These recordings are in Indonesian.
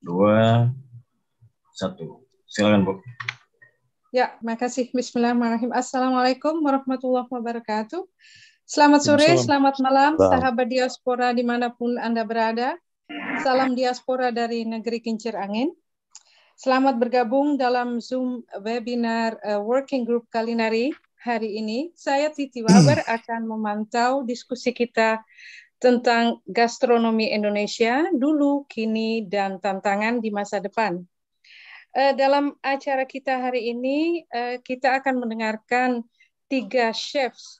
dua, satu. Silakan Bu. Ya, makasih. Bismillahirrahmanirrahim. Assalamualaikum warahmatullahi wabarakatuh. Selamat sore, selamat malam, sahabat diaspora dimanapun Anda berada. Salam diaspora dari negeri kincir angin. Selamat bergabung dalam Zoom webinar uh, Working Group Kalinari hari ini. Saya Titi Waber akan memantau diskusi kita tentang gastronomi Indonesia dulu, kini, dan tantangan di masa depan. Eh, dalam acara kita hari ini, eh, kita akan mendengarkan tiga chefs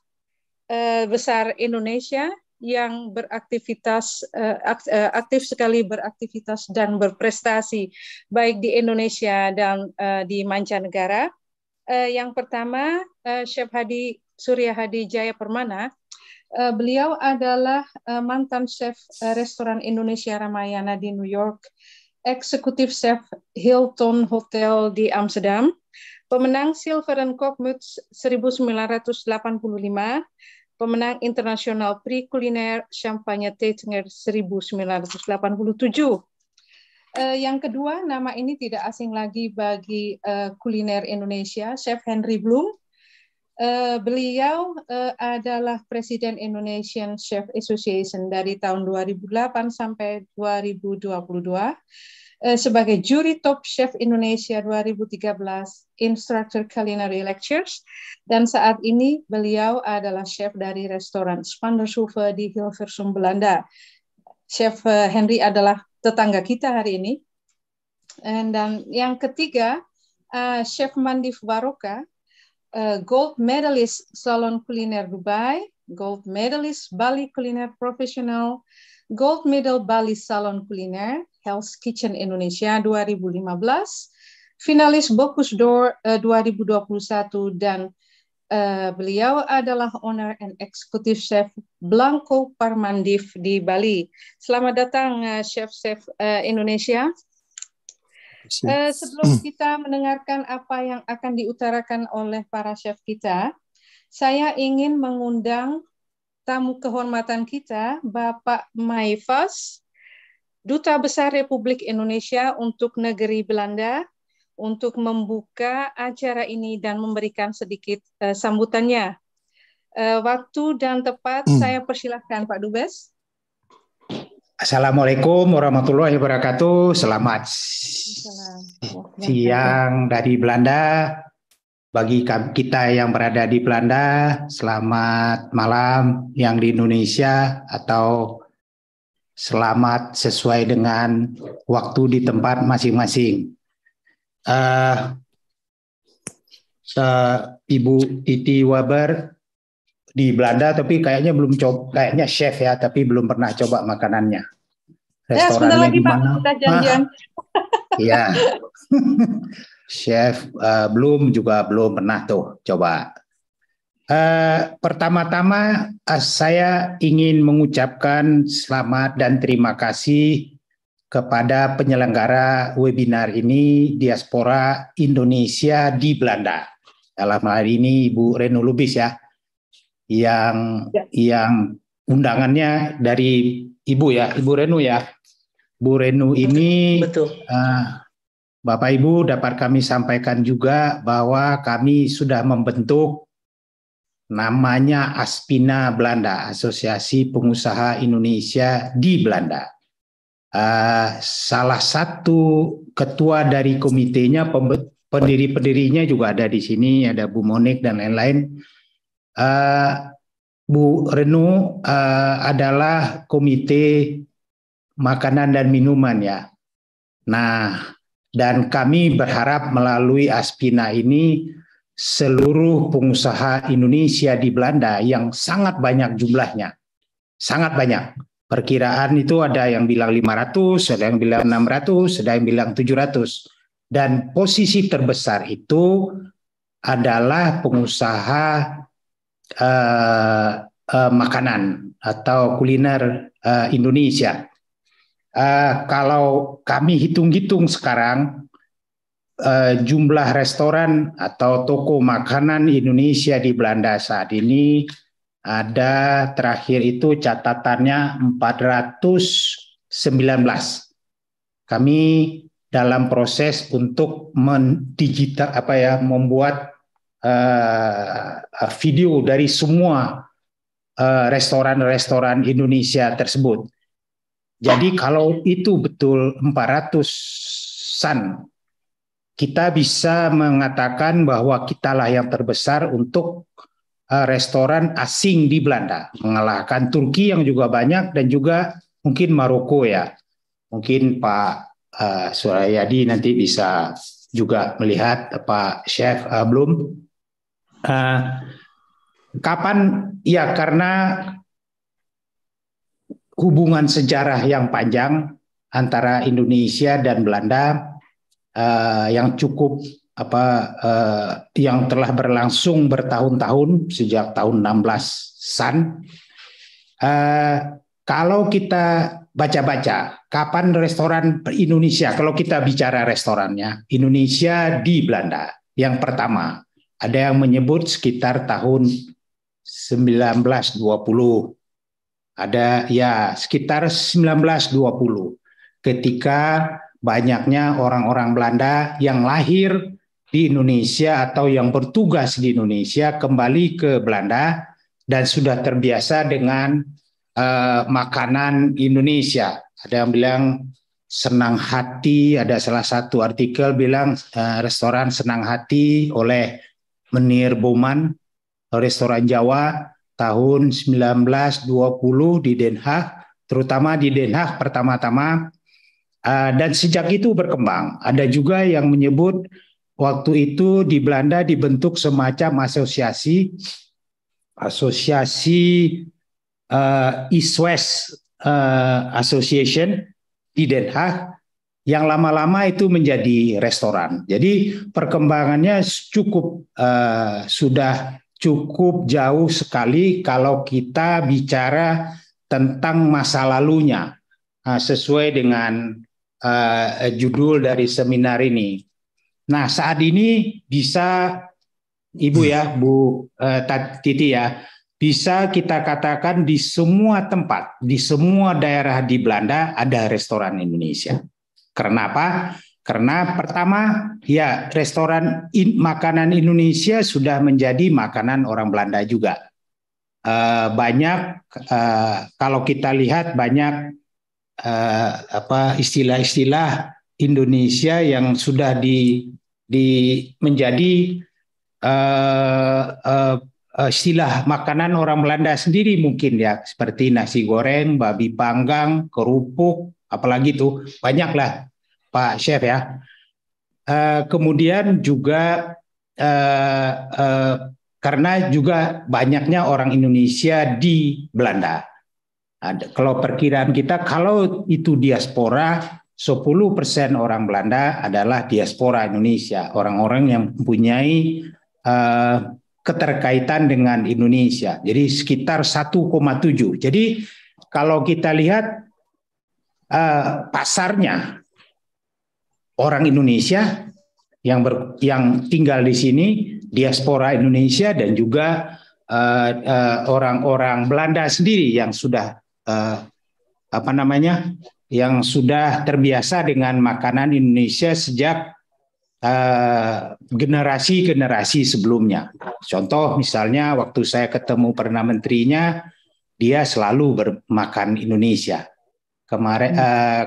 eh, besar Indonesia yang beraktivitas aktif sekali beraktivitas dan berprestasi baik di Indonesia dan di mancanegara. Yang pertama, Chef Hadi Surya Hadi Jaya Permana Uh, beliau adalah uh, mantan chef uh, restoran Indonesia Ramayana di New York, eksekutif chef Hilton Hotel di Amsterdam, pemenang Silver and Cockmuts 1985, pemenang internasional Prix Kuliner Champagne Tetinger 1987. Uh, yang kedua, nama ini tidak asing lagi bagi uh, kuliner Indonesia, Chef Henry Bloom, Eh, beliau uh, adalah Presiden Indonesian Chef Association dari tahun 2008 sampai 2022 eh, sebagai juri Top Chef Indonesia 2013 Instructor Culinary Lectures dan saat ini beliau adalah chef dari restoran Spandershoeve di Hilversum Belanda. Chef Henry adalah tetangga kita hari ini. dan yang ketiga, Chef Mandif Baroka uh, gold medalist Salon Kuliner Dubai, gold medalist Bali Kuliner Professional, gold medal Bali Salon Kuliner, Health Kitchen Indonesia 2015, finalis Bokus Door uh, 2021 dan uh, beliau adalah owner and executive chef Blanco Parmandif di Bali. Selamat datang uh, chef-chef uh, Indonesia. Uh, sebelum hmm. kita mendengarkan apa yang akan diutarakan oleh para chef kita, saya ingin mengundang tamu kehormatan kita, Bapak Maifas, Duta Besar Republik Indonesia untuk negeri Belanda, untuk membuka acara ini dan memberikan sedikit uh, sambutannya. Uh, waktu dan tepat hmm. saya persilahkan Pak Dubes. Assalamualaikum warahmatullahi wabarakatuh. Selamat siang dari Belanda. Bagi kita yang berada di Belanda, selamat malam yang di Indonesia atau selamat sesuai dengan waktu di tempat masing-masing. Uh, uh, Ibu Titi Wabar di Belanda tapi kayaknya belum coba kayaknya chef ya tapi belum pernah coba makanannya. Eh, Restorannya ya, lagi Pak, kita janjian. Ah, iya. chef uh, belum juga belum pernah tuh coba. Uh, pertama-tama uh, saya ingin mengucapkan selamat dan terima kasih kepada penyelenggara webinar ini Diaspora Indonesia di Belanda. Dalam hal ini Ibu Renu Lubis ya yang ya. yang undangannya dari Ibu ya, Ibu Renu ya. Bu Renu ini Betul. Uh, Bapak Ibu dapat kami sampaikan juga bahwa kami sudah membentuk namanya Aspina Belanda, Asosiasi Pengusaha Indonesia di Belanda. Uh, salah satu ketua dari komitenya pendiri-pendirinya juga ada di sini, ada Bu Monik dan lain-lain uh, Bu Renu uh, adalah komite makanan dan minuman ya. Nah, dan kami berharap melalui Aspina ini seluruh pengusaha Indonesia di Belanda yang sangat banyak jumlahnya. Sangat banyak. Perkiraan itu ada yang bilang 500, ada yang bilang 600, ada yang bilang 700. Dan posisi terbesar itu adalah pengusaha uh, uh, makanan atau kuliner uh, Indonesia. Uh, kalau kami hitung-hitung sekarang uh, jumlah restoran atau toko makanan Indonesia di Belanda saat ini ada terakhir itu catatannya 419. Kami dalam proses untuk mendigital apa ya membuat Eh, eh, video dari semua eh, restoran-restoran uh, Indonesia tersebut. Jadi kalau itu betul 400-an, kita bisa mengatakan bahwa kitalah yang terbesar untuk restoran asing di Belanda, mengalahkan Turki yang juga banyak dan juga mungkin Maroko ya. Mungkin Pak uh, Surayadi nanti bisa juga melihat Pak Chef uh, Blum Uh, kapan? Ya karena hubungan sejarah yang panjang antara Indonesia dan Belanda uh, yang cukup apa uh, yang telah berlangsung bertahun-tahun sejak tahun 16-an. Uh, kalau kita baca-baca kapan restoran Indonesia kalau kita bicara restorannya Indonesia di Belanda yang pertama ada yang menyebut sekitar tahun 1920. Ada ya sekitar 1920 ketika banyaknya orang-orang Belanda yang lahir di Indonesia atau yang bertugas di Indonesia kembali ke Belanda dan sudah terbiasa dengan uh, makanan Indonesia. Ada yang bilang senang hati, ada salah satu artikel bilang uh, restoran senang hati oleh Menir Boman, restoran Jawa tahun 1920 di Den Haag, terutama di Den Haag pertama-tama. Ah, dan sejak itu berkembang. Ada juga yang menyebut waktu itu di Belanda dibentuk semacam asosiasi asosiasi ah, East West ah, Association di Den Haag yang lama-lama itu menjadi restoran. Jadi perkembangannya cukup uh, sudah cukup jauh sekali kalau kita bicara tentang masa lalunya uh, sesuai dengan uh, judul dari seminar ini. Nah saat ini bisa Ibu ya Bu uh, Titi ya bisa kita katakan di semua tempat di semua daerah di Belanda ada restoran Indonesia. Karena apa? Karena pertama, ya restoran in, makanan Indonesia sudah menjadi makanan orang Belanda juga. Uh, banyak uh, kalau kita lihat banyak uh, apa istilah-istilah Indonesia yang sudah di, di menjadi uh, uh, istilah makanan orang Belanda sendiri mungkin ya seperti nasi goreng, babi panggang, kerupuk, apalagi itu banyaklah Pak Chef ya. Uh, kemudian juga uh, uh, karena juga banyaknya orang Indonesia di Belanda. Ada, nah, kalau perkiraan kita kalau itu diaspora 10% orang Belanda adalah diaspora Indonesia, orang-orang yang mempunyai uh, keterkaitan dengan Indonesia. Jadi sekitar 1,7. Jadi kalau kita lihat uh, pasarnya orang Indonesia yang ber, yang tinggal di sini diaspora Indonesia dan juga eh, eh, orang-orang uh, uh, Belanda sendiri yang sudah uh, apa namanya yang sudah terbiasa dengan makanan Indonesia sejak generasi-generasi uh, sebelumnya. Contoh misalnya waktu saya ketemu perdana menterinya, dia selalu bermakan Indonesia kemarin hmm. uh,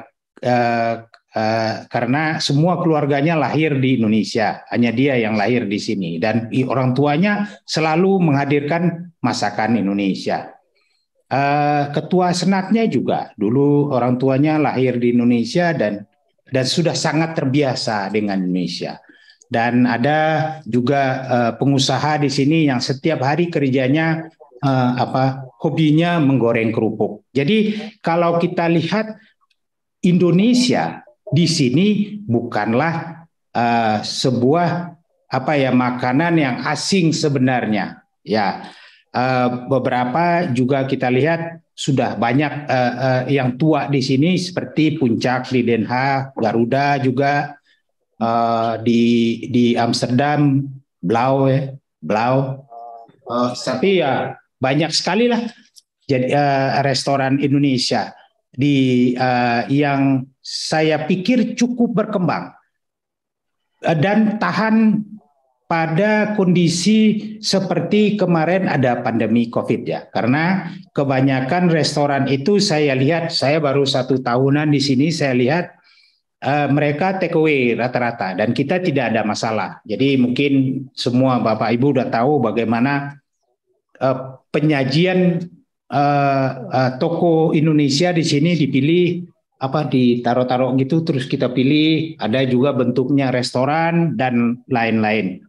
uh, uh, karena semua keluarganya lahir di Indonesia, hanya dia yang lahir di sini dan orang tuanya selalu menghadirkan masakan Indonesia. Uh, ketua senatnya juga dulu orang tuanya lahir di Indonesia dan dan sudah sangat terbiasa dengan Indonesia. Dan ada juga uh, pengusaha di sini yang setiap hari kerjanya uh, apa hobinya menggoreng kerupuk. Jadi kalau kita lihat Indonesia di sini bukanlah uh, sebuah apa ya makanan yang asing sebenarnya. Ya uh, beberapa juga kita lihat sudah banyak uh, uh, yang tua di sini seperti Puncak di Garuda juga uh, di di Amsterdam, Blau ya, Blau. Uh, tapi ya banyak sekali lah jadi uh, restoran Indonesia di uh, yang saya pikir cukup berkembang uh, dan tahan pada kondisi seperti kemarin ada pandemi COVID ya, karena kebanyakan restoran itu saya lihat, saya baru satu tahunan di sini saya lihat uh, mereka take away rata-rata dan kita tidak ada masalah. Jadi mungkin semua bapak ibu udah tahu bagaimana penyajian uh, uh, toko Indonesia di sini dipilih apa ditaruh-taruh gitu terus kita pilih ada juga bentuknya restoran dan lain-lain.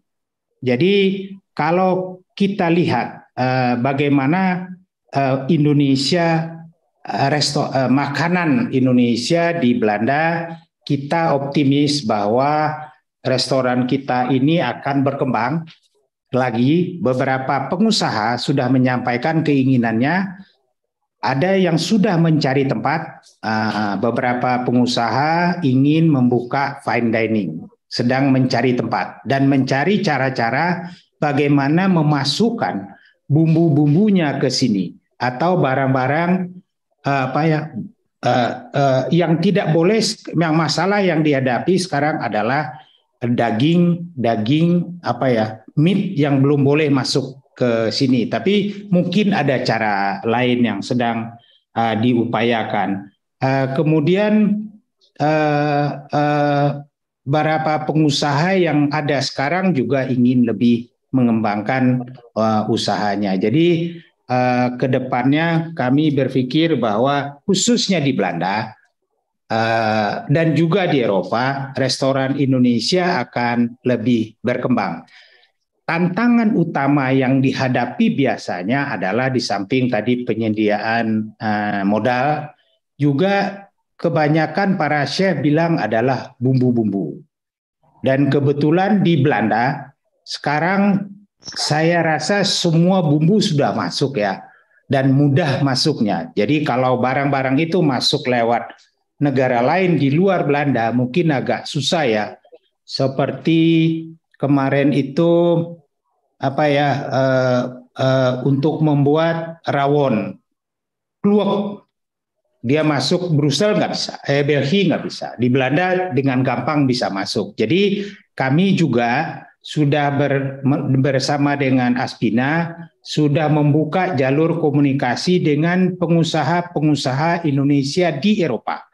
Jadi kalau kita lihat uh, bagaimana uh, Indonesia uh, resto uh, makanan Indonesia di Belanda kita optimis bahwa restoran kita ini akan berkembang lagi beberapa pengusaha sudah menyampaikan keinginannya ada yang sudah mencari tempat, eh, beberapa pengusaha ingin membuka fine dining, sedang mencari tempat dan mencari cara-cara bagaimana memasukkan bumbu-bumbunya ke sini atau barang-barang eh, apa ya eh, yang tidak boleh yang masalah yang dihadapi sekarang adalah daging daging apa ya meat yang belum boleh masuk ke sini. Tapi mungkin ada cara lain yang sedang uh, diupayakan. Uh, kemudian uh, uh, beberapa pengusaha yang ada sekarang juga ingin lebih mengembangkan uh, usahanya. Jadi uh, kedepannya kami berpikir bahwa khususnya di Belanda Eh, dan juga di Eropa, restoran Indonesia akan lebih berkembang. Tantangan utama yang dihadapi biasanya adalah di samping tadi penyediaan eh, modal, juga kebanyakan para chef bilang adalah bumbu-bumbu. Dan kebetulan di Belanda sekarang saya rasa semua bumbu sudah masuk ya dan mudah masuknya. Jadi kalau barang-barang itu masuk lewat negara lain di luar Belanda mungkin agak susah ya. Seperti kemarin itu apa ya uh, uh, untuk membuat rawon keluar dia masuk Brussel nggak bisa, eh, Belgia nggak bisa. Di Belanda dengan gampang bisa masuk. Jadi kami juga sudah ber, bersama dengan Aspina sudah membuka jalur komunikasi dengan pengusaha-pengusaha Indonesia di Eropa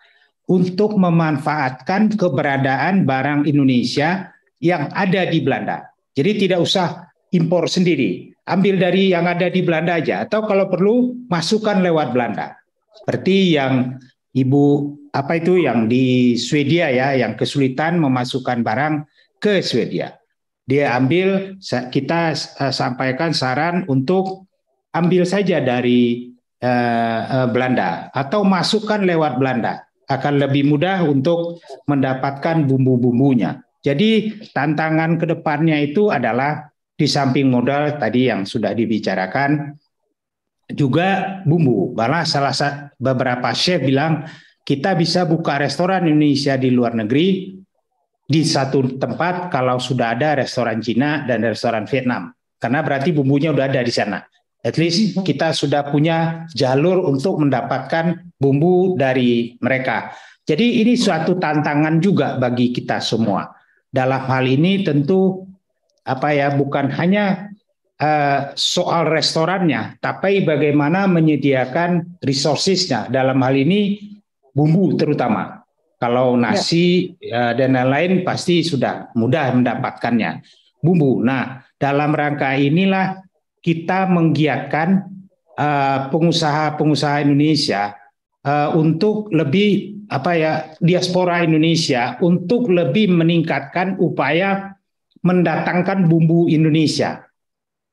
untuk memanfaatkan keberadaan barang Indonesia yang ada di Belanda. Jadi tidak usah impor sendiri, ambil dari yang ada di Belanda aja atau kalau perlu masukkan lewat Belanda. Seperti yang Ibu apa itu yang di Swedia ya yang kesulitan memasukkan barang ke Swedia. Dia ambil kita eh, sampaikan saran untuk ambil saja dari eh, eh, Belanda atau masukkan lewat Belanda akan lebih mudah untuk mendapatkan bumbu-bumbunya. Jadi tantangan ke depannya itu adalah di samping modal tadi yang sudah dibicarakan juga bumbu. Malah salah satu beberapa chef bilang kita bisa buka restoran Indonesia di luar negeri di satu tempat kalau sudah ada restoran Cina dan restoran Vietnam. Karena berarti bumbunya sudah ada di sana. At least kita sudah punya jalur untuk mendapatkan bumbu dari mereka. Jadi ini suatu tantangan juga bagi kita semua. Dalam hal ini tentu apa ya bukan hanya uh, soal restorannya, tapi bagaimana menyediakan resourcesnya. Dalam hal ini bumbu terutama. Kalau ya. nasi ya. uh, dan lain-lain pasti sudah mudah mendapatkannya bumbu. Nah dalam rangka inilah kita menggiatkan eh, pengusaha-pengusaha Indonesia Eh, untuk lebih apa ya diaspora Indonesia untuk lebih meningkatkan upaya mendatangkan bumbu Indonesia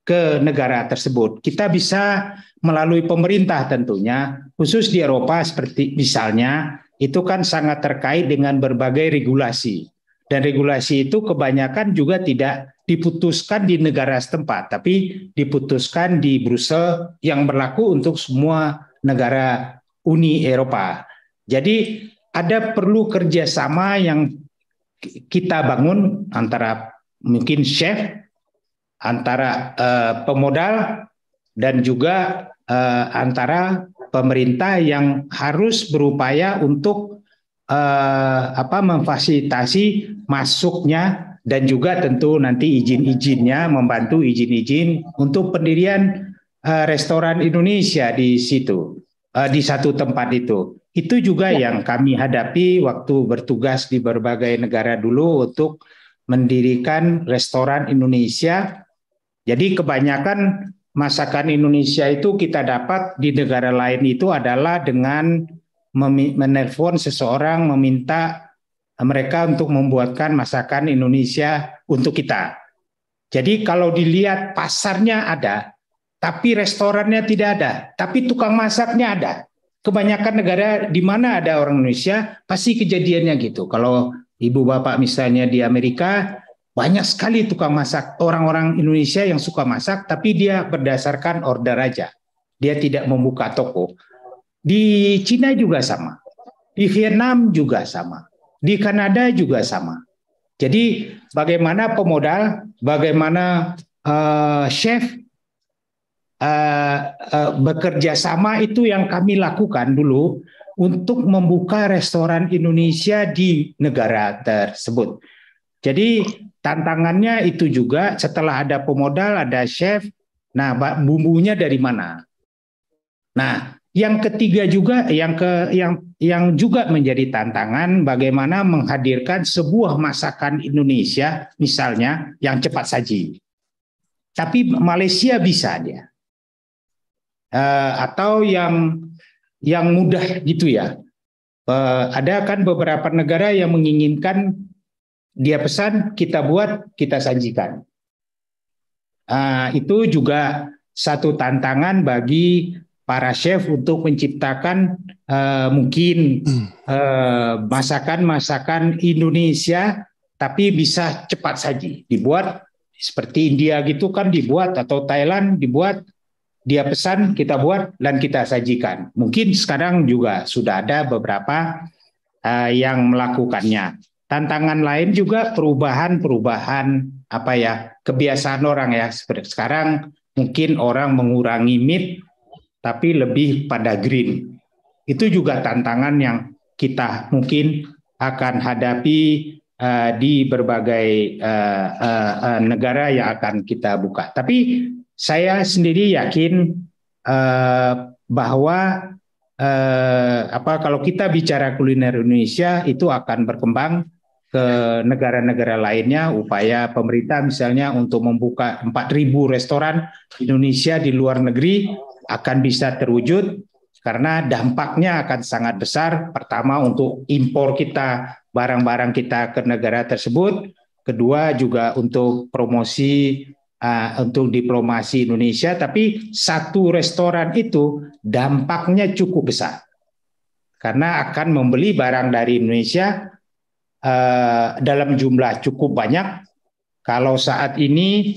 ke negara tersebut. Kita bisa melalui pemerintah tentunya, khusus di Eropa seperti misalnya itu kan sangat terkait dengan berbagai regulasi. Dan regulasi itu kebanyakan juga tidak diputuskan di negara setempat, tapi diputuskan di Brussel yang berlaku untuk semua negara Uni Eropa. Jadi ada perlu kerjasama yang kita bangun antara mungkin chef, antara uh, pemodal, dan juga uh, antara pemerintah yang harus berupaya untuk uh, apa memfasilitasi masuknya dan juga tentu nanti izin-izinnya membantu izin-izin untuk pendirian uh, restoran Indonesia di situ uh, di satu tempat itu. Itu juga ya. yang kami hadapi waktu bertugas di berbagai negara dulu untuk mendirikan restoran Indonesia. Jadi kebanyakan masakan Indonesia itu kita dapat di negara lain itu adalah dengan menelpon seseorang meminta mereka untuk membuatkan masakan Indonesia untuk kita. Jadi kalau dilihat pasarnya ada, tapi restorannya tidak ada, tapi tukang masaknya ada. Kebanyakan negara di mana ada orang Indonesia pasti kejadiannya gitu. Kalau ibu bapak misalnya di Amerika banyak sekali tukang masak orang-orang Indonesia yang suka masak, tapi dia berdasarkan order aja. Dia tidak membuka toko. Di Cina juga sama, di Vietnam juga sama, di Kanada juga sama. Jadi bagaimana pemodal, bagaimana uh, chef uh, uh, bekerja sama itu yang kami lakukan dulu untuk membuka restoran Indonesia di negara tersebut. Jadi tantangannya itu juga setelah ada pemodal, ada chef, nah bumbunya dari mana? Nah, yang ketiga juga yang ke yang yang juga menjadi tantangan bagaimana menghadirkan sebuah masakan Indonesia misalnya yang cepat saji. Tapi Malaysia bisa dia. Eh, atau yang yang mudah gitu ya. Uh, ada kan beberapa negara yang menginginkan dia pesan kita buat kita sajikan. Uh, itu juga satu tantangan bagi para chef untuk menciptakan uh, mungkin hmm. masakan-masakan Indonesia tapi bisa cepat saji dibuat seperti India gitu kan dibuat atau Thailand dibuat dia pesan, kita buat, dan kita sajikan. Mungkin sekarang juga sudah ada beberapa uh, yang melakukannya. Tantangan lain juga perubahan-perubahan apa ya kebiasaan orang ya. Seperti sekarang mungkin orang mengurangi meat tapi lebih pada green. Itu juga tantangan yang kita mungkin akan hadapi uh, di berbagai uh, uh, negara yang akan kita buka. Tapi saya sendiri yakin eh, bahwa eh, apa kalau kita bicara kuliner Indonesia itu akan berkembang ke negara-negara lainnya upaya pemerintah misalnya untuk membuka 4000 restoran Indonesia di luar negeri akan bisa terwujud karena dampaknya akan sangat besar pertama untuk impor kita barang-barang kita ke negara tersebut kedua juga untuk promosi uh, untuk diplomasi Indonesia, tapi satu restoran itu dampaknya cukup besar karena akan membeli barang dari Indonesia uh, dalam jumlah cukup banyak. Kalau saat ini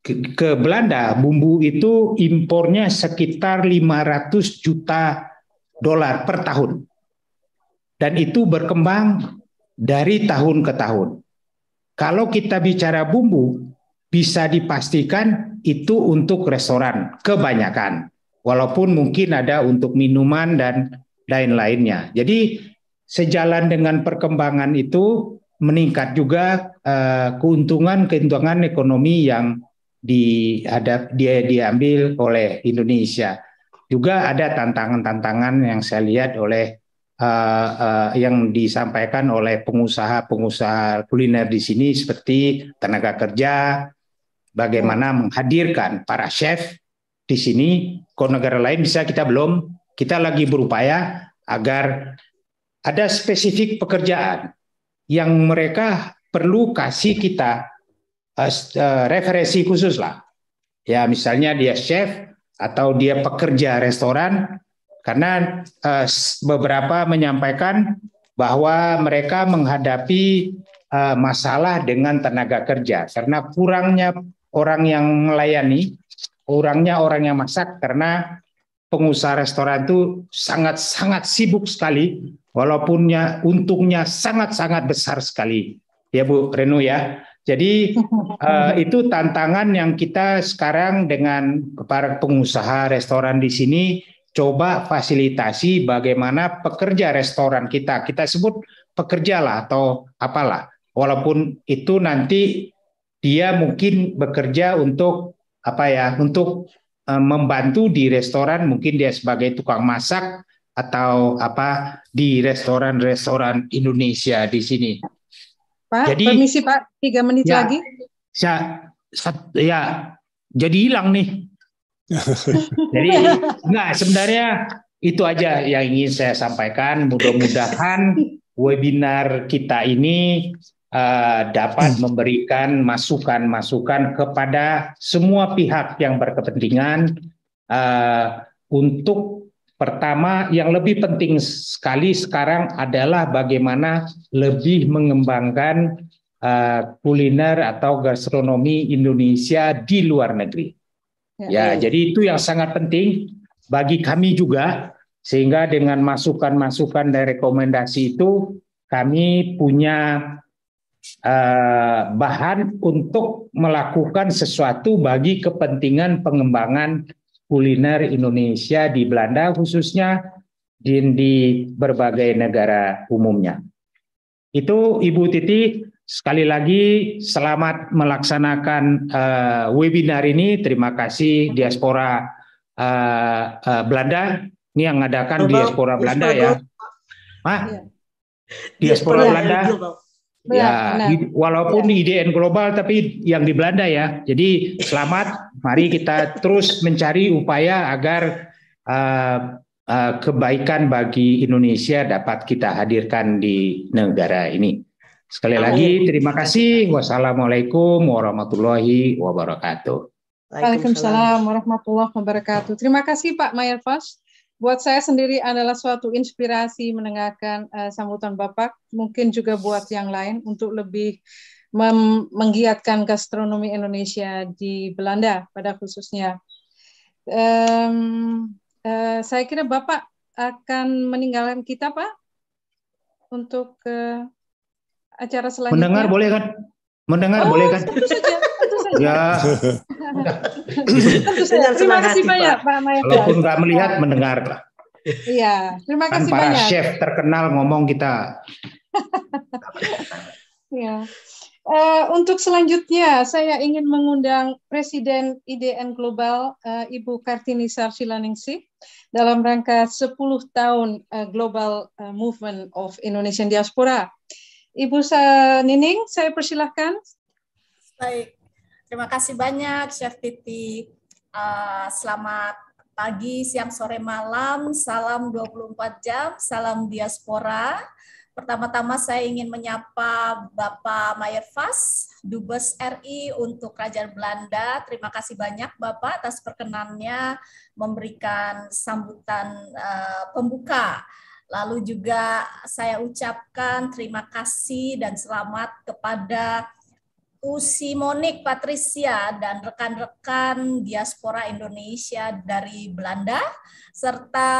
ke, ke Belanda bumbu itu impornya sekitar 500 juta dolar per tahun. Dan itu berkembang dari tahun ke tahun. Kalau kita bicara bumbu, bisa dipastikan itu untuk restoran kebanyakan. Walaupun mungkin ada untuk minuman dan lain-lainnya. Jadi sejalan dengan perkembangan itu meningkat juga keuntungan-keuntungan eh, ekonomi yang dihadap dia diambil oleh Indonesia. Juga ada tantangan-tantangan yang saya lihat oleh uh, uh, yang disampaikan oleh pengusaha-pengusaha kuliner di sini seperti tenaga kerja, bagaimana menghadirkan para chef di sini ke negara lain bisa kita belum kita lagi berupaya agar ada spesifik pekerjaan yang mereka perlu kasih kita eh, eh, referensi khusus lah ya misalnya dia chef atau dia pekerja restoran karena eh, beberapa menyampaikan bahwa mereka menghadapi masalah dengan tenaga kerja karena kurangnya orang yang melayani, orangnya orang yang masak karena pengusaha restoran itu sangat-sangat sibuk sekali walaupunnya untungnya sangat-sangat besar sekali. Ya Bu Renu ya. Jadi uh, itu tantangan yang kita sekarang dengan para pengusaha restoran di sini coba fasilitasi bagaimana pekerja restoran kita. Kita sebut pekerja lah atau apalah. Walaupun itu nanti dia mungkin bekerja untuk apa ya untuk eh, membantu di restoran mungkin dia sebagai tukang masak atau apa di restoran-restoran Indonesia di sini. Pak, jadi, permisi Pak, tiga menit ya, lagi. Ya, ya, jadi hilang nih. jadi enggak sebenarnya itu aja yang ingin saya sampaikan. Mudah-mudahan webinar kita ini Eh, dapat hmm. memberikan masukan-masukan kepada semua pihak yang berkepentingan uh, untuk pertama yang lebih penting sekali sekarang adalah bagaimana lebih mengembangkan uh, kuliner atau gastronomi Indonesia di luar negeri. Ya, ya, iya. jadi itu yang sangat penting bagi kami juga sehingga dengan masukan-masukan dan rekomendasi itu kami punya Eh, bahan untuk melakukan sesuatu bagi kepentingan pengembangan kuliner Indonesia di Belanda khususnya di, di berbagai negara umumnya. Itu Ibu Titi sekali lagi selamat melaksanakan uh, webinar ini. Terima kasih diaspora uh, uh, Belanda. Ini yang mengadakan diaspora Belanda iya, ya. Hah? Iya. Diaspora iya, Belanda ya, benar. walaupun ya. IDN global, tapi yang di Belanda ya. Jadi selamat, mari kita terus mencari upaya agar uh, uh, kebaikan bagi Indonesia dapat kita hadirkan di negara ini. Sekali Amin. lagi terima kasih. Wassalamualaikum warahmatullahi wabarakatuh. Waalaikumsalam warahmatullahi wabarakatuh. Terima kasih Pak Mayer buat saya sendiri adalah suatu inspirasi mendengarkan uh, sambutan Bapak, mungkin juga buat yang lain untuk lebih menggiatkan gastronomi Indonesia di Belanda pada khususnya. Um, uh, saya kira Bapak akan meninggalkan kita, Pak, untuk uh, acara selanjutnya. Mendengar boleh kan? Mendengar oh, boleh kan? Ya. terima kasih banyak Pak Maya. Walaupun nggak melihat, mendengar lah. Iya, terima kan kasih kan para banyak. chef terkenal ngomong kita. ya. Uh, untuk selanjutnya, saya ingin mengundang Presiden IDN Global, uh, Ibu Kartini Sarsilaningsih, dalam rangka 10 tahun uh, Global uh, Movement of Indonesian Diaspora. Ibu Sa Nining, saya persilahkan. Baik, Terima kasih banyak Chef Titi. Uh, selamat pagi, siang, sore, malam. Salam 24 jam, salam diaspora. Pertama-tama saya ingin menyapa Bapak Mayer Fas, Dubes RI untuk Kerajaan Belanda. Terima kasih banyak Bapak atas perkenannya memberikan sambutan uh, pembuka. Lalu juga saya ucapkan terima kasih dan selamat kepada Simonik Patricia dan rekan-rekan diaspora Indonesia dari Belanda serta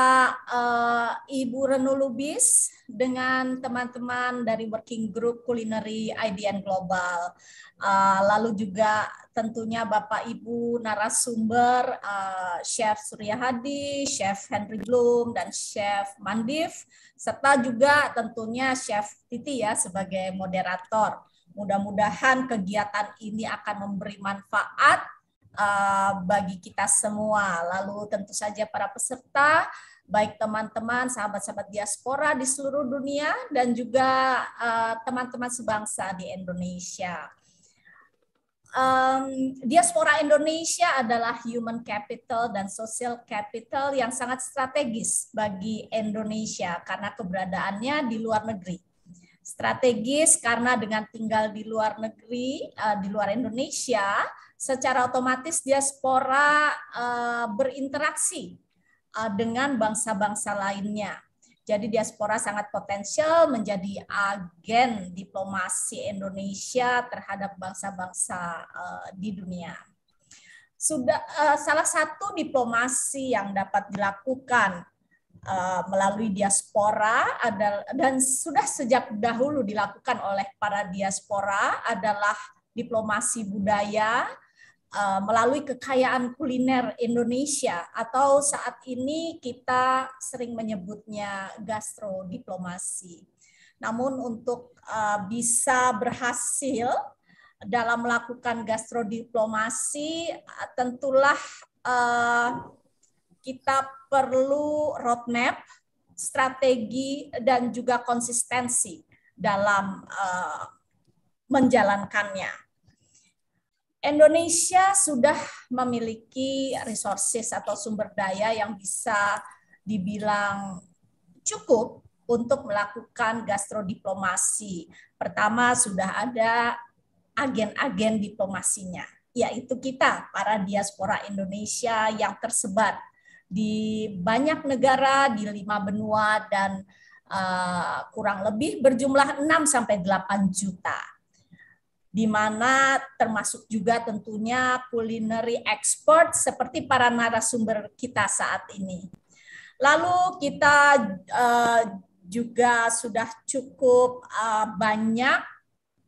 uh, Ibu Renu Lubis dengan teman-teman dari working group Culinary IDN Global. Uh, lalu juga tentunya Bapak Ibu narasumber uh, Chef Surya Hadi, Chef Henry Bloom dan Chef Mandif serta juga tentunya Chef Titi ya sebagai moderator. Mudah-mudahan kegiatan ini akan memberi manfaat eh, bagi kita semua. Lalu tentu saja para peserta, baik teman-teman, sahabat-sahabat diaspora di seluruh dunia dan juga eh, teman-teman sebangsa di Indonesia um, diaspora Indonesia adalah human capital dan social capital yang sangat strategis bagi Indonesia karena keberadaannya di luar negeri strategis karena dengan tinggal di luar negeri, eh, di luar Indonesia, secara otomatis diaspora eh, berinteraksi eh, dengan bangsa-bangsa lainnya. Jadi diaspora sangat potensial menjadi agen diplomasi Indonesia terhadap bangsa-bangsa di dunia. Sudah salah satu diplomasi yang dapat dilakukan Eh, melalui diaspora ada dan sudah sejak dahulu dilakukan oleh para diaspora adalah diplomasi budaya eh, melalui kekayaan kuliner Indonesia atau saat ini kita sering menyebutnya gastro diplomasi. Namun untuk eh, bisa berhasil dalam melakukan gastro diplomasi tentulah kita perlu roadmap, strategi, dan juga konsistensi dalam eh, menjalankannya. Indonesia sudah memiliki resources atau sumber daya yang bisa dibilang cukup untuk melakukan gastrodiplomasi. Pertama, sudah ada agen-agen diplomasinya, yaitu kita, para diaspora Indonesia yang tersebar di banyak negara di lima benua dan uh, kurang lebih berjumlah 6 sampai 8 juta. Di mana termasuk juga tentunya culinary ekspor seperti para narasumber kita saat ini. Lalu kita uh, juga sudah cukup uh, banyak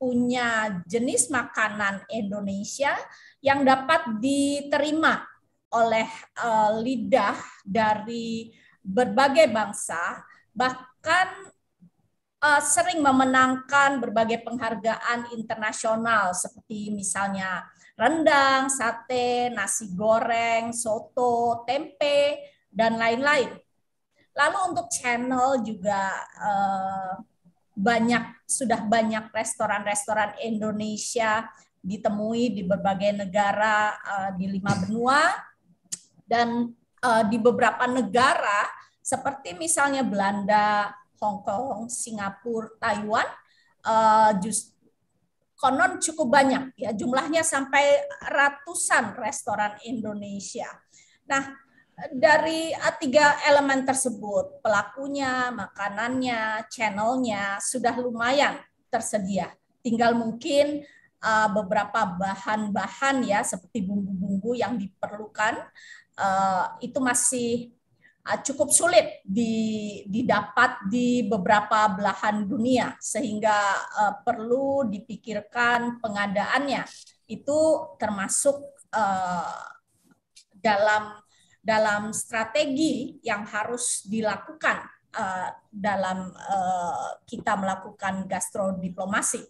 punya jenis makanan Indonesia yang dapat diterima oleh uh, lidah dari berbagai bangsa, bahkan uh, sering memenangkan berbagai penghargaan internasional seperti misalnya rendang, sate, nasi goreng, soto, tempe, dan lain-lain. Lalu untuk channel juga Uh, banyak sudah banyak restoran-restoran Indonesia ditemui di berbagai negara uh, di lima benua dan uh, di beberapa negara seperti misalnya Belanda, Hong Kong, Singapura, Taiwan uh, eh, just konon cukup banyak ya jumlahnya sampai ratusan restoran Indonesia. Nah, dari eh, tiga elemen tersebut, pelakunya, makanannya, channelnya sudah lumayan tersedia. Tinggal mungkin beberapa bahan-bahan ya seperti bumbu-bumbu yang diperlukan Eh, itu masih eh, cukup sulit didapat di beberapa belahan dunia sehingga eh, perlu dipikirkan pengadaannya itu termasuk dalam dalam strategi yang harus dilakukan dalam kita melakukan gastrodiplomasi.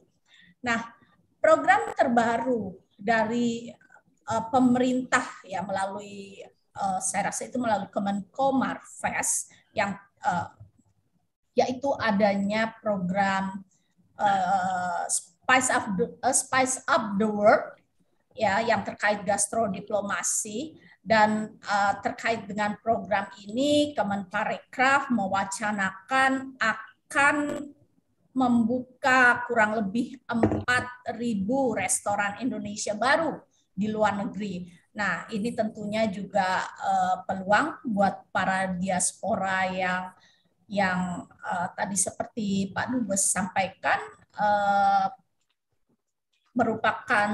Nah, program terbaru dari pemerintah ya melalui uh, saya rasa itu melalui Kemenko Marves yang uh, yaitu adanya program uh, Spice Up the, uh, Spice Up the World ya yang terkait gastrodiplomasi dan uh, terkait dengan program ini Kemenparekraf mewacanakan akan membuka kurang lebih 4.000 restoran Indonesia baru di luar negeri Nah, ini tentunya juga uh, peluang buat para diaspora yang yang uh, tadi seperti Pak Dubes sampaikan uh, merupakan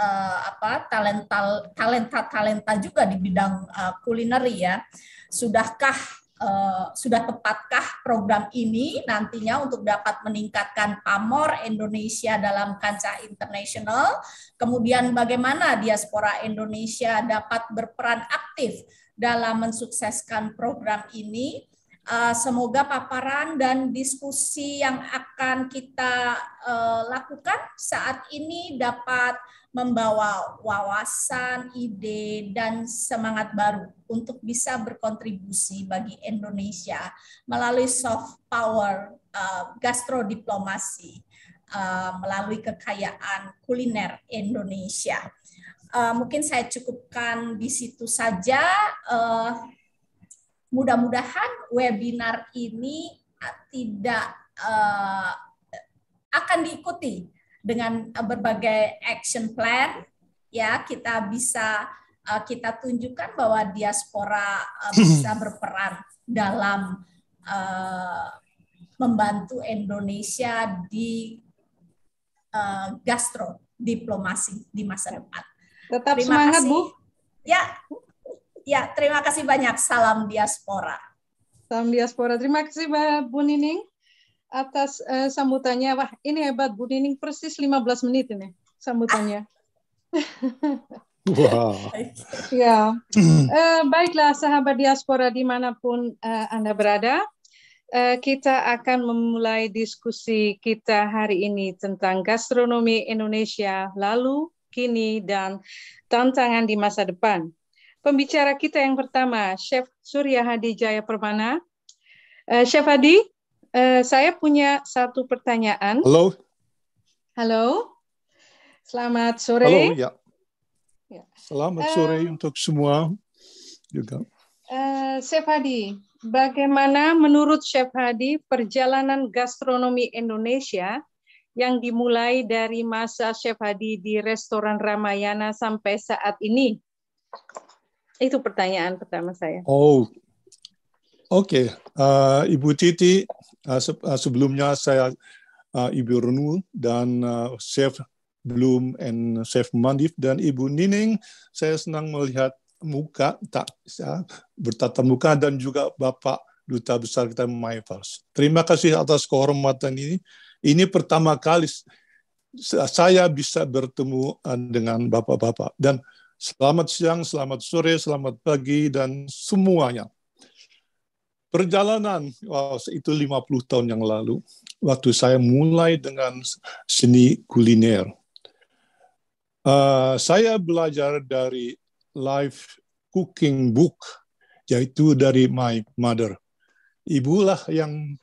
uh, apa talenta talenta talenta juga di bidang uh, kulineri ya. Sudahkah Eh, sudah tepatkah program ini nantinya untuk dapat meningkatkan pamor Indonesia dalam kancah internasional, kemudian bagaimana diaspora Indonesia dapat berperan aktif dalam mensukseskan program ini. Eh, semoga paparan dan diskusi yang akan kita eh, lakukan saat ini dapat membawa wawasan, ide, dan semangat baru untuk bisa berkontribusi bagi Indonesia melalui soft power uh, eh, gastrodiplomasi uh, eh, melalui kekayaan kuliner Indonesia. Uh, mungkin saya cukupkan di situ saja. Uh, Mudah-mudahan webinar ini tidak uh, akan diikuti dengan eh, berbagai action plan ya kita bisa eh, kita tunjukkan bahwa diaspora eh, bisa berperan dalam uh, membantu Indonesia di uh, gastro diplomasi di masa depan. Tetap terima semangat, kasih. Bu. Ya. Ya, terima kasih banyak. Salam diaspora. Salam diaspora. Terima kasih, Bu Nining atas uh, sambutannya. Wah, ini hebat Bu Nining persis 15 menit ini sambutannya. Wow. ya. Uh, baiklah sahabat diaspora dimanapun uh, Anda berada, kita akan memulai diskusi kita hari ini tentang gastronomi Indonesia lalu, kini, dan tantangan di masa depan. Pembicara kita yang pertama, Chef Surya Hadi Jaya Permana. Chef Hadi, uh, saya punya satu pertanyaan. Halo. Halo. Selamat sore. Halo, ya. ya. Selamat Selamat uh, sore untuk semua juga. Uh, Chef Hadi, bagaimana menurut Chef Hadi perjalanan gastronomi Indonesia yang dimulai dari masa Chef Hadi di restoran Ramayana sampai saat ini? Itu pertanyaan pertama saya. Oh, Oke, okay. uh, eh, Ibu Titi, uh, se uh, sebelumnya saya uh, Ibu Renu dan uh, Chef Bloom and Chef Mandif dan Ibu Nining, saya senang melihat muka tak ya, bertatap muka dan juga Bapak Duta Besar kita Maivers. Terima kasih atas kehormatan ini. Ini pertama kali saya bisa bertemu dengan Bapak-Bapak. Dan selamat siang, selamat sore, selamat pagi, dan semuanya perjalanan wow, itu 50 tahun yang lalu waktu saya mulai dengan seni kuliner. Uh, saya belajar dari live cooking book yaitu dari my mother. Ibulah yang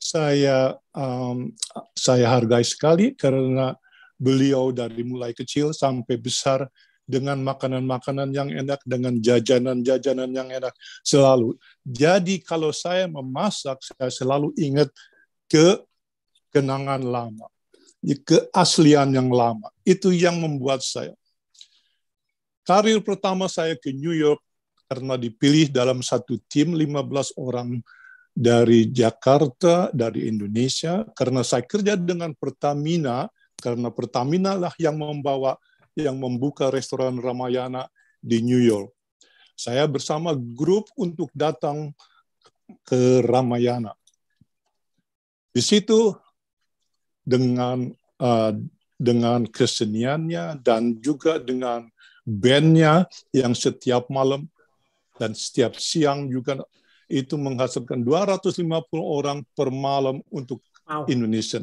saya um, saya hargai sekali karena beliau dari mulai kecil sampai besar dengan makanan-makanan yang enak, dengan jajanan-jajanan yang enak selalu. Jadi kalau saya memasak, saya selalu ingat ke kenangan lama, keaslian yang lama. Itu yang membuat saya. Karir pertama saya ke New York karena dipilih dalam satu tim 15 orang dari Jakarta, dari Indonesia, karena saya kerja dengan Pertamina, karena Pertamina lah yang membawa yang membuka restoran Ramayana di New York. Saya bersama grup untuk datang ke Ramayana. Di situ dengan uh, dengan keseniannya dan juga dengan bandnya yang setiap malam dan setiap siang juga itu menghasilkan 250 orang per malam untuk wow. Indonesia.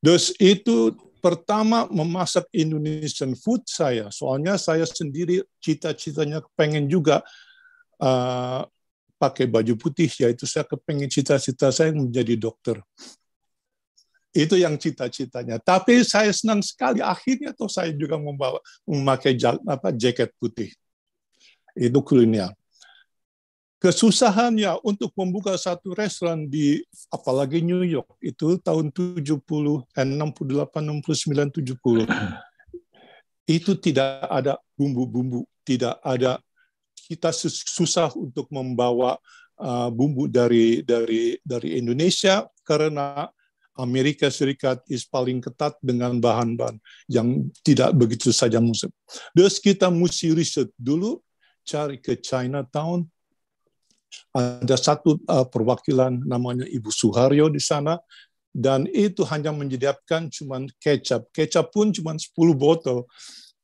Terus itu pertama memasak Indonesian food saya. Soalnya saya sendiri cita-citanya kepengen juga uh, pakai baju putih, yaitu saya kepengen cita-cita saya menjadi dokter. Itu yang cita-citanya. Tapi saya senang sekali akhirnya tuh saya juga membawa memakai apa, jaket putih. Itu kuliner kesusahannya untuk membuka satu restoran di apalagi New York itu tahun 70 puluh 68 69 70 itu tidak ada bumbu-bumbu, tidak ada kita susah untuk membawa uh, bumbu dari dari dari Indonesia karena Amerika Serikat is paling ketat dengan bahan-bahan yang tidak begitu saja musim. Terus kita mesti riset dulu, cari ke Chinatown, ada satu uh, perwakilan namanya Ibu Suharyo di sana, dan itu hanya menyediakan cuma kecap. Kecap pun cuma 10 botol.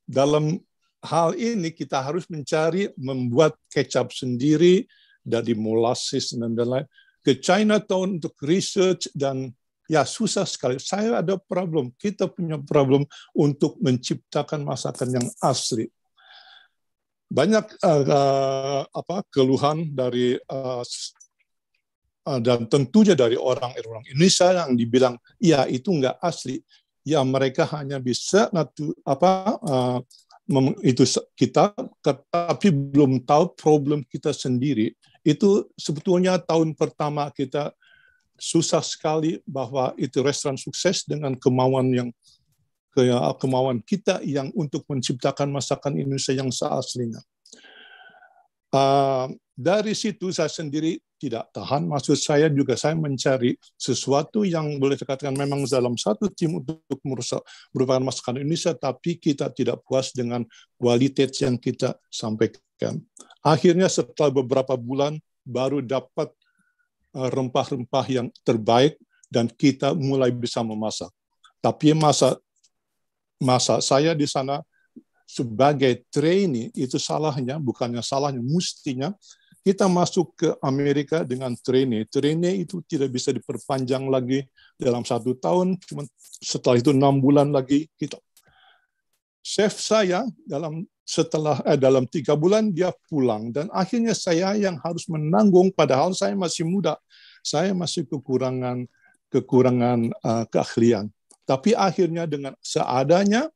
Dalam hal ini kita harus mencari membuat kecap sendiri dari molasses dan lain-lain ke Chinatown untuk research dan ya susah sekali. Saya ada problem, kita punya problem untuk menciptakan masakan yang asli banyak uh, uh, apa keluhan dari uh, dan tentunya dari orang-orang Indonesia yang dibilang ya itu nggak asli ya mereka hanya bisa natu, apa uh, itu kita tapi belum tahu problem kita sendiri itu sebetulnya tahun pertama kita susah sekali bahwa itu restoran sukses dengan kemauan yang kemauan kita yang untuk menciptakan masakan Indonesia yang seaslinya. Uh, dari situ saya sendiri tidak tahan. Maksud saya juga saya mencari sesuatu yang boleh dikatakan memang dalam satu tim untuk merusak merupakan masakan Indonesia, tapi kita tidak puas dengan kualitas yang kita sampaikan. Akhirnya setelah beberapa bulan baru dapat ah, rempah-rempah yang terbaik dan kita mulai bisa memasak. Tapi masa masa saya di sana sebagai trainee itu salahnya, bukannya salahnya, mestinya kita masuk ke Amerika dengan trainee. Trainee itu tidak bisa diperpanjang lagi dalam satu tahun, cuma setelah itu enam bulan lagi kita. Gitu. Chef saya dalam setelah eh, dalam tiga bulan dia pulang dan akhirnya saya yang harus menanggung padahal saya masih muda saya masih kekurangan kekurangan uh, keahlian tapi akhirnya dengan seadanya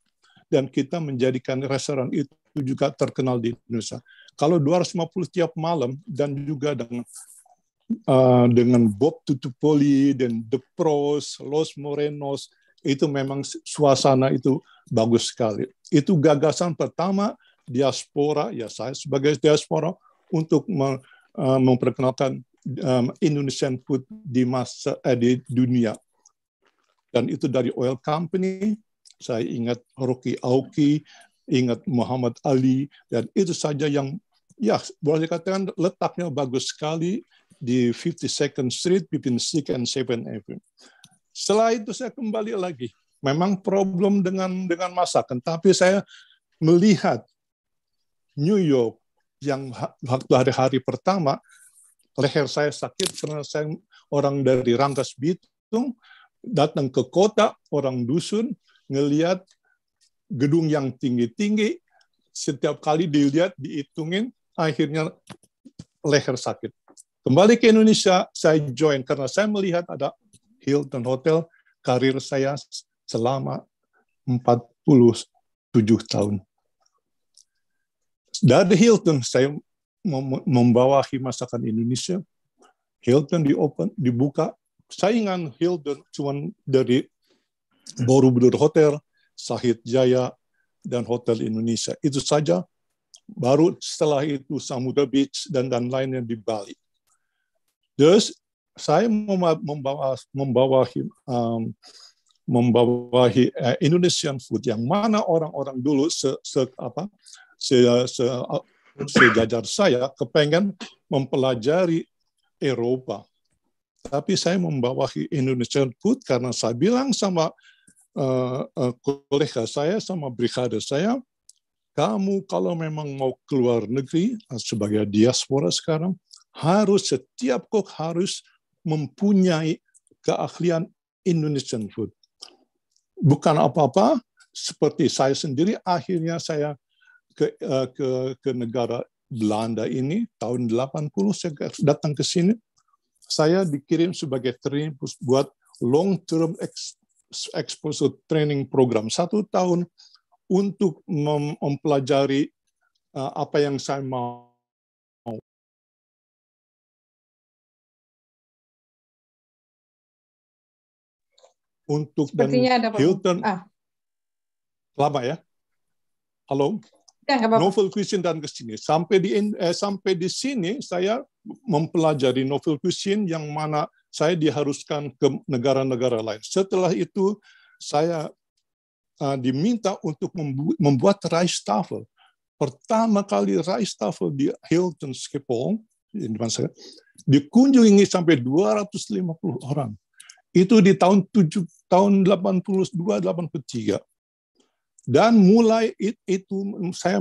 dan kita menjadikan restoran itu juga terkenal di Indonesia. Kalau 250 tiap malam dan juga dengan uh, dengan Bob Tutupoli dan The Pros, Los Morenos, itu memang suasana itu bagus sekali. Itu gagasan pertama diaspora, ya saya sebagai diaspora untuk me, uh, memperkenalkan um, Indonesian food di masa eh, di dunia. Dan itu dari oil company, saya ingat Rocky Aoki, ingat Muhammad Ali, dan itu saja yang ya boleh dikatakan letaknya bagus sekali di 52nd Street between 6 and 7 Avenue. Setelah itu saya kembali lagi. Memang problem dengan dengan masakan, tapi saya melihat New York yang waktu hari-hari pertama leher saya sakit karena saya orang dari Rangkas Bitung datang ke kota orang dusun ngelihat gedung yang tinggi-tinggi setiap kali dilihat dihitungin akhirnya leher sakit. Kembali ke Indonesia, saya join karena saya melihat ada Hilton Hotel karir saya selama 47 tahun. Dari Hilton saya membawa masakan Indonesia. Hilton di open, dibuka. Saingan Hilton cuma dari Borobudur Hotel, Sahid Jaya, dan Hotel Indonesia. Itu saja. Baru setelah itu Samudra Beach dan dan lainnya di Bali. Terus saya membawa membawa um, membawa uh, eh, Indonesian food yang mana orang-orang dulu se, se apa se, se, sejajar saya kepengen mempelajari Eropa. Tapi saya membawa Indonesian food karena saya bilang sama uh, kolega saya sama brigade saya, kamu kalau memang mau keluar negeri eh, sebagai diaspora sekarang, harus setiap kok harus mempunyai keahlian Indonesian food. Bukan apa-apa, seperti saya sendiri akhirnya saya ke, ke, ke negara Belanda ini tahun 80 saya datang ke sini saya dikirim sebagai training buat long term ex, exposure training program satu tahun untuk mempelajari eh, apa yang saya mau. Untuk Sepertinya dan ada Hilton. Ah. Lama ya? Halo? Ya, Novel cuisine dan kesini Sampai di eh, sampai di sini saya mempelajari novel cuisine yang mana saya diharuskan ke negara-negara lain. Setelah itu, saya uh, diminta untuk membu membuat taffel. Pertama kali rice taffel di Hilton Schiphol, di saya, dikunjungi sampai 250 orang. Itu di tahun 7 tahun 82 83. Dan mulai itu saya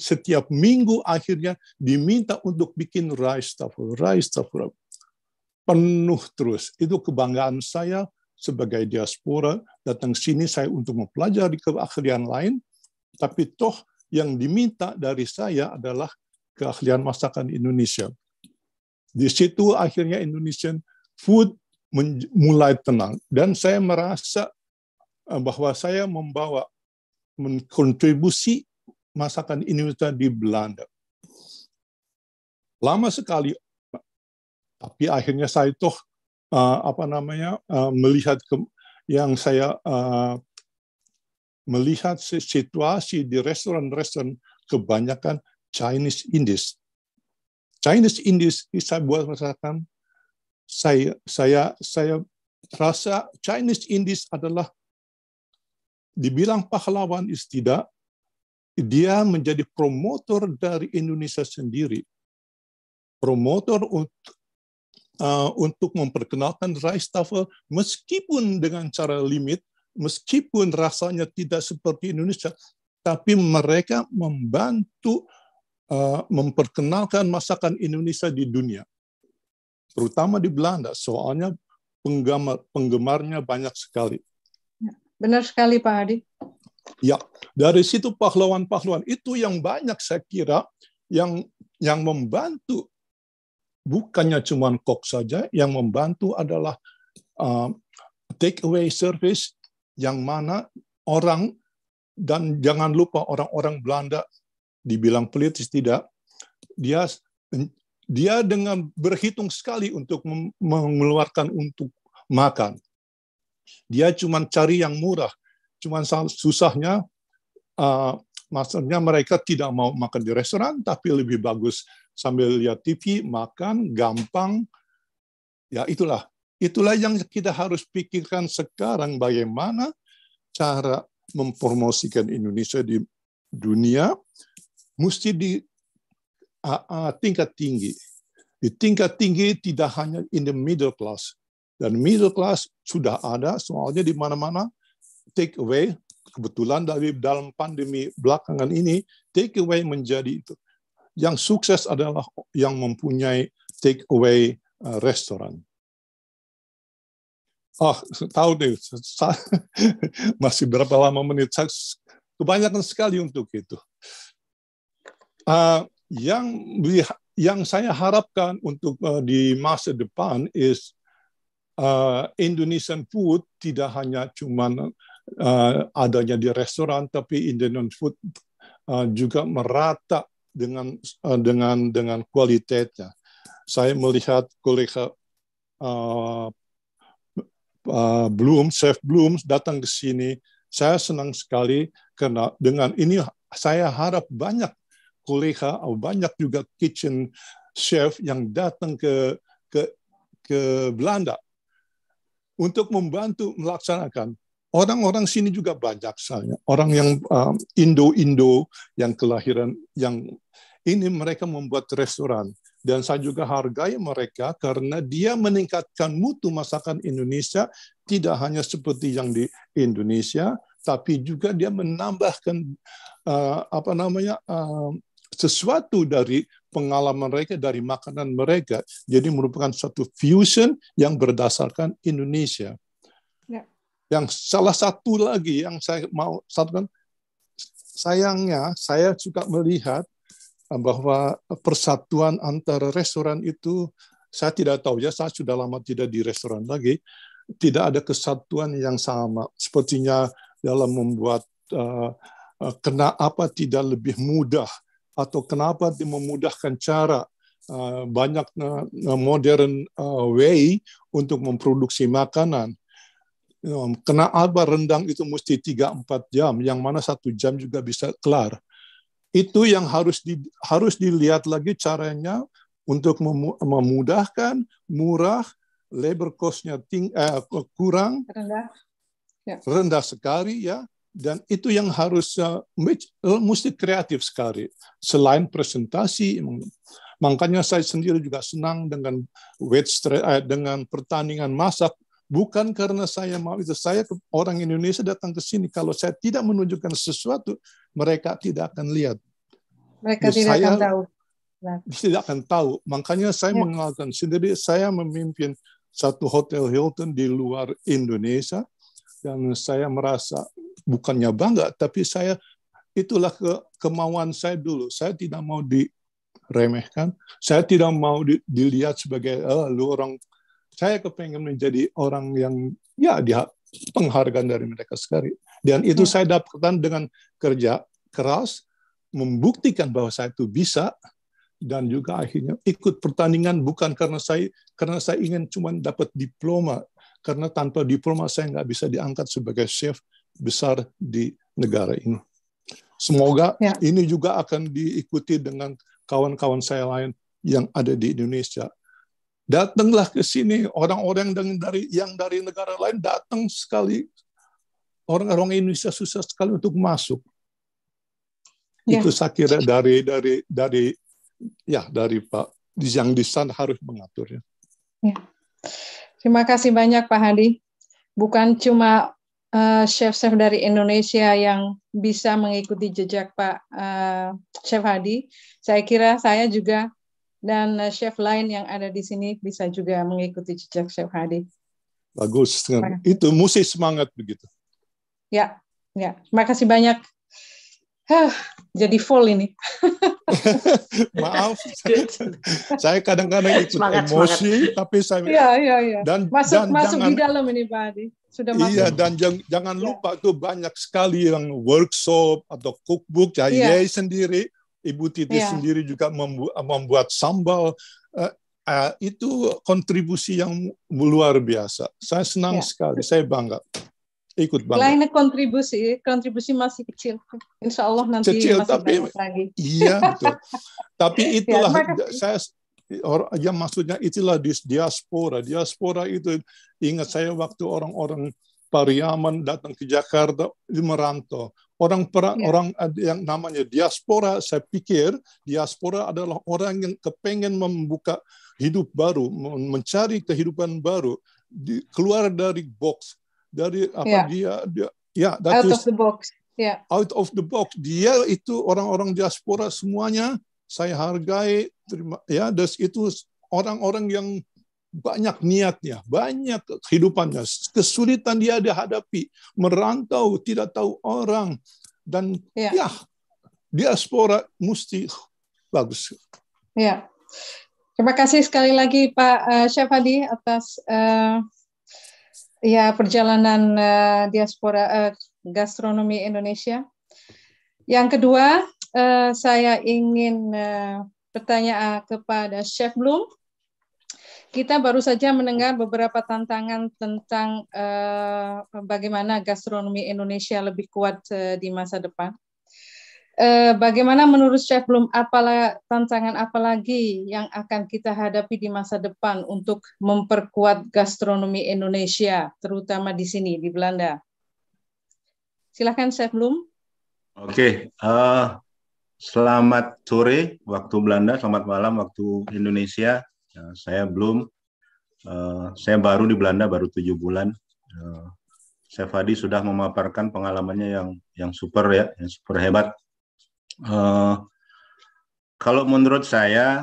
setiap minggu akhirnya diminta untuk bikin rice Rice taffel penuh terus. Itu kebanggaan saya sebagai diaspora datang sini saya untuk mempelajari keahlian lain, tapi toh yang diminta dari saya adalah keahlian masakan Indonesia. Di situ akhirnya Indonesian food mulai tenang dan saya merasa eh, bahwa saya membawa mengkontribusi masakan Indonesia di Belanda. Lama sekali tapi akhirnya saya toh uh, apa namanya uh, melihat ke, yang saya uh, melihat situasi di restoran-restoran kebanyakan Chinese Indies. Chinese Indies saya buat masakan saya saya saya rasa Chinese Indies adalah dibilang pahlawan is tidak dia menjadi promotor dari Indonesia sendiri promotor Uh, untuk memperkenalkan tafel meskipun dengan cara limit, meskipun rasanya tidak seperti Indonesia, tapi mereka membantu uh, memperkenalkan masakan Indonesia di dunia, terutama di Belanda. Soalnya penggemar penggemarnya banyak sekali. Ya, benar sekali Pak Hadi. Ya, dari situ pahlawan-pahlawan itu yang banyak saya kira yang yang membantu bukannya cuma kok saja yang membantu adalah uh, take away service yang mana orang dan jangan lupa orang-orang Belanda dibilang politis tidak dia dia dengan berhitung sekali untuk mengeluarkan untuk makan dia cuma cari yang murah cuma susahnya uh, maksudnya mereka tidak mau makan di restoran, tapi lebih bagus sambil lihat TV, makan, gampang. Ya itulah, itulah yang kita harus pikirkan sekarang bagaimana cara mempromosikan Indonesia di dunia mesti di uh, tingkat tinggi. Di tingkat tinggi tidak hanya in the middle class, dan middle class sudah ada soalnya di mana-mana take away kebetulan dari dalam pandemi belakangan ini take away menjadi itu. Yang sukses adalah yang mempunyai take away uh, restoran. Oh, tahu deh, masih berapa lama menit? kebanyakan sekali untuk itu. Uh, yang yang saya harapkan untuk uh, di masa depan is uh, Indonesian food tidak hanya cuman uh, adanya di restoran, tapi Indonesian food uh, juga merata dengan uh, dengan dengan kualitasnya. Saya melihat kolega uh, uh, Bloom, Chef Bloom datang ke sini. Saya senang sekali karena dengan ini saya harap banyak kolega, atau banyak juga kitchen chef yang datang ke ke ke Belanda untuk membantu melaksanakan orang-orang sini juga banyak saya orang yang um, Indo-Indo uh, yang kelahiran yang ini mereka membuat restoran dan saya juga hargai mereka karena dia meningkatkan mutu masakan Indonesia tidak hanya seperti yang di Indonesia tapi juga dia menambahkan uh, apa namanya uh, sesuatu dari pengalaman mereka dari makanan mereka jadi merupakan suatu fusion yang berdasarkan Indonesia yang salah satu lagi yang saya mau satukan, sayangnya saya juga melihat eh, bahwa persatuan antara restoran itu saya tidak tahu ya saya sudah lama tidak di restoran lagi tidak ada kesatuan yang sama sepertinya dalam membuat uh, apa tidak lebih mudah atau kenapa memudahkan cara uh, banyak uh, modern uh, way untuk memproduksi makanan Kena aba rendang itu mesti 3-4 jam, yang mana satu jam juga bisa kelar. Itu yang harus di, harus dilihat lagi caranya untuk memudahkan, murah, labor cost-nya ting, eh, kurang, rendah. Ya. rendah sekali ya, dan itu yang harus uh, mesti kreatif sekali selain presentasi makanya saya sendiri juga senang dengan wet eh, dengan pertandingan masak Bukan karena saya mau itu. Saya orang Indonesia datang ke sini. Kalau saya tidak menunjukkan sesuatu, mereka tidak akan lihat. Mereka ya, tidak saya, akan tahu. Nah. Tidak akan tahu. Makanya saya ya. mengalahkan sendiri. Saya memimpin satu hotel Hilton di luar Indonesia. Dan saya merasa bukannya bangga, tapi saya itulah ke, kemauan saya dulu. Saya tidak mau diremehkan. Saya tidak mau dilihat sebagai oh, lu orang saya kepengen menjadi orang yang ya dia penghargaan dari mereka sekali. Dan itu ya. saya dapatkan dengan kerja keras, membuktikan bahwa saya itu bisa, dan juga akhirnya ikut pertandingan bukan karena saya karena saya ingin cuma dapat diploma karena tanpa diploma saya nggak bisa diangkat sebagai chef besar di negara ini. Semoga ya. ini juga akan diikuti dengan kawan-kawan saya lain yang ada di Indonesia Datanglah ke sini orang-orang yang dari yang dari negara lain datang sekali orang-orang Indonesia susah sekali untuk masuk. Ya. Itu saya kira dari dari dari ya dari Pak yang di sana harus mengaturnya. Ya. Terima kasih banyak Pak Hadi. Bukan cuma uh, chef-chef dari Indonesia yang bisa mengikuti jejak Pak uh, Chef Hadi. Saya kira saya juga dan eh, chef lain yang ada di sini bisa juga mengikuti jejak Chef Hadi. Bagus, itu musik semangat begitu. Ya, ya. Terima kasih banyak. Huh, jadi full ini. Maaf, saya kadang-kadang ikut semangat, emosi, semangat. tapi saya ya, ya, ya. dan masuk dan masuk jangan, di dalam ini Pak Hadi. Sudah iya, masuk. Iya, dan jang, jangan iya. lupa ya. tuh banyak sekali yang workshop atau cookbook saya ya. sendiri Ibu Titi yeah. sendiri juga membu membuat sambal. Uh, uh, itu kontribusi yang luar biasa. Saya senang yeah. sekali, saya bangga. Ikut bangga. Lainnya kontribusi, kontribusi masih kecil. Insya Allah nanti kecil, masih tapi, lagi. Iya, betul. tapi ya, itulah, yeah, saya orang yang maksudnya itulah di diaspora. Diaspora itu ingat saya waktu orang-orang Pariaman datang ke Jakarta merantau. Orang perang, yeah. orang yang namanya diaspora, saya pikir diaspora adalah orang yang kepengen membuka hidup baru, mencari kehidupan baru, di, keluar dari box, dari apa yeah. dia, dia ya yeah, out is, of the box. Yeah. Out of the box. Dia itu orang-orang diaspora semuanya saya hargai terima ya das itu orang-orang yang banyak niatnya, banyak kehidupannya, kesulitan dia dihadapi, merantau, tidak tahu orang, dan ya, ya diaspora mesti bagus. Ya, terima kasih sekali lagi Pak Syafadi eh, atas uh, ya perjalanan uh, diaspora uh, gastronomi Indonesia. Yang kedua, uh, saya ingin uh, bertanya kepada Chef Bloom kita baru saja mendengar beberapa tantangan tentang uh, bagaimana gastronomi Indonesia lebih kuat uh, di masa depan. Eh, bagaimana menurut Chef Blum, apalah tantangan apa lagi yang akan kita hadapi di masa depan untuk memperkuat gastronomi Indonesia, terutama di sini di Belanda? Silahkan Chef Blum. Oke, okay. uh, selamat sore waktu Belanda, selamat malam waktu Indonesia. Ya, saya belum, uh, saya baru di Belanda baru tujuh bulan. Uh, sudah memaparkan pengalamannya yang yang super ya, yang super hebat. Uh, kalau menurut saya,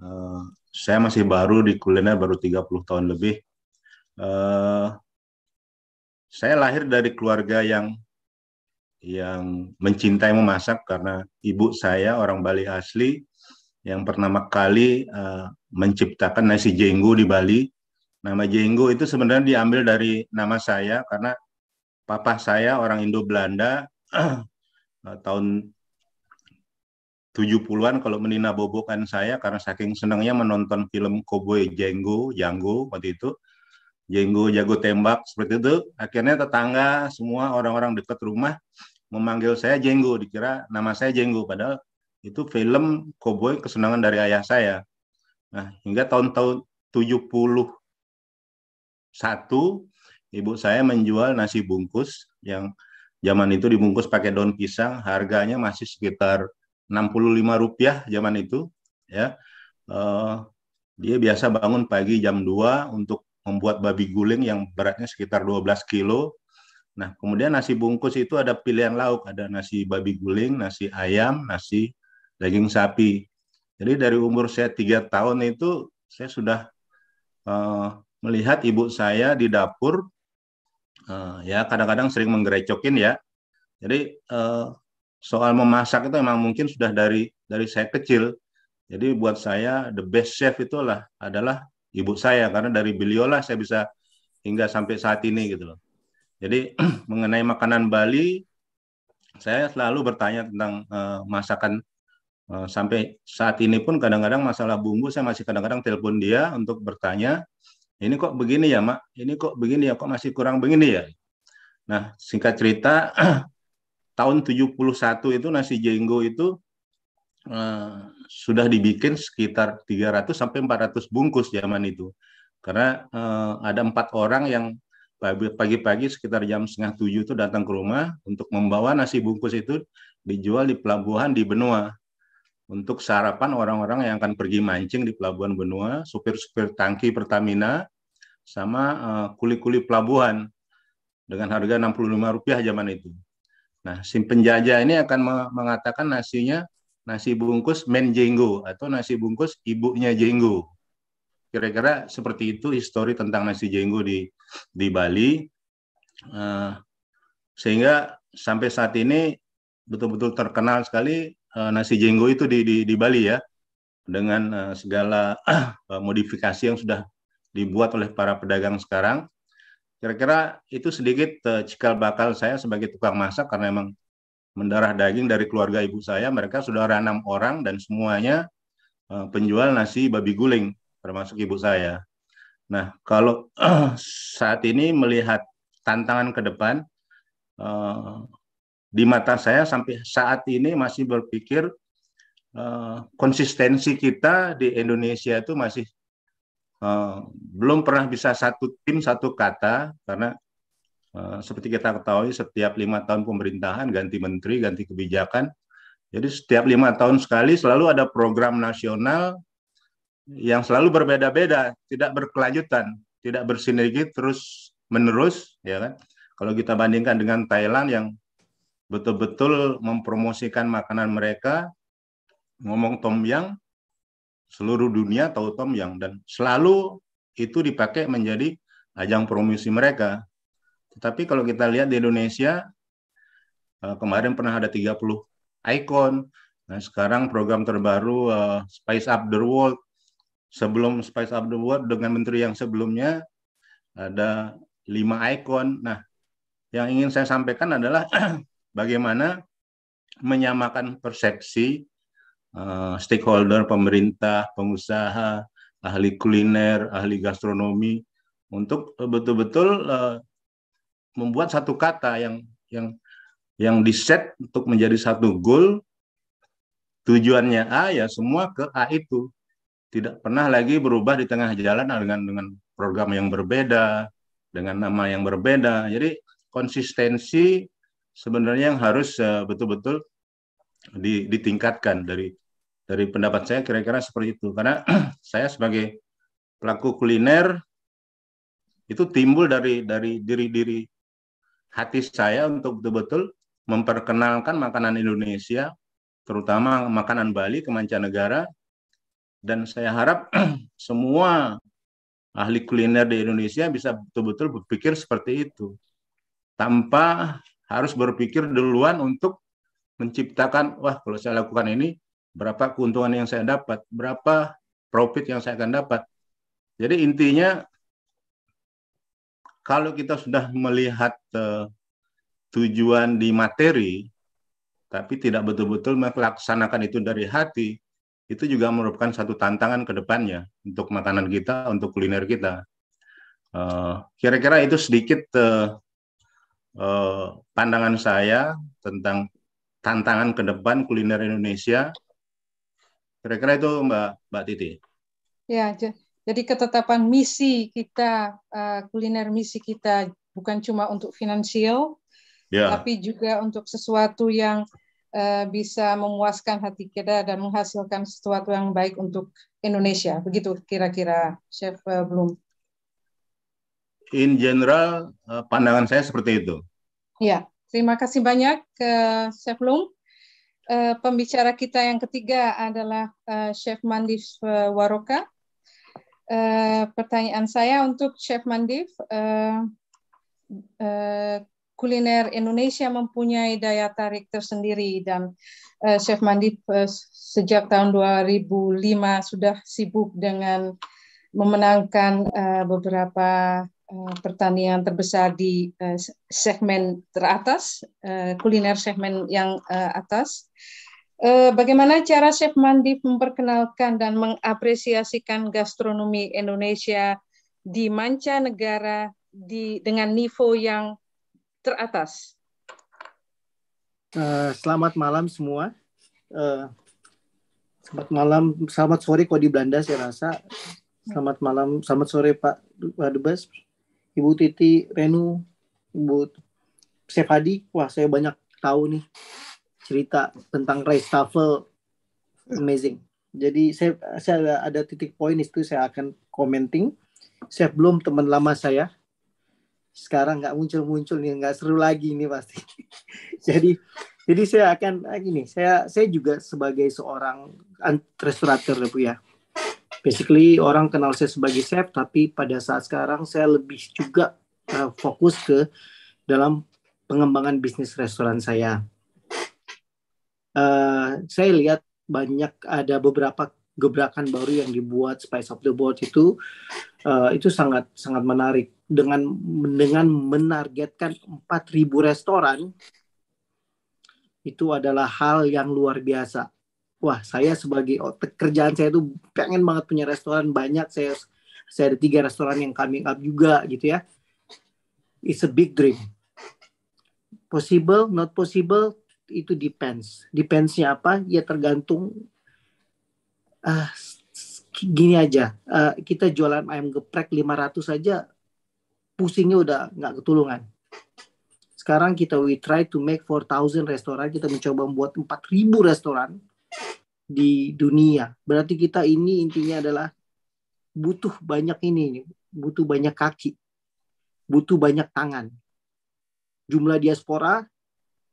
uh, saya masih baru di kuliner baru 30 tahun lebih. Uh, saya lahir dari keluarga yang yang mencintai memasak karena ibu saya orang Bali asli, yang pertama kali uh, menciptakan nasi jenggo di Bali. Nama jenggo itu sebenarnya diambil dari nama saya karena papa saya orang Indo Belanda eh, tahun 70-an kalau menina bobokan saya karena saking senangnya menonton film koboi Jenggo, jango waktu itu. Jenggo jago tembak seperti itu. Akhirnya tetangga semua orang-orang dekat rumah memanggil saya Jenggo, dikira nama saya Jenggo padahal itu film koboi Kesenangan dari Ayah Saya. Nah, hingga tahun-tahun 71 ibu saya menjual nasi bungkus yang zaman itu dibungkus pakai daun pisang, harganya masih sekitar 65 rupiah zaman itu ya. Uh, dia biasa bangun pagi jam 2 untuk membuat babi guling yang beratnya sekitar 12 kilo. Nah, kemudian nasi bungkus itu ada pilihan lauk, ada nasi babi guling, nasi ayam, nasi daging sapi. Jadi dari umur saya tiga tahun itu saya sudah uh, melihat ibu saya di dapur uh, ya kadang-kadang sering menggerecokin ya. Jadi uh, soal memasak itu memang mungkin sudah dari dari saya kecil. Jadi buat saya the best chef itulah adalah ibu saya karena dari lah saya bisa hingga sampai saat ini gitu loh. Jadi mengenai makanan Bali saya selalu bertanya tentang uh, masakan Eh, sampai saat ini pun kadang-kadang masalah bumbu saya masih kadang-kadang telepon dia untuk bertanya ini kok begini ya mak ini kok begini ya kok masih kurang begini ya nah singkat cerita tahun 71 itu nasi jenggo itu eh, sudah dibikin sekitar 300 sampai 400 bungkus zaman itu karena eh, ada empat orang yang pagi-pagi sekitar jam setengah tujuh itu datang ke rumah untuk membawa nasi bungkus itu dijual di pelabuhan di benua untuk sarapan orang-orang yang akan pergi mancing di pelabuhan benua, supir-supir tangki Pertamina, sama eh, kuli-kuli uh, pelabuhan dengan harga Rp65 zaman itu. Nah, si penjajah ini akan mengatakan nasinya nasi bungkus men jenggo atau nasi bungkus ibunya jenggo. Kira-kira seperti itu histori tentang nasi jenggo di di Bali. Uh, sehingga sampai saat ini betul-betul terkenal sekali Eh, nasi jenggo itu di, di, di Bali ya dengan uh, segala uh, modifikasi yang sudah dibuat oleh para pedagang sekarang. Kira-kira itu sedikit uh, cikal bakal saya sebagai tukang masak karena memang mendarah daging dari keluarga ibu saya. Mereka sudah ada enam orang dan semuanya uh, penjual nasi babi guling termasuk ibu saya. Nah kalau uh, saat ini melihat tantangan ke depan, uh, di mata saya sampai saat ini masih berpikir uh, konsistensi kita di Indonesia itu masih uh, belum pernah bisa satu tim satu kata karena uh, seperti kita ketahui setiap lima tahun pemerintahan ganti menteri ganti kebijakan jadi setiap lima tahun sekali selalu ada program nasional yang selalu berbeda-beda tidak berkelanjutan tidak bersinergi terus menerus ya kan kalau kita bandingkan dengan Thailand yang betul-betul mempromosikan makanan mereka ngomong tom yang seluruh dunia tahu tom yang dan selalu itu dipakai menjadi ajang promosi mereka. Tetapi kalau kita lihat di Indonesia eh, kemarin pernah ada 30 ikon. Nah, sekarang program terbaru eh, Spice Up the World. Sebelum Spice Up the World dengan menteri yang sebelumnya ada lima ikon. Nah, yang ingin saya sampaikan adalah bagaimana menyamakan persepsi uh, stakeholder, pemerintah, pengusaha, ahli kuliner, ahli gastronomi untuk betul-betul uh, membuat satu kata yang yang yang diset untuk menjadi satu goal tujuannya A ya semua ke A itu tidak pernah lagi berubah di tengah jalan dengan dengan program yang berbeda dengan nama yang berbeda jadi konsistensi sebenarnya yang harus eh, betul-betul ditingkatkan dari dari pendapat saya kira-kira seperti itu karena saya sebagai pelaku kuliner itu timbul dari dari diri diri hati saya untuk betul-betul memperkenalkan makanan Indonesia terutama makanan Bali ke mancanegara dan saya harap semua ahli kuliner di Indonesia bisa betul-betul berpikir seperti itu tanpa harus berpikir duluan untuk menciptakan wah kalau saya lakukan ini berapa keuntungan yang saya dapat, berapa profit yang saya akan dapat. Jadi intinya kalau kita sudah melihat uh, tujuan di materi tapi tidak betul-betul melaksanakan itu dari hati, itu juga merupakan satu tantangan ke depannya untuk makanan kita, untuk kuliner kita. Eh, kira-kira uh, itu sedikit uh, eh, pandangan saya tentang tantangan ke depan kuliner Indonesia. Kira-kira itu Mbak Mbak Titi. Ya, jadi ketetapan misi kita uh, kuliner misi kita bukan cuma untuk finansial, ya. tapi juga untuk sesuatu yang uh, bisa memuaskan hati kita dan menghasilkan sesuatu yang baik untuk Indonesia. Begitu kira-kira Chef uh, eh, Bloom in general eh, pandangan saya seperti itu. Ya, terima kasih banyak eh, Chef Lung. Eh, pembicara kita yang ketiga adalah Chef Mandif Waroka. pertanyaan saya untuk Chef Mandif, kuliner Indonesia mempunyai daya tarik tersendiri dan Chef Mandif sejak tahun 2005 sudah sibuk dengan memenangkan beberapa Eh, pertanian terbesar di eh, segmen teratas, eh, kuliner segmen yang atas. Bagaimana cara Chef mandi memperkenalkan dan mengapresiasikan gastronomi Indonesia di manca negara di dengan nivo yang teratas? Selamat malam semua. Selamat malam, selamat sore kalau di Belanda saya rasa. Selamat malam, selamat sore Pak Dubes. Ibu Titi Renu, Ibu Chef Hadi, wah saya banyak tahu nih cerita tentang rice tafel amazing. Jadi saya saya ada, ada titik poin itu saya akan commenting. Saya belum teman lama saya. Sekarang nggak muncul-muncul nih, nggak seru lagi ini pasti. jadi jadi saya akan ah, gini, saya saya juga sebagai seorang restorator ya Bu ya basically orang kenal saya sebagai chef tapi pada saat sekarang saya lebih juga uh, fokus ke dalam pengembangan bisnis restoran saya. Uh, saya lihat banyak ada beberapa gebrakan baru yang dibuat Spice of the Board itu uh, itu sangat sangat menarik dengan dengan menargetkan 4000 restoran itu adalah hal yang luar biasa wah saya sebagai kerjaan saya tuh pengen banget punya restoran banyak saya saya ada tiga restoran yang kami up juga gitu ya it's a big dream possible not possible itu depends dependsnya apa ya tergantung uh, gini aja uh, kita jualan ayam geprek 500 saja, pusingnya udah nggak ketulungan sekarang kita we try to make 4000 restoran kita mencoba membuat 4000 restoran di dunia. Berarti kita ini intinya adalah butuh banyak ini, butuh banyak kaki, butuh banyak tangan. Jumlah diaspora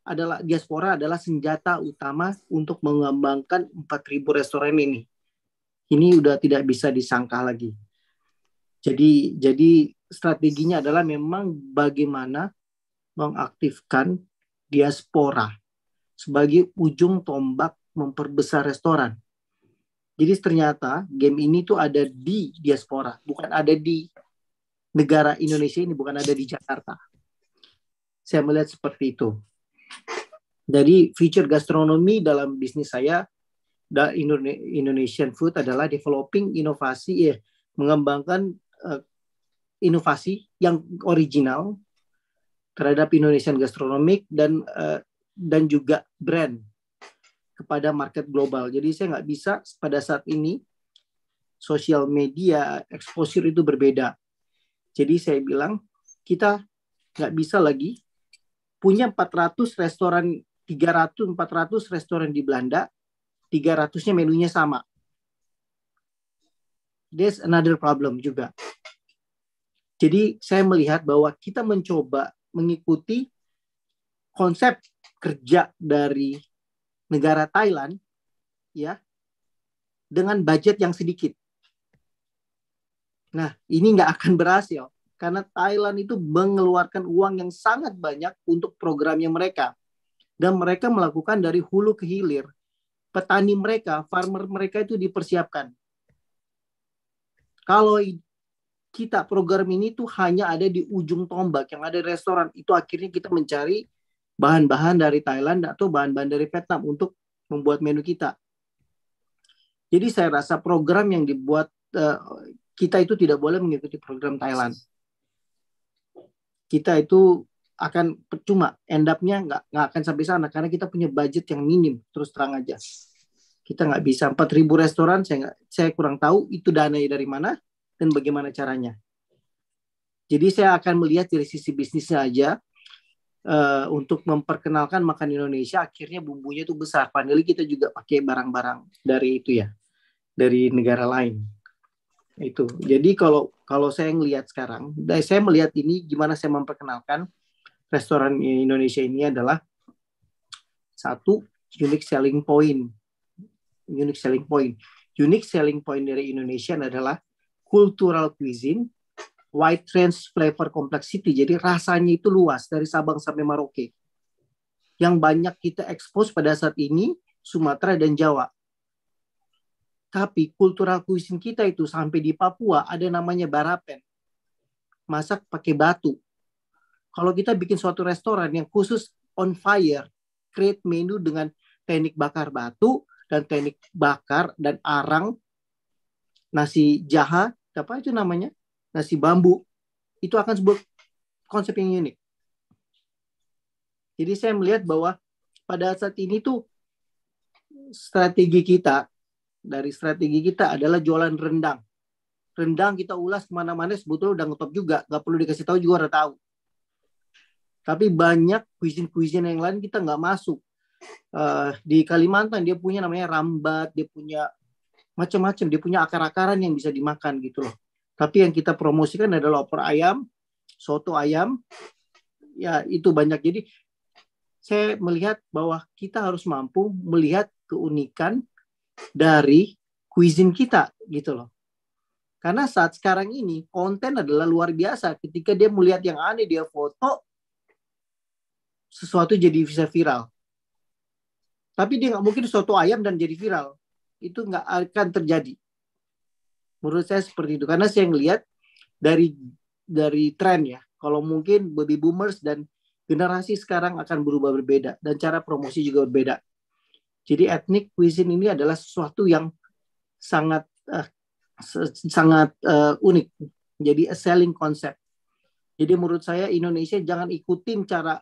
adalah diaspora adalah senjata utama untuk mengembangkan 4.000 restoran ini. Ini udah tidak bisa disangka lagi. Jadi jadi strateginya adalah memang bagaimana mengaktifkan diaspora sebagai ujung tombak memperbesar restoran. Jadi ternyata game ini tuh ada di diaspora, bukan ada di negara Indonesia ini, bukan ada di Jakarta. Saya melihat seperti itu. Jadi feature gastronomi dalam bisnis saya da Indonesian food adalah developing inovasi ya, mengembangkan uh, inovasi yang original terhadap Indonesian gastronomic dan uh, dan juga brand kepada market global. Jadi saya nggak bisa pada saat ini sosial media exposure itu berbeda. Jadi saya bilang kita nggak bisa lagi punya 400 restoran 300 400 restoran di Belanda 300-nya menunya sama. There's another problem juga. Jadi saya melihat bahwa kita mencoba mengikuti konsep kerja dari negara Thailand ya dengan budget yang sedikit. Nah, ini nggak akan berhasil karena Thailand itu mengeluarkan uang yang sangat banyak untuk programnya mereka. Dan mereka melakukan dari hulu ke hilir. Petani mereka, farmer mereka itu dipersiapkan. Kalau kita program ini tuh hanya ada di ujung tombak yang ada restoran, itu akhirnya kita mencari bahan-bahan dari Thailand atau bahan-bahan dari Vietnam untuk membuat menu kita. Jadi saya rasa program yang dibuat uh, kita itu tidak boleh mengikuti program Thailand. Kita itu akan percuma, endapnya nggak nggak akan sampai sana karena kita punya budget yang minim terus terang aja. Kita nggak bisa 4.000 restoran saya nggak saya kurang tahu itu dana dari mana dan bagaimana caranya. Jadi saya akan melihat dari sisi bisnisnya aja uh, untuk memperkenalkan makan Indonesia akhirnya bumbunya tuh besar. Padahal kita juga pakai barang-barang dari itu ya, dari negara lain. Itu. Jadi kalau kalau saya ngelihat sekarang, saya melihat ini gimana saya memperkenalkan restoran Indonesia ini adalah satu unique selling point. Unique selling point. Unique selling point dari Indonesia adalah cultural cuisine wide range flavor complexity. Jadi rasanya itu luas dari Sabang sampai Maroke. Yang banyak kita expose pada saat ini Sumatera dan Jawa. Tapi kultural cuisine kita itu sampai di Papua ada namanya barapen. Masak pakai batu. Kalau kita bikin suatu restoran yang khusus on fire, create menu dengan teknik bakar batu dan teknik bakar dan arang nasi jaha apa itu namanya nasi bambu itu akan sebuah konsep yang unik. Jadi saya melihat bahwa pada saat ini tuh strategi kita dari strategi kita adalah jualan rendang. Rendang kita ulas kemana-mana sebetulnya udah ngetop juga, nggak perlu dikasih tahu juga udah tahu. Tapi banyak kuisin-kuisin yang lain kita nggak masuk. Uh, di Kalimantan dia punya namanya rambat, dia punya macam-macam, dia punya akar-akaran yang bisa dimakan gitu loh. Tapi yang kita promosikan adalah opor ayam, soto ayam. Ya, itu banyak. Jadi saya melihat bahwa kita harus mampu melihat keunikan dari kuisin kita gitu loh. Karena saat sekarang ini konten adalah luar biasa. Ketika dia melihat yang aneh dia foto sesuatu jadi bisa viral. Tapi dia nggak mungkin soto ayam dan jadi viral. Itu nggak akan terjadi. Menurut saya seperti itu karena saya melihat dari dari tren ya. Kalau mungkin baby boomers dan generasi sekarang akan berubah berbeda dan cara promosi juga berbeda. Jadi etnik cuisine ini adalah sesuatu yang sangat uh, sangat uh, unik. Jadi a selling concept. Jadi menurut saya Indonesia jangan ikutin cara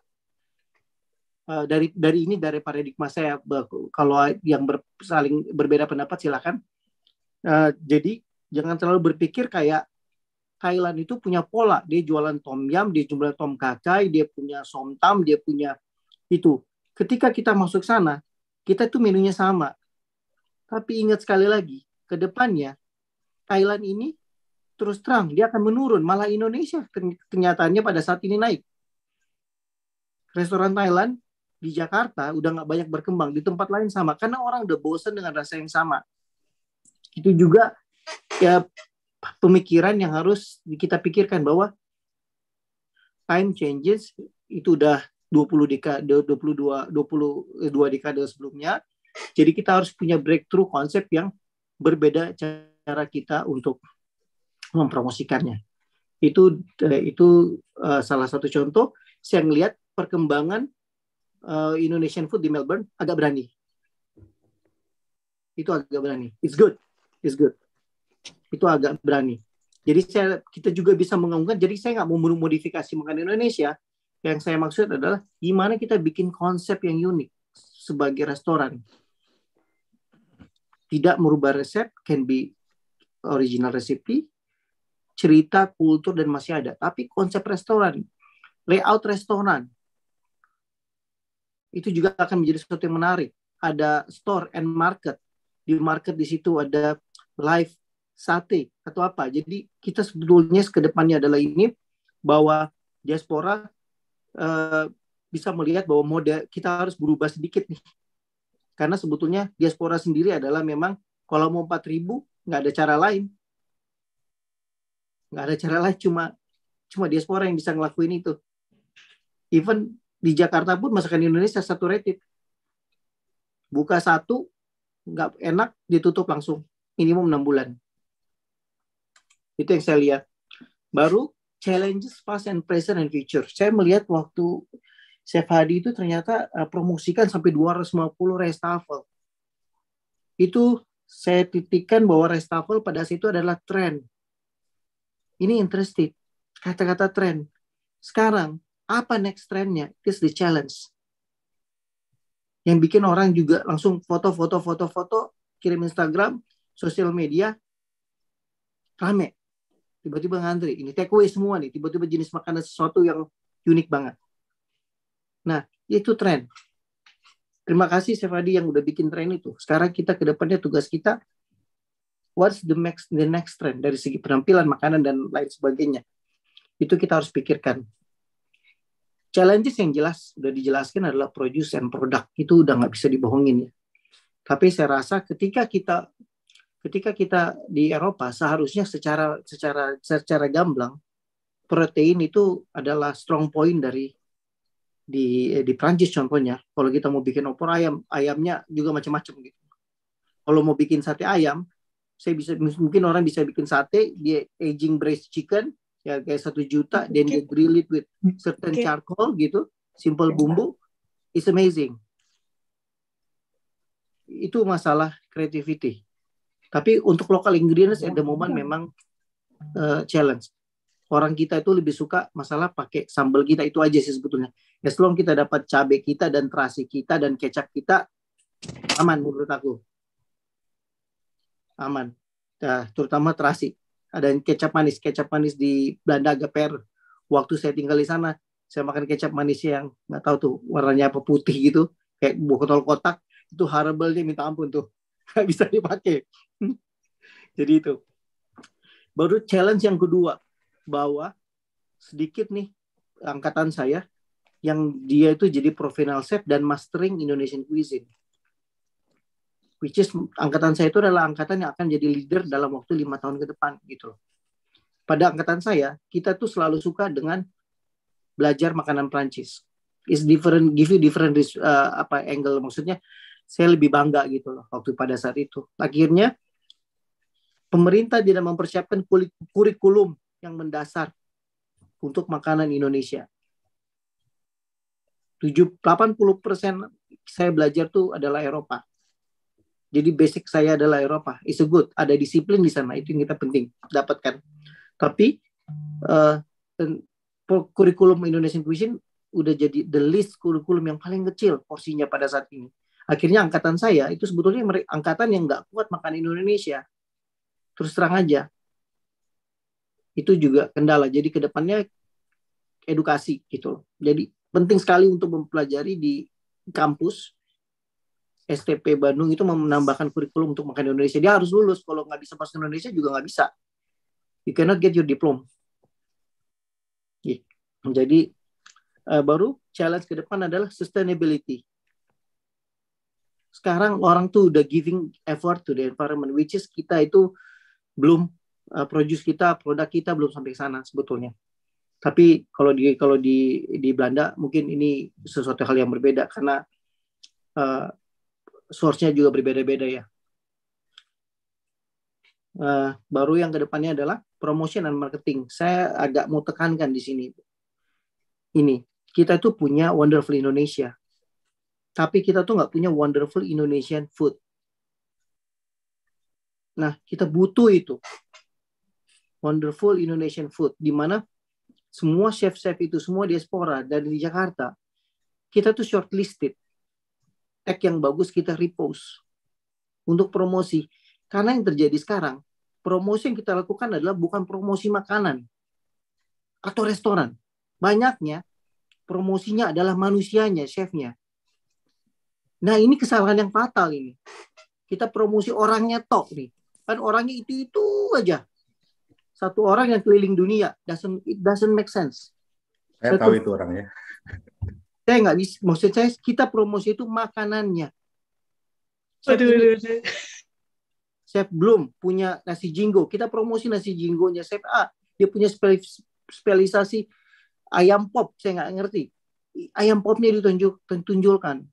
eh, dari dari ini dari paradigma saya kalau yang ber, saling berbeda pendapat silakan. Uh, jadi jangan terlalu berpikir kayak Thailand itu punya pola. Dia jualan tom yam, dia jualan tom kacai, dia punya somtam, dia punya itu. Ketika kita masuk sana, kita tuh menunya sama. Tapi ingat sekali lagi, ke depannya Thailand ini terus terang dia akan menurun. Malah Indonesia kenyataannya pada saat ini naik. Restoran Thailand di Jakarta udah nggak banyak berkembang. Di tempat lain sama. Karena orang udah bosen dengan rasa yang sama. Itu juga ya pemikiran yang harus kita pikirkan bahwa time changes itu udah 20 dekade 22 22 dekade sebelumnya. Jadi kita harus punya breakthrough konsep yang berbeda cara kita untuk mempromosikannya. Itu eh, itu eh, salah satu contoh saya melihat perkembangan eh, Indonesian food di Melbourne agak berani. Itu agak berani. It's good. It's good itu agak berani. Jadi saya kita juga bisa mengaungkan. Jadi saya nggak mau modifikasi makanan Indonesia. Yang saya maksud adalah gimana kita bikin konsep yang unik sebagai restoran. Tidak merubah resep can be original recipe, cerita, kultur dan masih ada. Tapi konsep restoran, layout restoran itu juga akan menjadi sesuatu yang menarik. Ada store and market. Di market di situ ada live sate atau apa. Jadi kita sebetulnya ke depannya adalah ini bahwa diaspora uh, bisa melihat bahwa mode kita harus berubah sedikit nih. Karena sebetulnya diaspora sendiri adalah memang kalau mau 4000 nggak ada cara lain. Nggak ada cara lain cuma cuma diaspora yang bisa ngelakuin itu. Even di Jakarta pun masakan Indonesia satu saturated. Buka satu, nggak enak, ditutup langsung. Minimum 6 bulan. Itu yang saya lihat. Baru challenges past and present and future. Saya melihat waktu Chef Hadi itu ternyata eh, promosikan sampai 250 restafel. Itu saya titikkan bahwa restafel pada saat itu adalah tren. Ini interested Kata-kata tren. Sekarang, apa next trendnya? It is the challenge. Yang bikin orang juga langsung foto-foto-foto-foto, kirim Instagram, sosial media, rame tiba-tiba ngantri. Ini take away semua nih, tiba-tiba jenis makanan sesuatu yang unik banget. Nah, itu tren. Terima kasih Chef yang udah bikin tren itu. Sekarang kita ke depannya tugas kita what's the next the next trend dari segi penampilan, makanan dan lain sebagainya. Itu kita harus pikirkan. Challenges yang jelas udah dijelaskan adalah produce and product. Itu udah nggak bisa dibohongin ya. Tapi saya rasa ketika kita ketika kita di Eropa seharusnya secara secara secara gamblang protein itu adalah strong point dari di di Prancis contohnya kalau kita mau bikin opor ayam ayamnya juga macam-macam gitu kalau mau bikin sate ayam saya bisa mungkin orang bisa bikin sate dia aging braised chicken ya kayak satu juta okay. dia grill it with hmm. certain okay. charcoal gitu simple iya. bumbu it's amazing itu masalah creativity tapi untuk lokal ingredients at the iya. moment memang uh, challenge. Orang kita itu lebih suka masalah pakai sambal kita itu aja sih sebetulnya. Ya long kita dapat cabai kita dan terasi kita dan kecap kita aman menurut aku. Aman. Nah, terutama terasi. Ada kecap manis, kecap manis di Belanda agak per. Waktu saya tinggal di sana, saya makan kecap manis yang nggak tahu tuh warnanya apa putih gitu, kayak botol kotak itu horrible minta ampun tuh nggak bisa dipakai. Jadi itu. Baru challenge yang kedua bahwa sedikit nih angkatan saya yang dia itu jadi profesional chef dan mastering Indonesian cuisine. Which is angkatan saya itu adalah angkatan yang akan jadi leader dalam waktu lima tahun ke depan gitu loh. Pada angkatan saya, kita tuh selalu suka dengan belajar makanan Prancis. Is different, give you different uh, apa angle maksudnya saya lebih bangga gitu loh waktu pada saat itu. Akhirnya pemerintah tidak mempersiapkan kurikulum yang mendasar untuk makanan Indonesia. 80% persen saya belajar tuh adalah Eropa. Jadi basic saya adalah Eropa. It's a good. Ada disiplin di sana. Itu yang kita penting dapatkan. Tapi uh, kurikulum Indonesian Cuisine udah jadi the least kurikulum yang paling kecil porsinya pada saat ini akhirnya angkatan saya itu sebetulnya angkatan yang nggak kuat makan Indonesia terus terang aja itu juga kendala jadi kedepannya edukasi gitu loh. jadi penting sekali untuk mempelajari di kampus STP Bandung itu menambahkan kurikulum untuk makan Indonesia dia harus lulus kalau nggak bisa masuk Indonesia juga nggak bisa you cannot get your diploma gitu. jadi eh, baru challenge ke depan adalah sustainability sekarang orang tuh udah giving effort to the environment which is kita itu belum uh, produce kita produk kita belum sampai sana sebetulnya tapi kalau di kalau di di Belanda mungkin ini sesuatu hal yang berbeda karena uh, source-nya juga berbeda-beda ya uh, baru yang kedepannya adalah promotion dan marketing saya agak mau tekankan di sini ini kita itu punya wonderful Indonesia tapi kita tuh nggak punya wonderful Indonesian food. Nah, kita butuh itu. Wonderful Indonesian food. Di mana semua chef-chef itu, semua diaspora dari di Jakarta, kita tuh shortlisted. Tag yang bagus kita repost. Untuk promosi. Karena yang terjadi sekarang, promosi yang kita lakukan adalah bukan promosi makanan atau restoran. Banyaknya promosinya adalah manusianya, chefnya. Nah ini kesalahan yang fatal ini. Kita promosi orangnya tok nih. Kan orangnya itu-itu aja. Satu orang yang keliling dunia. Doesn't, it doesn't make sense. Saya Betul. tahu itu orangnya. Saya nggak bisa. Maksud saya kita promosi itu makanannya. Chef, aduh, aduh. belum punya nasi jinggo. Kita promosi nasi jinggonya Chef A. Dia punya spesialisasi ayam pop. Saya nggak ngerti. Ayam popnya ditunjuk, ditunjulkan.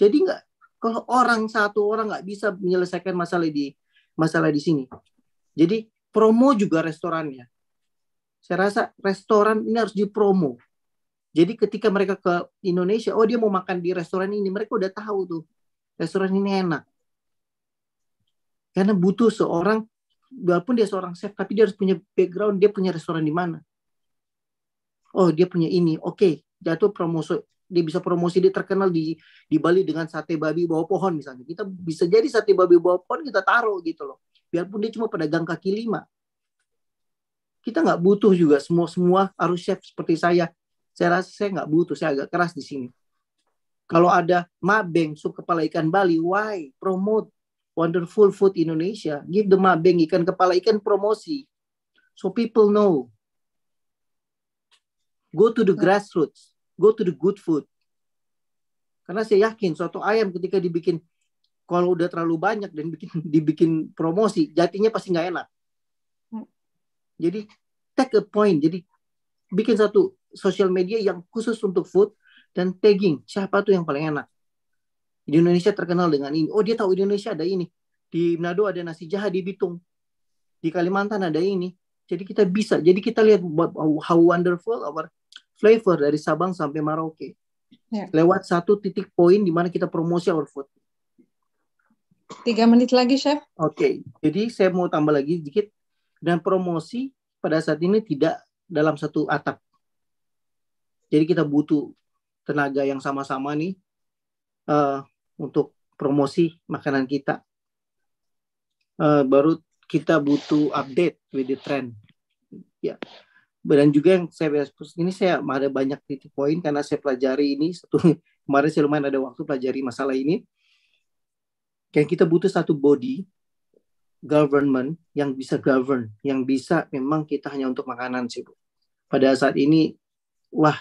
Jadi nggak kalau orang satu orang nggak bisa menyelesaikan masalah di masalah di sini. Jadi promo juga restorannya. Saya rasa restoran ini harus dipromo. Jadi ketika mereka ke Indonesia, oh dia mau makan di restoran ini, mereka udah tahu tuh restoran ini enak. Karena butuh seorang, walaupun dia seorang chef, tapi dia harus punya background, dia punya restoran di mana. Oh dia punya ini, oke, okay, jatuh promosi dia bisa promosi dia terkenal di di Bali dengan sate babi bawah pohon misalnya kita bisa jadi sate babi bawah pohon kita taruh gitu loh biarpun dia cuma pedagang kaki lima kita nggak butuh juga semua semua harus chef seperti saya saya rasa saya nggak butuh saya agak keras di sini kalau ada mabeng sup kepala ikan Bali why promote wonderful food Indonesia give the mabeng ikan kepala ikan promosi so people know go to the grassroots go to the good food. Karena saya yakin suatu ayam ketika dibikin kalau udah terlalu banyak dan bikin dibikin promosi, jatinya pasti nggak enak. Hmm. Jadi take a point. Jadi bikin satu social media yang khusus untuk food dan tagging siapa tuh yang paling enak. Di Indonesia terkenal dengan ini. Oh dia tahu Indonesia ada ini. Di Manado ada nasi jahat di Bitung. Di Kalimantan ada ini. Jadi kita bisa. Jadi kita lihat how wonderful our flavor dari Sabang sampai Merauke. Yeah. Lewat satu titik poin di mana kita promosi our food. Tiga menit lagi, Chef. Oke, okay. jadi saya mau tambah lagi sedikit. Dan promosi pada saat ini tidak dalam satu atap. Jadi kita butuh tenaga yang sama-sama nih uh, untuk promosi makanan kita. Uh, baru kita butuh update with the trend. Ya, yeah dan juga yang saya bahas ini saya ada banyak titik poin karena saya pelajari ini satu kemarin saya lumayan ada waktu pelajari masalah ini yang kita butuh satu body government yang bisa govern yang bisa memang kita hanya untuk makanan sih bu pada saat ini wah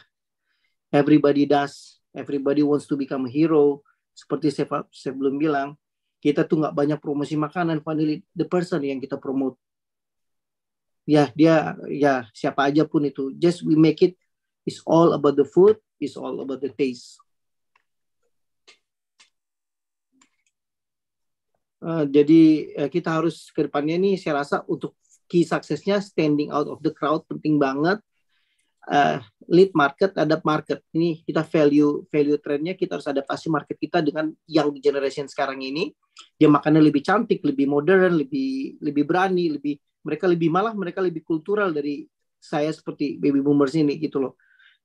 everybody does everybody wants to become a hero seperti saya, saya belum bilang kita tuh nggak banyak promosi makanan finally the person yang kita promote ya dia ya siapa aja pun itu just we make it is all about the food is all about the taste Uh, jadi uh, kita harus ke depannya nih saya rasa untuk key suksesnya standing out of the crowd penting banget. Uh, lead market adapt market. Ini kita value value trennya kita harus adaptasi market kita dengan young generation sekarang ini. Dia makannya lebih cantik, lebih modern, lebih lebih berani, lebih mereka lebih malah mereka lebih kultural dari saya seperti baby boomers ini gitu loh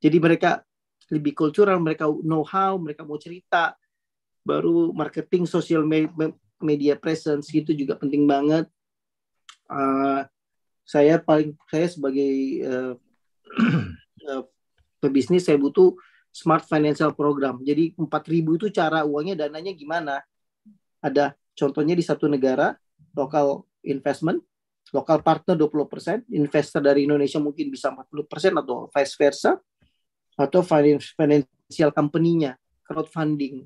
jadi mereka lebih kultural mereka know how mereka mau cerita baru marketing social media presence gitu juga penting banget uh, saya paling saya sebagai eh, eh, pebisnis saya butuh smart financial program jadi 4000 itu cara uangnya dananya gimana ada contohnya di satu negara lokal investment lokal partner 20%, investor dari Indonesia mungkin bisa 40% atau vice versa, atau financial company-nya, crowdfunding.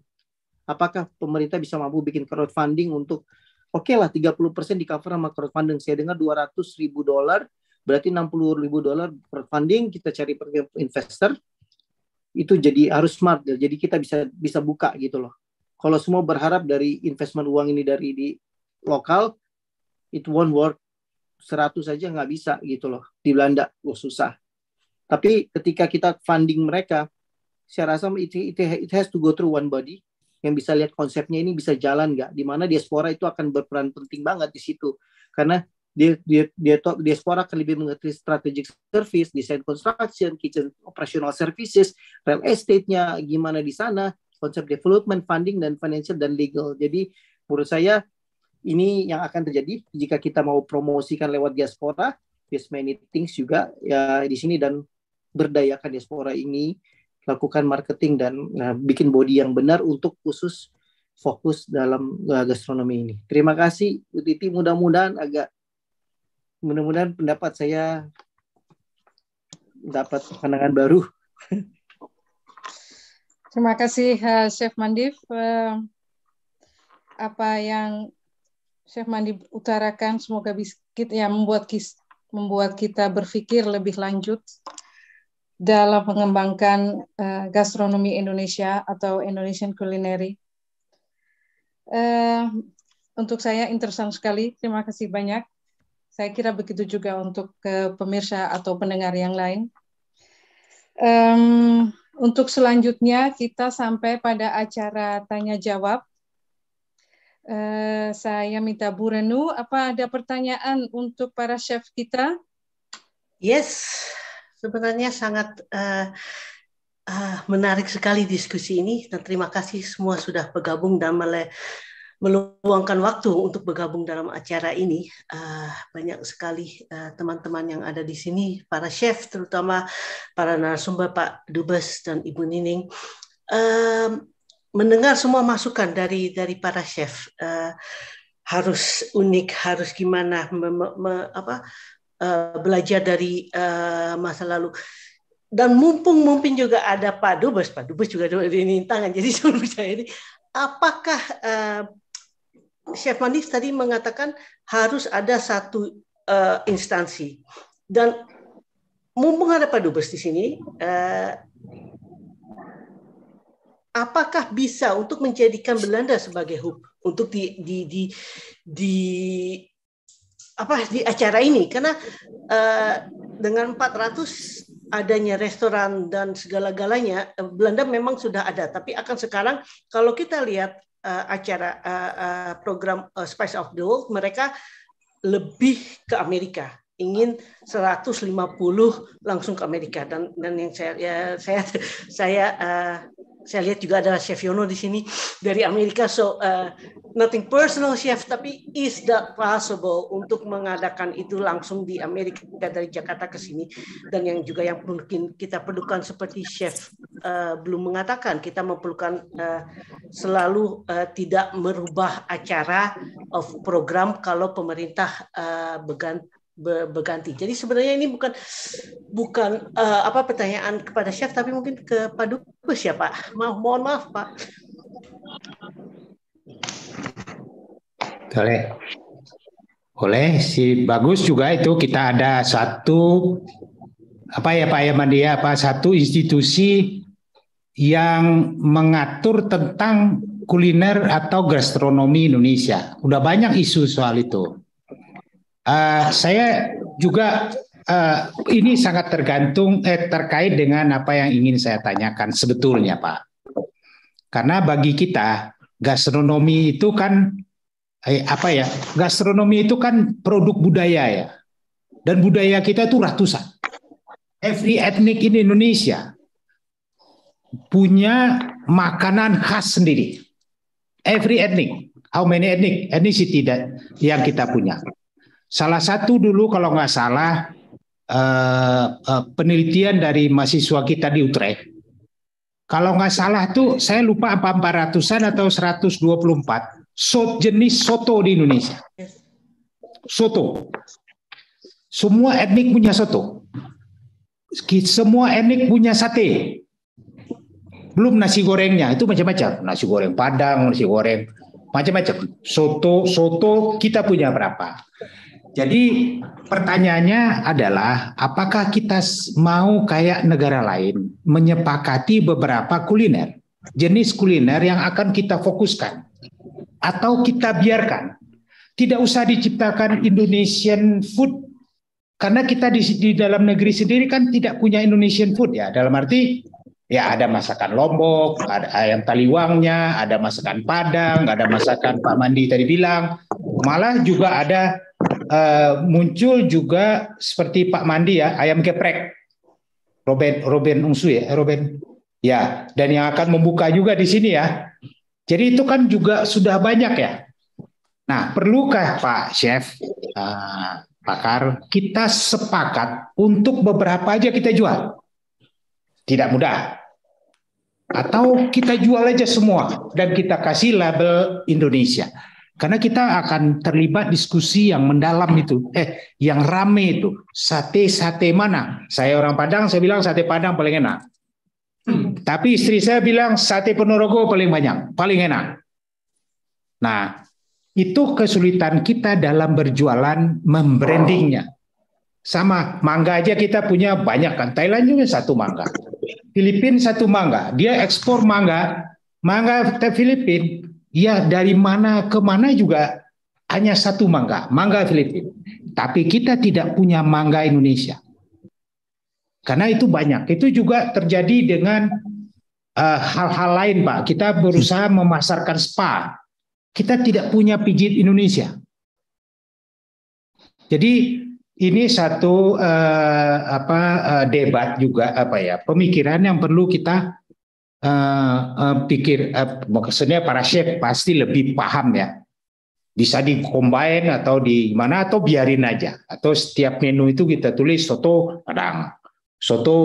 Apakah pemerintah bisa mampu bikin crowdfunding untuk, oke okay lah 30% di cover sama crowdfunding, saya dengar 200 ribu dolar, berarti 60 ribu dolar crowdfunding, kita cari investor, itu jadi harus smart, jadi kita bisa bisa buka gitu loh. Kalau semua berharap dari investment uang ini dari di lokal, it won't work 100 saja nggak bisa gitu loh di Belanda, oh, susah. Tapi ketika kita funding mereka, saya rasa it, it, it has to go through one body yang bisa lihat konsepnya ini bisa jalan nggak, di mana diaspora itu akan berperan penting banget di situ, karena dia dia dia diaspora akan lebih mengerti strategic service, design construction, kitchen operational services, real estate-nya gimana di sana, konsep development, funding dan financial dan legal. Jadi menurut saya ini yang akan terjadi jika kita mau promosikan lewat diaspora yes many things juga ya di sini dan berdayakan diaspora ini lakukan marketing dan nah, bikin body yang benar untuk khusus fokus dalam eh, gastronomi ini. Terima kasih Bu mudah-mudahan agak mudah-mudahan pendapat saya dapat pandangan baru. Terima kasih uh, Chef Mandif. Uh, eh, apa yang Chef Mandi utarakan semoga biskit yang membuat kis, membuat kita berpikir lebih lanjut dalam mengembangkan uh, gastronomi Indonesia atau Indonesian culinary. Uh, untuk saya interesan sekali. Terima kasih banyak. Saya kira begitu juga untuk uh, pemirsa atau pendengar yang lain. Um, untuk selanjutnya kita sampai pada acara tanya jawab Eh, saya minta Bu Renu, apa ada pertanyaan untuk para chef kita? Yes, sebenarnya sangat uh, uh, menarik sekali diskusi ini dan terima kasih semua sudah bergabung dan mele meluangkan waktu untuk bergabung dalam acara ini. Uh, banyak sekali teman-teman uh, yang ada di sini, para chef terutama para narasumber Pak Dubes dan Ibu Nining. Uh, mendengar semua masukan dari dari para chef uh, harus unik harus gimana me, me, me, apa uh, belajar dari uh, masa lalu dan mumpung mumpin juga ada Pak Dubes Pak Dubes juga ini tangan jadi suruh saya ini apakah uh, Chef Manif tadi mengatakan harus ada satu uh, instansi dan mumpung ada Pak Dubes di sini, uh, apakah bisa untuk menjadikan Belanda sebagai hub untuk di di di, di apa di acara ini karena uh, dengan 400 adanya restoran dan segala-galanya eh, Belanda memang sudah ada tapi akan sekarang kalau kita lihat uh, acara uh, uh, program uh, Spice of the World mereka lebih ke Amerika ingin 150 langsung ke Amerika dan dan yang saya ya, saya saya uh, saya lihat juga ada Chef Yono di sini dari Amerika. So uh, nothing personal Chef, tapi is that possible untuk mengadakan itu langsung di Amerika dari Jakarta ke sini? Dan yang juga yang mungkin kita perlukan seperti Chef uh, belum mengatakan, kita memerlukan uh, selalu uh, tidak merubah acara of program kalau pemerintah uh, berganti. Jadi sebenarnya ini bukan bukan uh, apa pertanyaan kepada chef tapi mungkin ke Pak Dubes ya Pak. Maaf, mohon maaf Pak. Boleh. Boleh si bagus juga itu kita ada satu apa ya Pak Yamandia apa satu institusi yang mengatur tentang kuliner atau gastronomi Indonesia. Udah banyak isu soal itu. Uh, saya juga uh, ini sangat tergantung eh, terkait dengan apa yang ingin saya tanyakan sebetulnya, Pak. Karena bagi kita gastronomi itu kan eh, apa ya? Gastronomi itu kan produk budaya ya, dan budaya kita itu ratusan. Every etnik in Indonesia punya makanan khas sendiri. Every etnik, how many etnik, ethnicity that yang kita punya Salah satu dulu kalau nggak salah uh, uh, penelitian dari mahasiswa kita di Utrecht. Kalau nggak salah tuh saya lupa apa 400-an atau 124 sot jenis soto di Indonesia. Soto. Semua etnik punya soto. Semua etnik punya sate. Belum nasi gorengnya, itu macam-macam. Nasi goreng Padang, nasi goreng macam-macam. Soto, soto kita punya berapa? Jadi pertanyaannya adalah apakah kita mau kayak negara lain menyepakati beberapa kuliner, jenis kuliner yang akan kita fokuskan atau kita biarkan. Tidak usah diciptakan Indonesian food karena kita di, di dalam negeri sendiri kan tidak punya Indonesian food ya. Dalam arti ya ada masakan Lombok, ada ayam taliwangnya, ada masakan Padang, ada masakan Pak Mandi tadi bilang, malah juga ada Eh, muncul juga seperti Pak Mandi ya, ayam geprek. Robin Robin Ungsu ya, eh, Robin. Ya, dan yang akan membuka juga di sini ya. Jadi itu kan juga sudah banyak ya. Nah, perlukah Pak Chef uh, eh, pakar kita sepakat untuk beberapa aja kita jual? Tidak mudah. Atau kita jual aja semua dan kita kasih label Indonesia. Karena kita akan terlibat diskusi yang mendalam itu, eh yang rame itu sate-sate mana? Saya orang Padang, saya bilang sate Padang paling enak. Hmm. Tapi istri saya bilang sate Ponorogo paling banyak, paling enak. Nah, itu kesulitan kita dalam berjualan membrandingnya. Sama mangga aja kita punya banyak kan. Thailand juga satu mangga. Filipina satu mangga. Dia ekspor mangga. Mangga Filipina ya dari mana ke mana juga hanya satu mangga, mangga Filipina. Tapi kita tidak punya mangga Indonesia. Karena itu banyak. Itu juga terjadi dengan eh, hal-hal uh, lain, Pak. Kita berusaha memasarkan spa. Kita tidak punya pijit Indonesia. Jadi ini satu uh, apa uh, debat juga apa ya pemikiran yang perlu kita uh, uh, pikir uh, maksudnya para chef pasti lebih paham ya. Bisa dikombain atau di mana atau biarin aja. Atau setiap menu itu kita tulis soto Padang, soto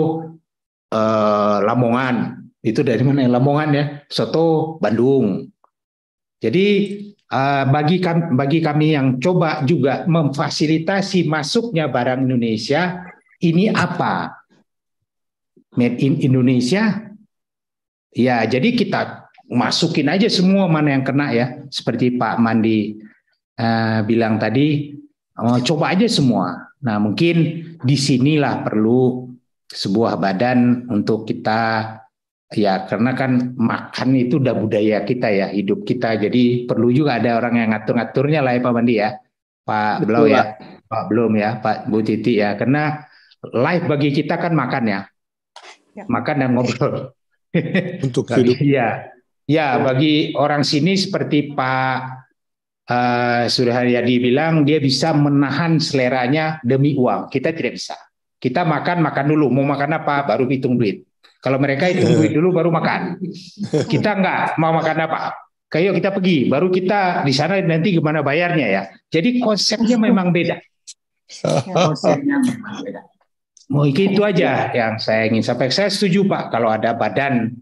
uh, Lamongan. Itu dari mana ya Lamongan ya? Soto Bandung. Jadi uh, bagi kami, bagi kami yang coba juga memfasilitasi masuknya barang Indonesia ini apa? Made in Indonesia Ya, jadi kita masukin aja semua mana yang kena ya. Seperti Pak Mandi uh, bilang tadi, uh, coba aja semua. Nah, mungkin di disinilah perlu sebuah badan untuk kita ya karena kan makan itu udah budaya kita ya hidup kita jadi perlu juga ada orang yang ngatur-ngaturnya lah ya Pak Mandi ya Pak Blau ya Pak. Belum ya Pak Bu Titi ya karena live bagi kita kan makan ya, ya. makan dan ngobrol untuk hidup. Iya. iya, ya bagi orang sini seperti Pak uh, eh, Suryadi bilang dia bisa menahan seleranya demi uang. Kita tidak bisa. Kita makan makan dulu. Mau makan apa baru hitung duit. Kalau mereka itu duit dulu baru makan. Kita enggak mau makan apa kayo kita pergi, baru kita di sana nanti gimana bayarnya ya. Jadi konsepnya memang beda. Konsepnya memang beda. Mungkin itu aja ya. yang saya ingin sampaikan. Saya setuju Pak kalau ada badan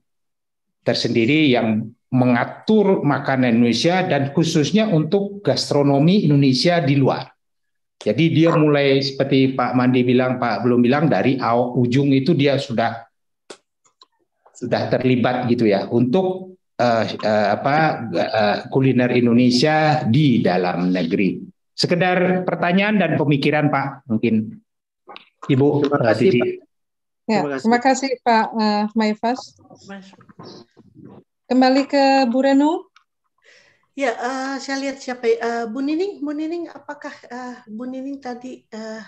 tersendiri yang mengatur makanan Indonesia dan khususnya untuk gastronomi Indonesia di luar. Jadi dia mulai seperti Pak Mandi bilang, Pak belum bilang dari awal ujung itu dia sudah sudah terlibat gitu ya untuk uh, uh, apa uh, kuliner Indonesia di dalam negeri. Sekedar pertanyaan dan pemikiran Pak mungkin. Ibu, terima kasih. Pak. Ya, terima kasih Pak uh, Maifas. Kembali ke Bu Renu. Ya, uh, saya lihat siapa uh, Bu Nining. Bu Nining, apakah uh, Bu Nining tadi uh,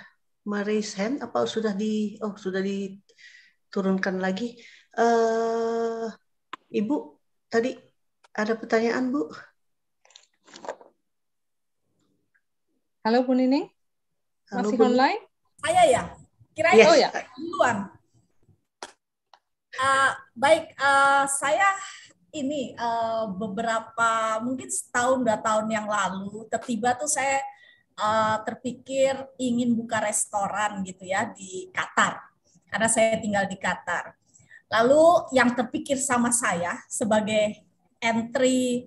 meraise hand? Apa sudah di? Oh, sudah diturunkan lagi. Uh, Ibu, tadi ada pertanyaan Bu? Halo Bu Nining, masih Bu. online? Saya ya. Kirain yes. oh ya duluan. Uh, baik, uh, saya ini uh, beberapa mungkin setahun dua tahun yang lalu tiba tuh saya uh, terpikir ingin buka restoran gitu ya di Qatar karena saya tinggal di Qatar. Lalu yang terpikir sama saya sebagai entry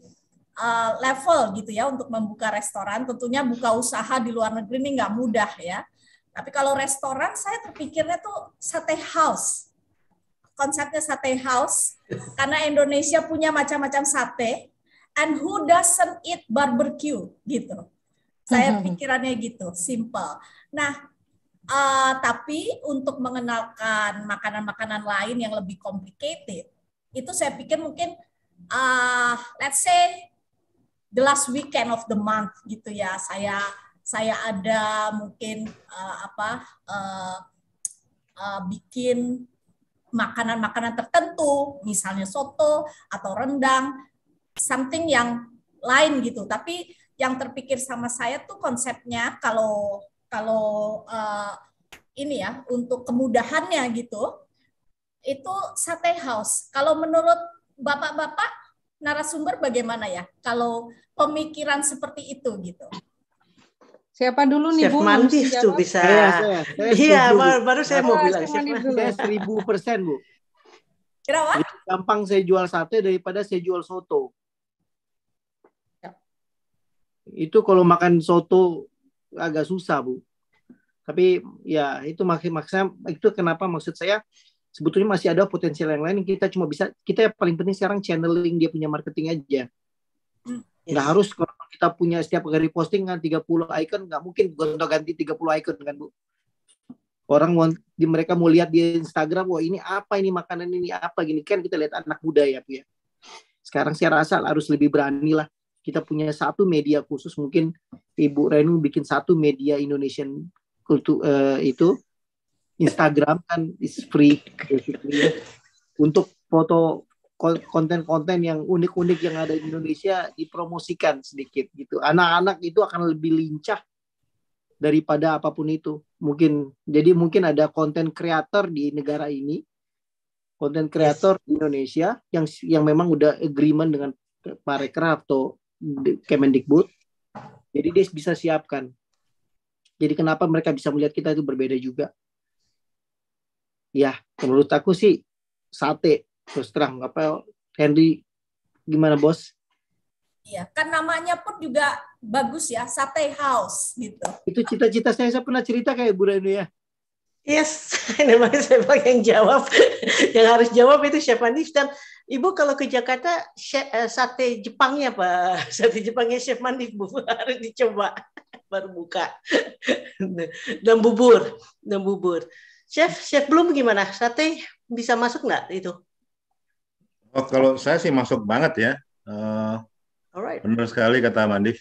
uh, level gitu ya untuk membuka restoran tentunya buka usaha di luar negeri ini nggak mudah ya tapi kalau restoran saya terpikirnya tuh sate house. Konsepnya sate house karena Indonesia punya macam-macam sate and who doesn't eat barbecue gitu. Saya mm-hmm. pikirannya gitu, simple. Nah, uh, tapi untuk mengenalkan makanan-makanan lain yang lebih complicated, itu saya pikir mungkin uh, let's say the last weekend of the month gitu ya. Saya saya ada mungkin uh, apa uh, uh, bikin makanan-makanan tertentu, misalnya soto atau rendang, something yang lain gitu. Tapi yang terpikir sama saya tuh konsepnya kalau kalau uh, ini ya untuk kemudahannya gitu itu sate house. Kalau menurut bapak-bapak narasumber bagaimana ya kalau pemikiran seperti itu gitu? Siapa dulu nih Bu? Mantis tuh bisa. Iya, iya baru, saya mau ah, bilang Chef Saya seribu persen Bu. Kenapa? Gampang saya jual sate daripada saya jual soto. Ya. Itu kalau makan soto agak susah Bu. Tapi ya itu maksud maksudnya itu kenapa maksud saya sebetulnya masih ada potensial yang lain kita cuma bisa kita paling penting sekarang channeling dia punya marketing aja. Hmm. Iya. Nggak harus kalau kita punya setiap kali posting kan 30 icon nggak mungkin gonta ganti 30 icon kan Bu. Orang mau, di mereka mau lihat di Instagram wah ini apa ini makanan ini apa gini kan kita lihat anak muda ya Bu ya. Sekarang saya rasa harus lebih berani lah kita punya satu media khusus mungkin Ibu Renu bikin satu media Indonesian kultur uh, eh, itu Instagram kan is free ya. untuk foto konten-konten yang unik-unik yang ada di Indonesia dipromosikan sedikit gitu. Anak-anak itu akan lebih lincah daripada apapun itu. Mungkin jadi mungkin ada konten kreator di negara ini, konten kreator yes. di Indonesia yang yang memang udah agreement dengan Parekraf atau Kemendikbud. Jadi dia bisa siapkan. Jadi kenapa mereka bisa melihat kita itu berbeda juga? Ya, menurut aku sih sate terus terang apa Henry gimana bos? Iya, kan namanya pun juga bagus ya, Sate House gitu. Itu cita-cita saya, saya pernah cerita kayak Bu Reno ya. Yes, namanya saya yang jawab. yang harus jawab itu Chef Manis dan Ibu kalau ke Jakarta eh, sate Jepangnya Pak, sate Jepangnya Chef Manis, Bu harus dicoba baru buka. dan bubur, dan bubur. Chef, chef belum gimana? Sate bisa masuk nggak itu? Oh, kalau saya sih masuk banget ya. Uh, eh, Alright. Benar sekali kata Mandi,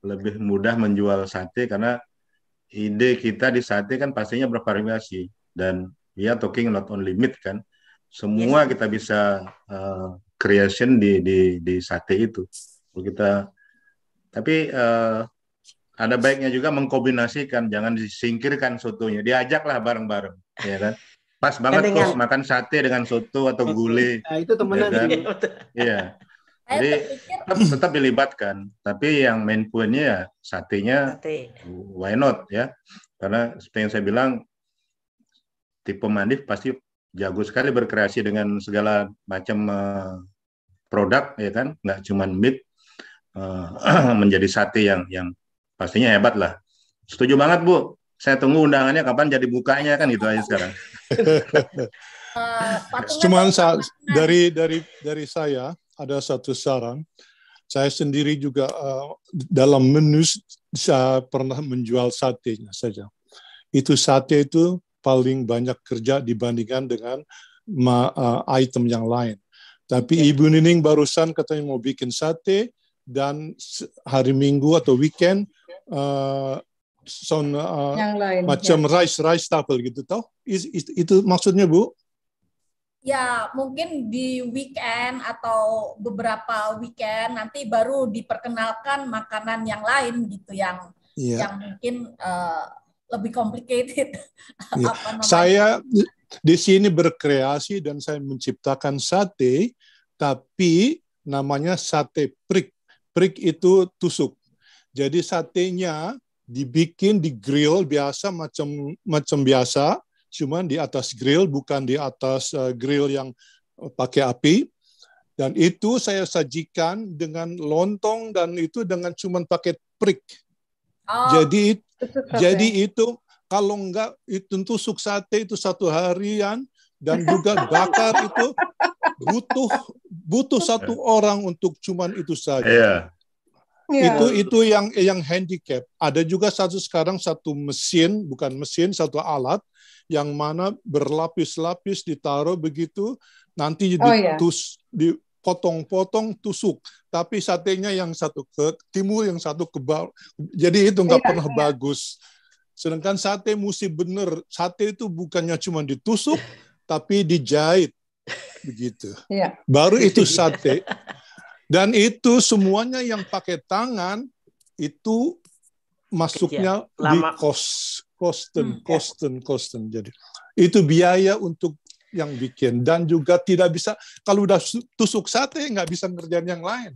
Lebih mudah menjual sate karena ide kita di sate kan pastinya bervariasi dan ya yeah, talking not on limit kan. Semua yes. kita bisa uh, creation di di di sate itu. kita tapi uh, ada baiknya juga mengkombinasikan, jangan disingkirkan sotonya, diajaklah bareng-bareng, ya kan? Pas kan banget Kedengar. tuh makan sate dengan soto atau gulai. Nah, itu temenan. Ya kan? Iya. Jadi tetap, tetap dilibatkan, tapi yang main pointnya ya satenya, Sate. why not ya? Karena seperti yang saya bilang, tipe Mandif pasti jago sekali berkreasi dengan segala macam eh, produk ya kan, nggak cuma meat eh, menjadi sate yang yang pastinya hebat lah. Setuju banget bu, saya tunggu undangannya kapan jadi bukanya kan gitu aja sekarang. Eh, Cuman sa dari dari dari saya ada satu saran. Saya sendiri juga uh, dalam menu saya pernah menjual satenya saja. Itu sate itu paling banyak kerja dibandingkan dengan ma, uh, item yang lain. Tapi okay. Iya. Ibu Nining barusan katanya mau bikin sate dan hari Minggu atau weekend uh, son uh, yang lain, macam ya. rice rice table gitu toh is, is, itu maksudnya bu ya mungkin di weekend atau beberapa weekend nanti baru diperkenalkan makanan yang lain gitu yang ya. yang mungkin uh, lebih complicated ya. apa iya. saya di sini berkreasi dan saya menciptakan sate tapi namanya sate prik prik itu tusuk jadi satenya dibikin di grill biasa macam macam biasa cuman di atas grill bukan di atas uh, grill yang eh, pakai api dan itu saya sajikan dengan lontong dan itu dengan cuman pakai prik oh, jadi ya. jadi ya. itu kalau enggak itu tusuk sate itu satu harian dan juga bakar itu butuh butuh satu orang untuk cuman itu saja. Yeah. Yeah. Itu itu yang yang handicap. Ada juga satu sekarang satu mesin, bukan mesin, satu alat yang mana berlapis-lapis ditaruh begitu nanti oh, ditus yeah. dipotong-potong tusuk tapi satenya yang satu ke timur yang satu ke bawah jadi itu nggak yeah, pernah yeah. bagus sedangkan sate mesti bener sate itu bukannya cuma ditusuk tapi dijahit begitu yeah. baru itu sate Dan itu semuanya yang pakai tangan itu masuknya Kecil. Iya, lama. di kos kosten hmm, ya. kosten kosten jadi itu biaya untuk yang bikin dan juga tidak bisa kalau udah tusuk sate eh, nggak bisa ngerjain yang lain.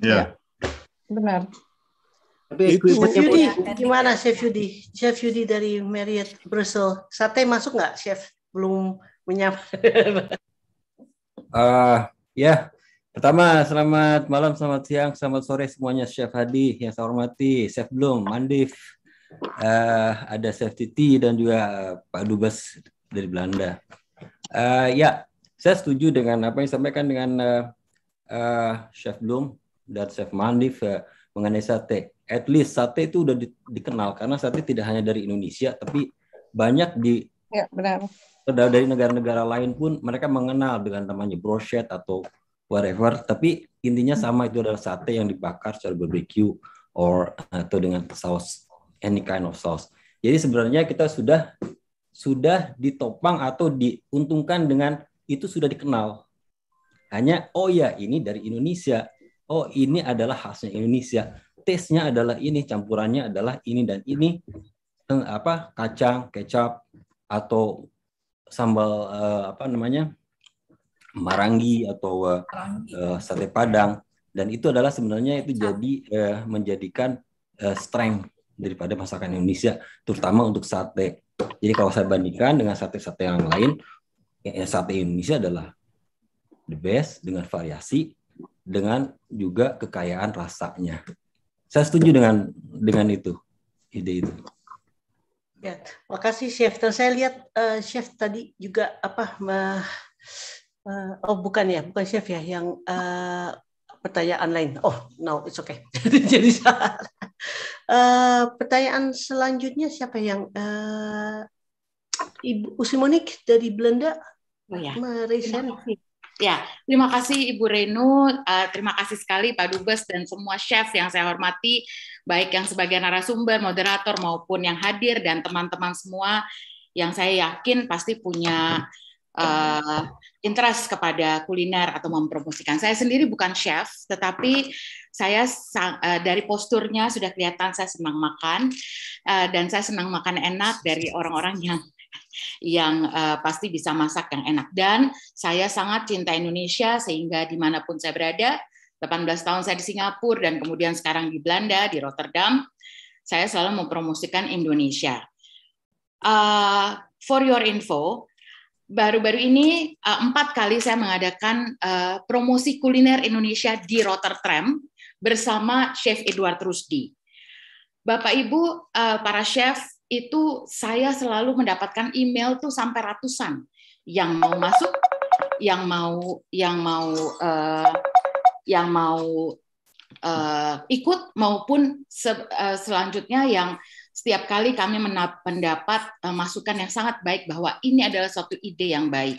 Iya. Yeah. Benar. Tapi itu Chef Yudi, gimana Chef Yudi? Chef Yudi dari Marriott Brussels, sate masuk nggak Chef? Belum menyiap. uh, eh, ya, Pertama, selamat malam, selamat siang, selamat sore semuanya. Chef Hadi yang saya hormati, Chef Blum, Mandif, uh, ada Chef Titi dan juga eh, Pak Dubes dari Belanda. Uh, ya, saya setuju dengan apa yang disampaikan dengan uh, uh, Chef Blum dan Chef Mandif uh, mengenai sate. At least sate itu sudah di, dikenal karena sate tidak hanya dari Indonesia, tapi banyak di ya, benar. dari negara-negara lain pun mereka mengenal dengan namanya brochet atau whatever tapi intinya sama itu adalah sate yang dibakar secara barbecue or atau dengan saus any kind of sauce jadi sebenarnya kita sudah sudah ditopang atau diuntungkan dengan itu sudah dikenal hanya oh ya ini dari Indonesia oh ini adalah khasnya Indonesia taste-nya adalah ini campurannya adalah ini dan ini apa kacang kecap atau sambal eh, apa namanya marangi atau uh, uh, sate padang dan itu adalah sebenarnya itu jadi uh, menjadikan uh, strength daripada masakan Indonesia terutama untuk sate. Jadi kalau saya bandingkan dengan sate-sate yang lain, ya, ya, sate Indonesia adalah the best dengan variasi dengan juga kekayaan rasanya. Saya setuju dengan dengan itu ide itu. Ya, makasih chef. Dan saya lihat uh, chef tadi juga apa Uh, oh bukan ya, bukan chef ya yang uh, pertanyaan lain. Oh no, it's okay. Jadi salah. Uh, pertanyaan selanjutnya siapa yang uh, Ibu Usimonik dari Belanda? Oh, ya. Ya, terima kasih Ibu Renu, terima kasih sekali Pak Dubes dan semua chef yang saya hormati, baik yang sebagai narasumber, moderator maupun yang hadir dan teman-teman semua yang saya yakin pasti punya uh, interest kepada kuliner atau mempromosikan. Saya sendiri bukan chef, tetapi saya uh, dari posturnya sudah kelihatan saya senang makan uh, dan saya senang makan enak dari orang-orang yang yang uh, pasti bisa masak yang enak dan saya sangat cinta Indonesia sehingga dimanapun saya berada 18 tahun saya di Singapura dan kemudian sekarang di Belanda di Rotterdam saya selalu mempromosikan Indonesia uh, for your info baru-baru ini uh, empat kali saya mengadakan uh, promosi kuliner Indonesia di Rotterdam bersama Chef Edward Rusdi. Bapak Ibu uh, para chef itu saya selalu mendapatkan email tuh sampai ratusan yang mau masuk, yang mau yang mau uh, yang mau uh, ikut maupun se, uh, selanjutnya yang setiap kali kami mendapat eh, masukan yang sangat baik bahwa ini adalah suatu ide yang baik.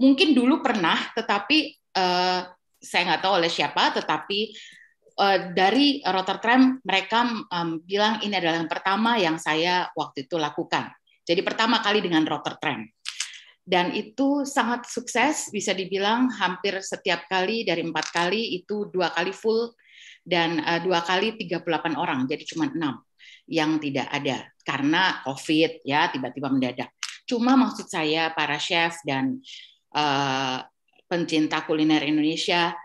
Mungkin dulu pernah, tetapi eh, saya nggak tahu oleh siapa, tetapi eh, dari dari Rotterdam mereka bilang ini adalah yang pertama yang saya waktu itu lakukan. Jadi pertama kali dengan Rotterdam dan itu sangat sukses bisa dibilang hampir setiap kali dari empat kali itu dua kali full dan dua kali 38 orang jadi cuma enam yang tidak ada karena COVID ya tiba-tiba mendadak. Cuma maksud saya para chef dan uh, pencinta kuliner Indonesia,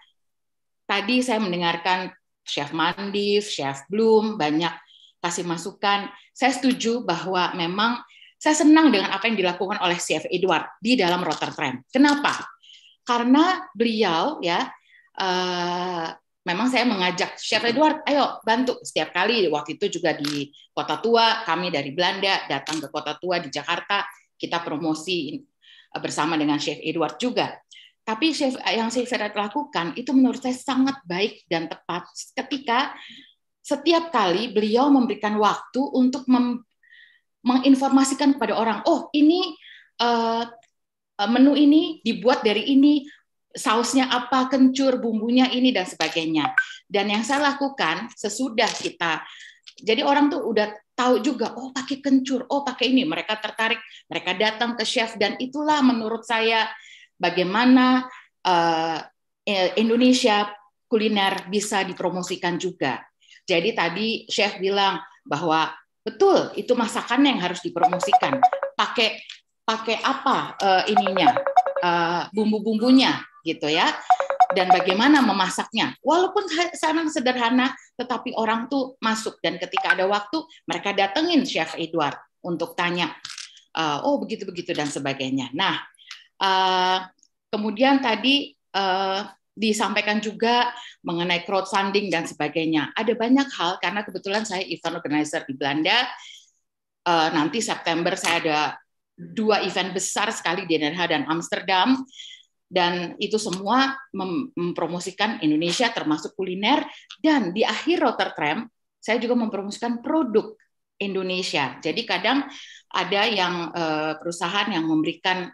tadi saya mendengarkan chef Mandif, chef Bloom banyak kasih masukan. Saya setuju bahwa memang saya senang dengan apa yang dilakukan oleh chef Edward di dalam Rotterdam. Kenapa? Karena beliau ya uh, memang saya mengajak Chef Edward, ayo bantu. Setiap kali waktu itu juga di Kota Tua, kami dari Belanda datang ke Kota Tua di Jakarta, kita promosi bersama dengan Chef Edward juga. Tapi Chef, eh, yang Chef Edward lakukan itu menurut saya sangat baik dan tepat ketika setiap kali beliau memberikan waktu untuk mem, menginformasikan kepada orang, oh ini uh, menu ini dibuat dari ini, sausnya apa, kencur, bumbunya ini dan sebagainya. Dan yang saya lakukan sesudah kita jadi orang tuh udah tahu juga, oh pakai kencur, oh pakai ini, mereka tertarik, mereka datang ke chef dan itulah menurut saya bagaimana uh, Indonesia kuliner bisa dipromosikan juga. Jadi tadi chef bilang bahwa betul itu masakan yang harus dipromosikan. Pakai pakai apa uh, ininya uh, bumbu-bumbunya gitu ya dan bagaimana memasaknya. Walaupun sangat sederhana, tetapi orang tuh masuk dan ketika ada waktu mereka datengin Chef Edward untuk tanya, eh, oh begitu begitu dan sebagainya. Nah, eh, kemudian tadi eh, disampaikan juga mengenai crowdfunding dan sebagainya. Ada banyak hal karena kebetulan saya event organizer di Belanda. Nanti September saya ada dua event besar sekali di Den Haag dan Amsterdam dan itu semua mempromosikan Indonesia termasuk kuliner dan di akhir Rotterdam saya juga mempromosikan produk Indonesia. Jadi kadang ada yang uh, perusahaan yang memberikan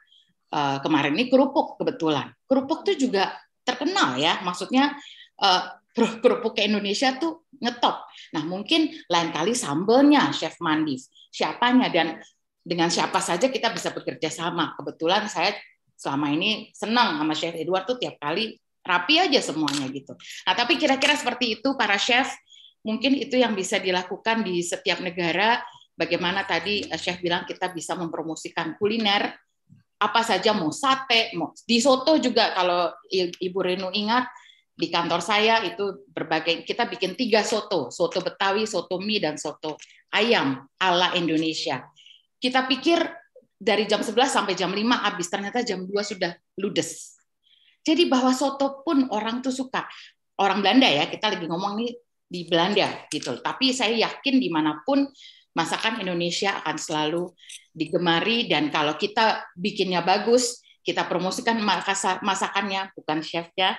uh, kemarin ini kerupuk kebetulan. Kerupuk itu juga terkenal ya, maksudnya uh, kerupuk ke Indonesia tuh ngetop. Nah mungkin lain kali sambelnya Chef Mandif, siapanya dan dengan siapa saja kita bisa bekerja sama. Kebetulan saya selama ini senang sama Chef Edward tuh tiap kali rapi aja semuanya gitu. Nah, tapi kira-kira seperti itu para chef mungkin itu yang bisa dilakukan di setiap negara bagaimana tadi eh, chef bilang kita bisa mempromosikan kuliner apa saja mau sate, mau di soto juga kalau Ibu Renu ingat di kantor saya itu berbagai kita bikin tiga soto, soto Betawi, soto mie dan soto ayam ala Indonesia. Kita pikir dari jam 11 sampai jam 5 habis, ternyata jam 2 sudah ludes. Jadi bahwa soto pun orang tuh suka. Orang Belanda ya, kita lagi ngomong nih di Belanda gitu. Tapi saya yakin dimanapun masakan Indonesia akan selalu digemari dan kalau kita bikinnya bagus, kita promosikan masakannya, bukan chefnya,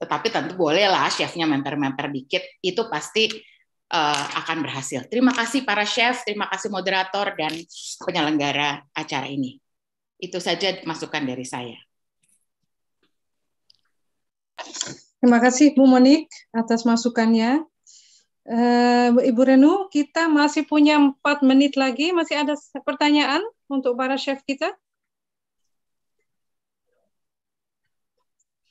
tetapi tentu bolehlah chefnya memper-memper dikit, itu pasti uh, akan berhasil. Terima kasih para chef, terima kasih moderator dan penyelenggara acara ini. Itu saja masukan dari saya. Terima kasih Bu Monik atas masukannya. Uh, Ibu Renu, kita masih punya empat menit lagi. Masih ada pertanyaan untuk para chef kita?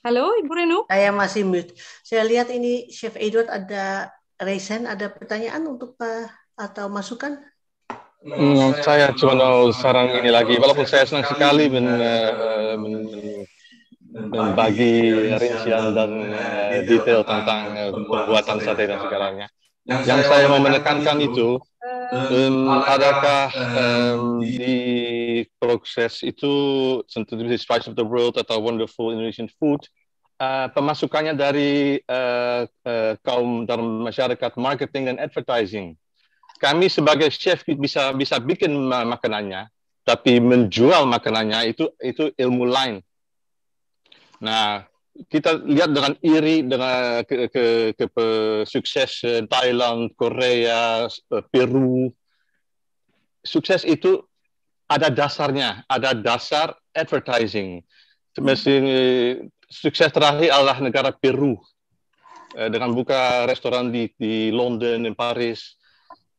Halo, Ibu Renu. Saya masih mute. Saya lihat ini Chef Edward ada Raisan ada pertanyaan untuk Pak eh, atau masukan? Hmm, saya cuma mau sarang ini lagi. Walaupun saya senang sekali men, eh, men, membagi rincian dan eh, detail tentang pembuatan sate dan segalanya. Yang, saya mau menekankan itu, um, adakah um, di proses itu, tentu seperti Spice of the World atau Wonderful Indonesian Food, Eh, pemasukannya dari uh, uh, kaum dalam masyarakat marketing dan advertising. Kami sebagai chef bisa bisa bikin makanannya, tapi menjual makanannya itu itu ilmu lain. Nah, kita lihat dengan iri dengan ke, ke, ke, ke sukses Thailand, Korea, Peru. Sukses itu ada dasarnya, ada dasar advertising. Mesti sukses terakhir adalah negara Peru eh, dengan buka restoran di, di London dan Paris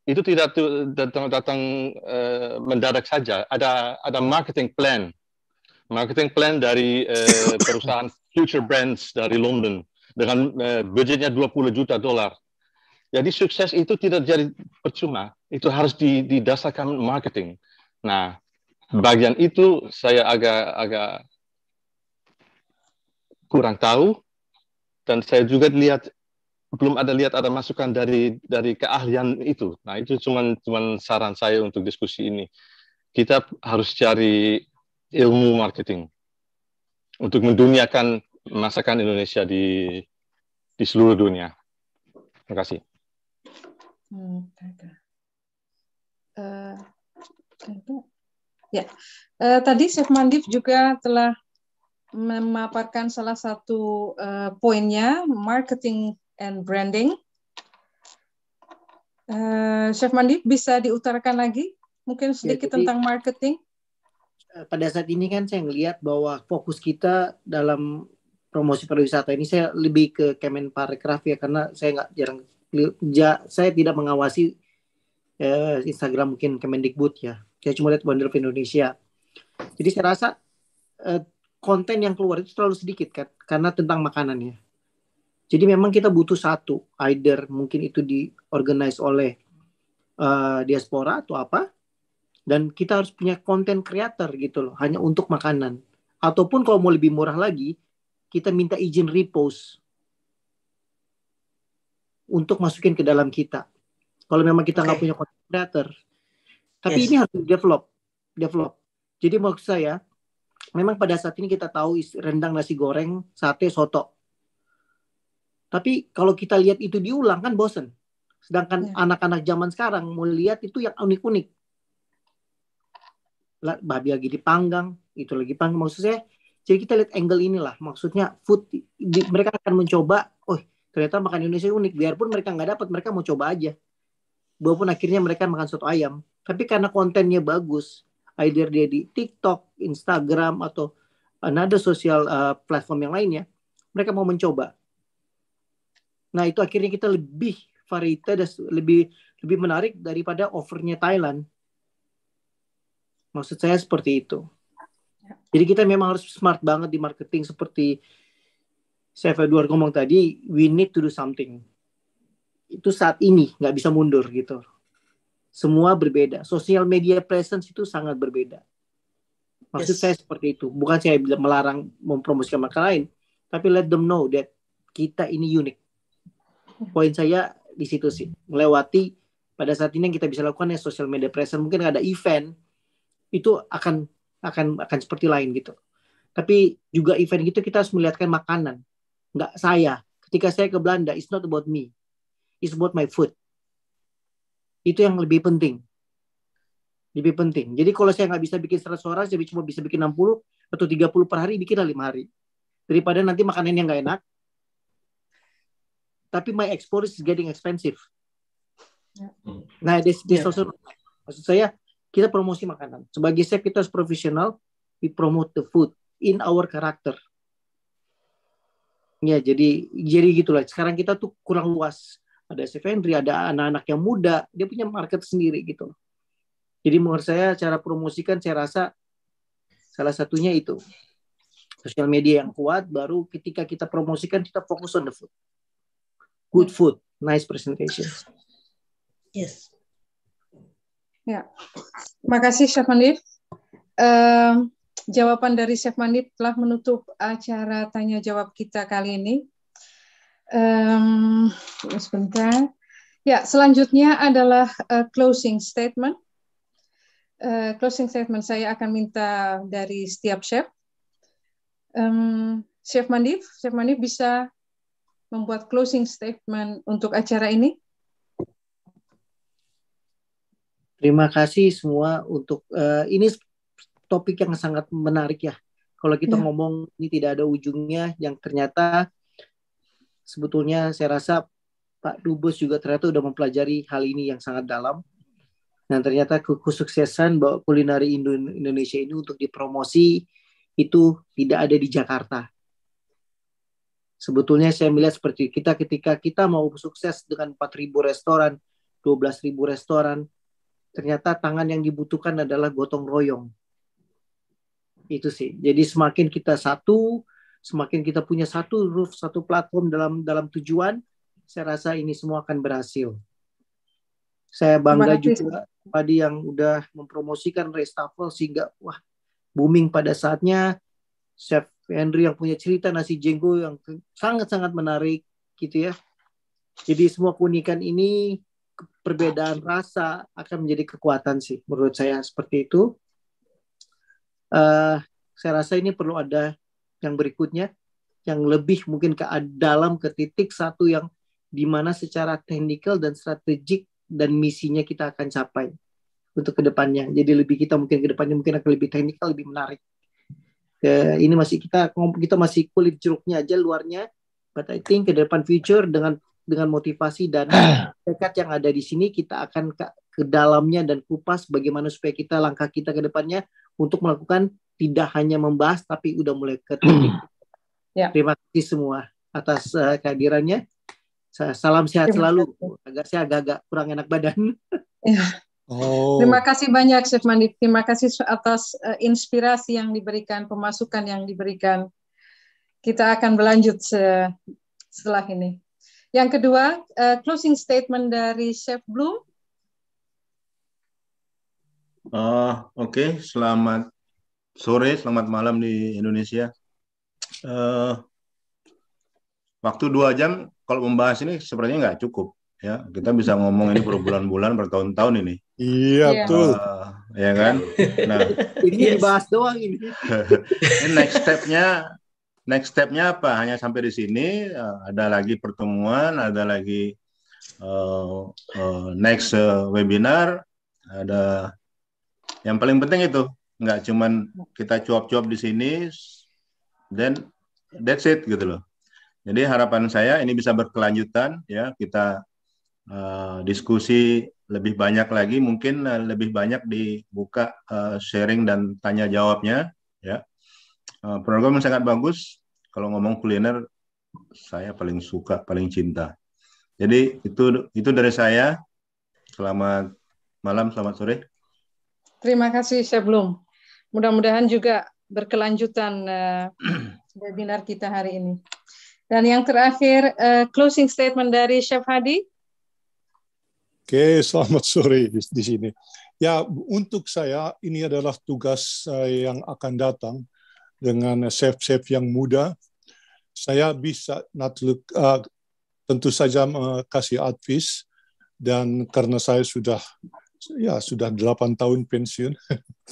itu tidak datang, datang uh, mendadak saja ada ada marketing plan marketing plan dari uh, perusahaan Future Brands dari London dengan uh, budgetnya 20 juta dolar jadi sukses itu tidak jadi percuma itu harus didasarkan marketing nah bagian itu saya agak agak kurang tahu dan saya juga lihat belum ada lihat ada masukan dari dari keahlian itu. Nah itu cuman cuman saran saya untuk diskusi ini. Kita harus cari ilmu marketing untuk menduniakan masakan Indonesia di di seluruh dunia. Terima kasih. uh, ya, uh, tadi Chef Mandif juga telah memaparkan salah satu uh, poinnya, marketing and branding. Uh, Chef Mandi, bisa diutarakan lagi mungkin ya, sedikit ya, jadi, tentang marketing? Eh, pada saat ini kan saya melihat bahwa fokus kita dalam promosi pariwisata ini saya lebih ke Kemenparekraf ya karena saya nggak jarang ja, saya tidak mengawasi eh, Instagram mungkin Kemendikbud ya. Saya cuma lihat Wonderful Indonesia. Jadi saya rasa eh, konten yang keluar itu terlalu sedikit kan karena tentang makanannya. Jadi memang kita butuh satu either mungkin itu diorganize oleh uh, diaspora atau apa dan kita harus punya konten creator gitu loh hanya untuk makanan ataupun kalau mau lebih murah lagi kita minta izin repost untuk masukin ke dalam kita. Kalau memang kita nggak okay. punya content creator. Tapi yes. ini harus develop, develop. Jadi maksud saya memang pada saat ini kita tahu rendang nasi goreng, sate, soto. Tapi kalau kita lihat itu diulang kan bosen. Sedangkan anak iya. anak-anak zaman sekarang mau lihat itu yang unik-unik. Babi lagi dipanggang, itu lagi panggang. Maksud saya, jadi kita lihat angle inilah. Maksudnya food, di, mereka akan mencoba, oh ternyata makan Indonesia unik. Biarpun mereka nggak dapat, mereka mau coba aja. Walaupun akhirnya mereka makan soto ayam. Tapi karena kontennya bagus, either dia di TikTok, Instagram atau another social uh, platform yang lainnya, mereka mau mencoba. Nah, itu akhirnya kita lebih variety dan lebih lebih menarik daripada overnya Thailand. Maksud saya seperti itu. Jadi kita memang harus smart banget di marketing seperti saya dua ngomong tadi, we need to do something. Itu saat ini, nggak bisa mundur gitu. Semua berbeda. Sosial media presence itu sangat berbeda. Maksud yes. saya seperti itu. Bukan saya melarang mempromosikan makanan lain, tapi let them know that kita ini unik. Poin saya di situ sih, melewati pada saat ini yang kita bisa lakukan ya social media presence mungkin ada event itu akan akan akan seperti lain gitu. Tapi juga event gitu kita harus melihatkan makanan. Enggak saya. Ketika saya ke Belanda, it's not about me. It's about my food. Itu yang lebih penting. Lebih penting. Jadi kalau saya nggak bisa bikin 100 suara saya cuma bisa bikin 60 atau 30 per hari, bikinlah 5 hari. Daripada nanti makanan yang nggak enak. Tapi my export is getting expensive. Ya. Nah, this, this yeah. maksud saya, kita promosi makanan. Sebagai chef kita harus profesional, we promote the food in our character. Ya, jadi jadi gitulah. Sekarang kita tuh kurang luas ada secondary, ada anak-anak yang muda, dia punya market sendiri gitu. Jadi menurut saya cara promosikan saya rasa salah satunya itu. Sosial media yang kuat baru ketika kita promosikan kita fokus on the food. Good food, nice presentation. Yes. Ya. Terima kasih Chef Manif. Uh, jawaban dari Chef Manif telah menutup acara tanya jawab kita kali ini. Um, sebentar. Ya, selanjutnya adalah uh, closing statement. Uh, closing statement saya akan minta dari setiap chef. Um, chef Mandif, Chef Mandif bisa membuat closing statement untuk acara ini. Terima kasih semua untuk uh, ini topik yang sangat menarik ya. Kalau kita ya. ngomong ini tidak ada ujungnya, yang ternyata sebetulnya saya rasa Pak Dubes juga ternyata sudah mempelajari hal ini yang sangat dalam. Dan ternyata kesuksesan bahwa kulineri Indonesia ini untuk dipromosi itu tidak ada di Jakarta. Sebetulnya saya melihat seperti kita ketika kita mau sukses dengan 4.000 restoran, 12.000 restoran, ternyata tangan yang dibutuhkan adalah gotong royong. Itu sih. Jadi semakin kita satu, semakin kita punya satu roof, satu platform dalam dalam tujuan, saya rasa ini semua akan berhasil. Saya bangga juga padi yang udah mempromosikan Restafel sehingga wah booming pada saatnya. Chef Henry yang punya cerita nasi jenggo yang sangat-sangat menarik gitu ya. Jadi semua keunikan ini perbedaan rasa akan menjadi kekuatan sih menurut saya seperti itu. Uh, saya rasa ini perlu ada yang berikutnya yang lebih mungkin ke dalam ke titik satu yang dimana secara teknikal dan strategik dan misinya kita akan capai untuk kedepannya. Jadi lebih kita mungkin kedepannya mungkin akan lebih teknikal, lebih menarik. Ke, ini masih kita kita masih kulit jeruknya aja luarnya, but I think ke depan future dengan dengan motivasi dan tekad yang ada di sini kita akan ke, ke dalamnya dan kupas bagaimana supaya kita langkah kita ke depannya untuk melakukan tidak hanya membahas tapi udah mulai ke hmm. ya. Terima kasih semua atas uh, kehadirannya. Salam sehat selalu. Agak saya agak-agak kurang enak badan. yeah. Oh. Terima kasih banyak Chef Mandi. Terima kasih atas uh, inspirasi yang diberikan, pemasukan yang diberikan. Kita akan berlanjut se setelah ini. Yang kedua, uh, closing statement dari Chef Bloom. Uh, Oke, okay. selamat sore, selamat malam di Indonesia. Uh, waktu dua jam kalau membahas ini sepertinya nggak cukup ya kita bisa ngomong ini berbulan-bulan bertahun-tahun ini iya, iya. betul uh, ya kan nah ini yes. dibahas doang ini ini next stepnya next stepnya apa hanya sampai di sini uh, ada lagi pertemuan ada lagi uh, uh, next uh, webinar ada yang paling penting itu nggak cuman kita cuap-cuap di sini dan that's it gitu loh. Jadi harapan saya ini bisa berkelanjutan ya kita uh, diskusi lebih banyak lagi mungkin uh, lebih banyak dibuka uh, sharing dan tanya jawabnya ya uh, program yang sangat bagus kalau ngomong kuliner saya paling suka paling cinta jadi itu itu dari saya selamat malam selamat sore terima kasih sebelum mudah-mudahan juga berkelanjutan uh, webinar kita hari ini. Dan yang terakhir, uh, closing statement dari Chef Hadi. Oke, selamat sore di, di sini. Ya, untuk saya ini adalah tugas uh, yang akan datang dengan chef-chef yang muda. Saya bisa natluk, uh, tentu saja kasih advice dan karena saya sudah ya sudah 8 tahun pensiun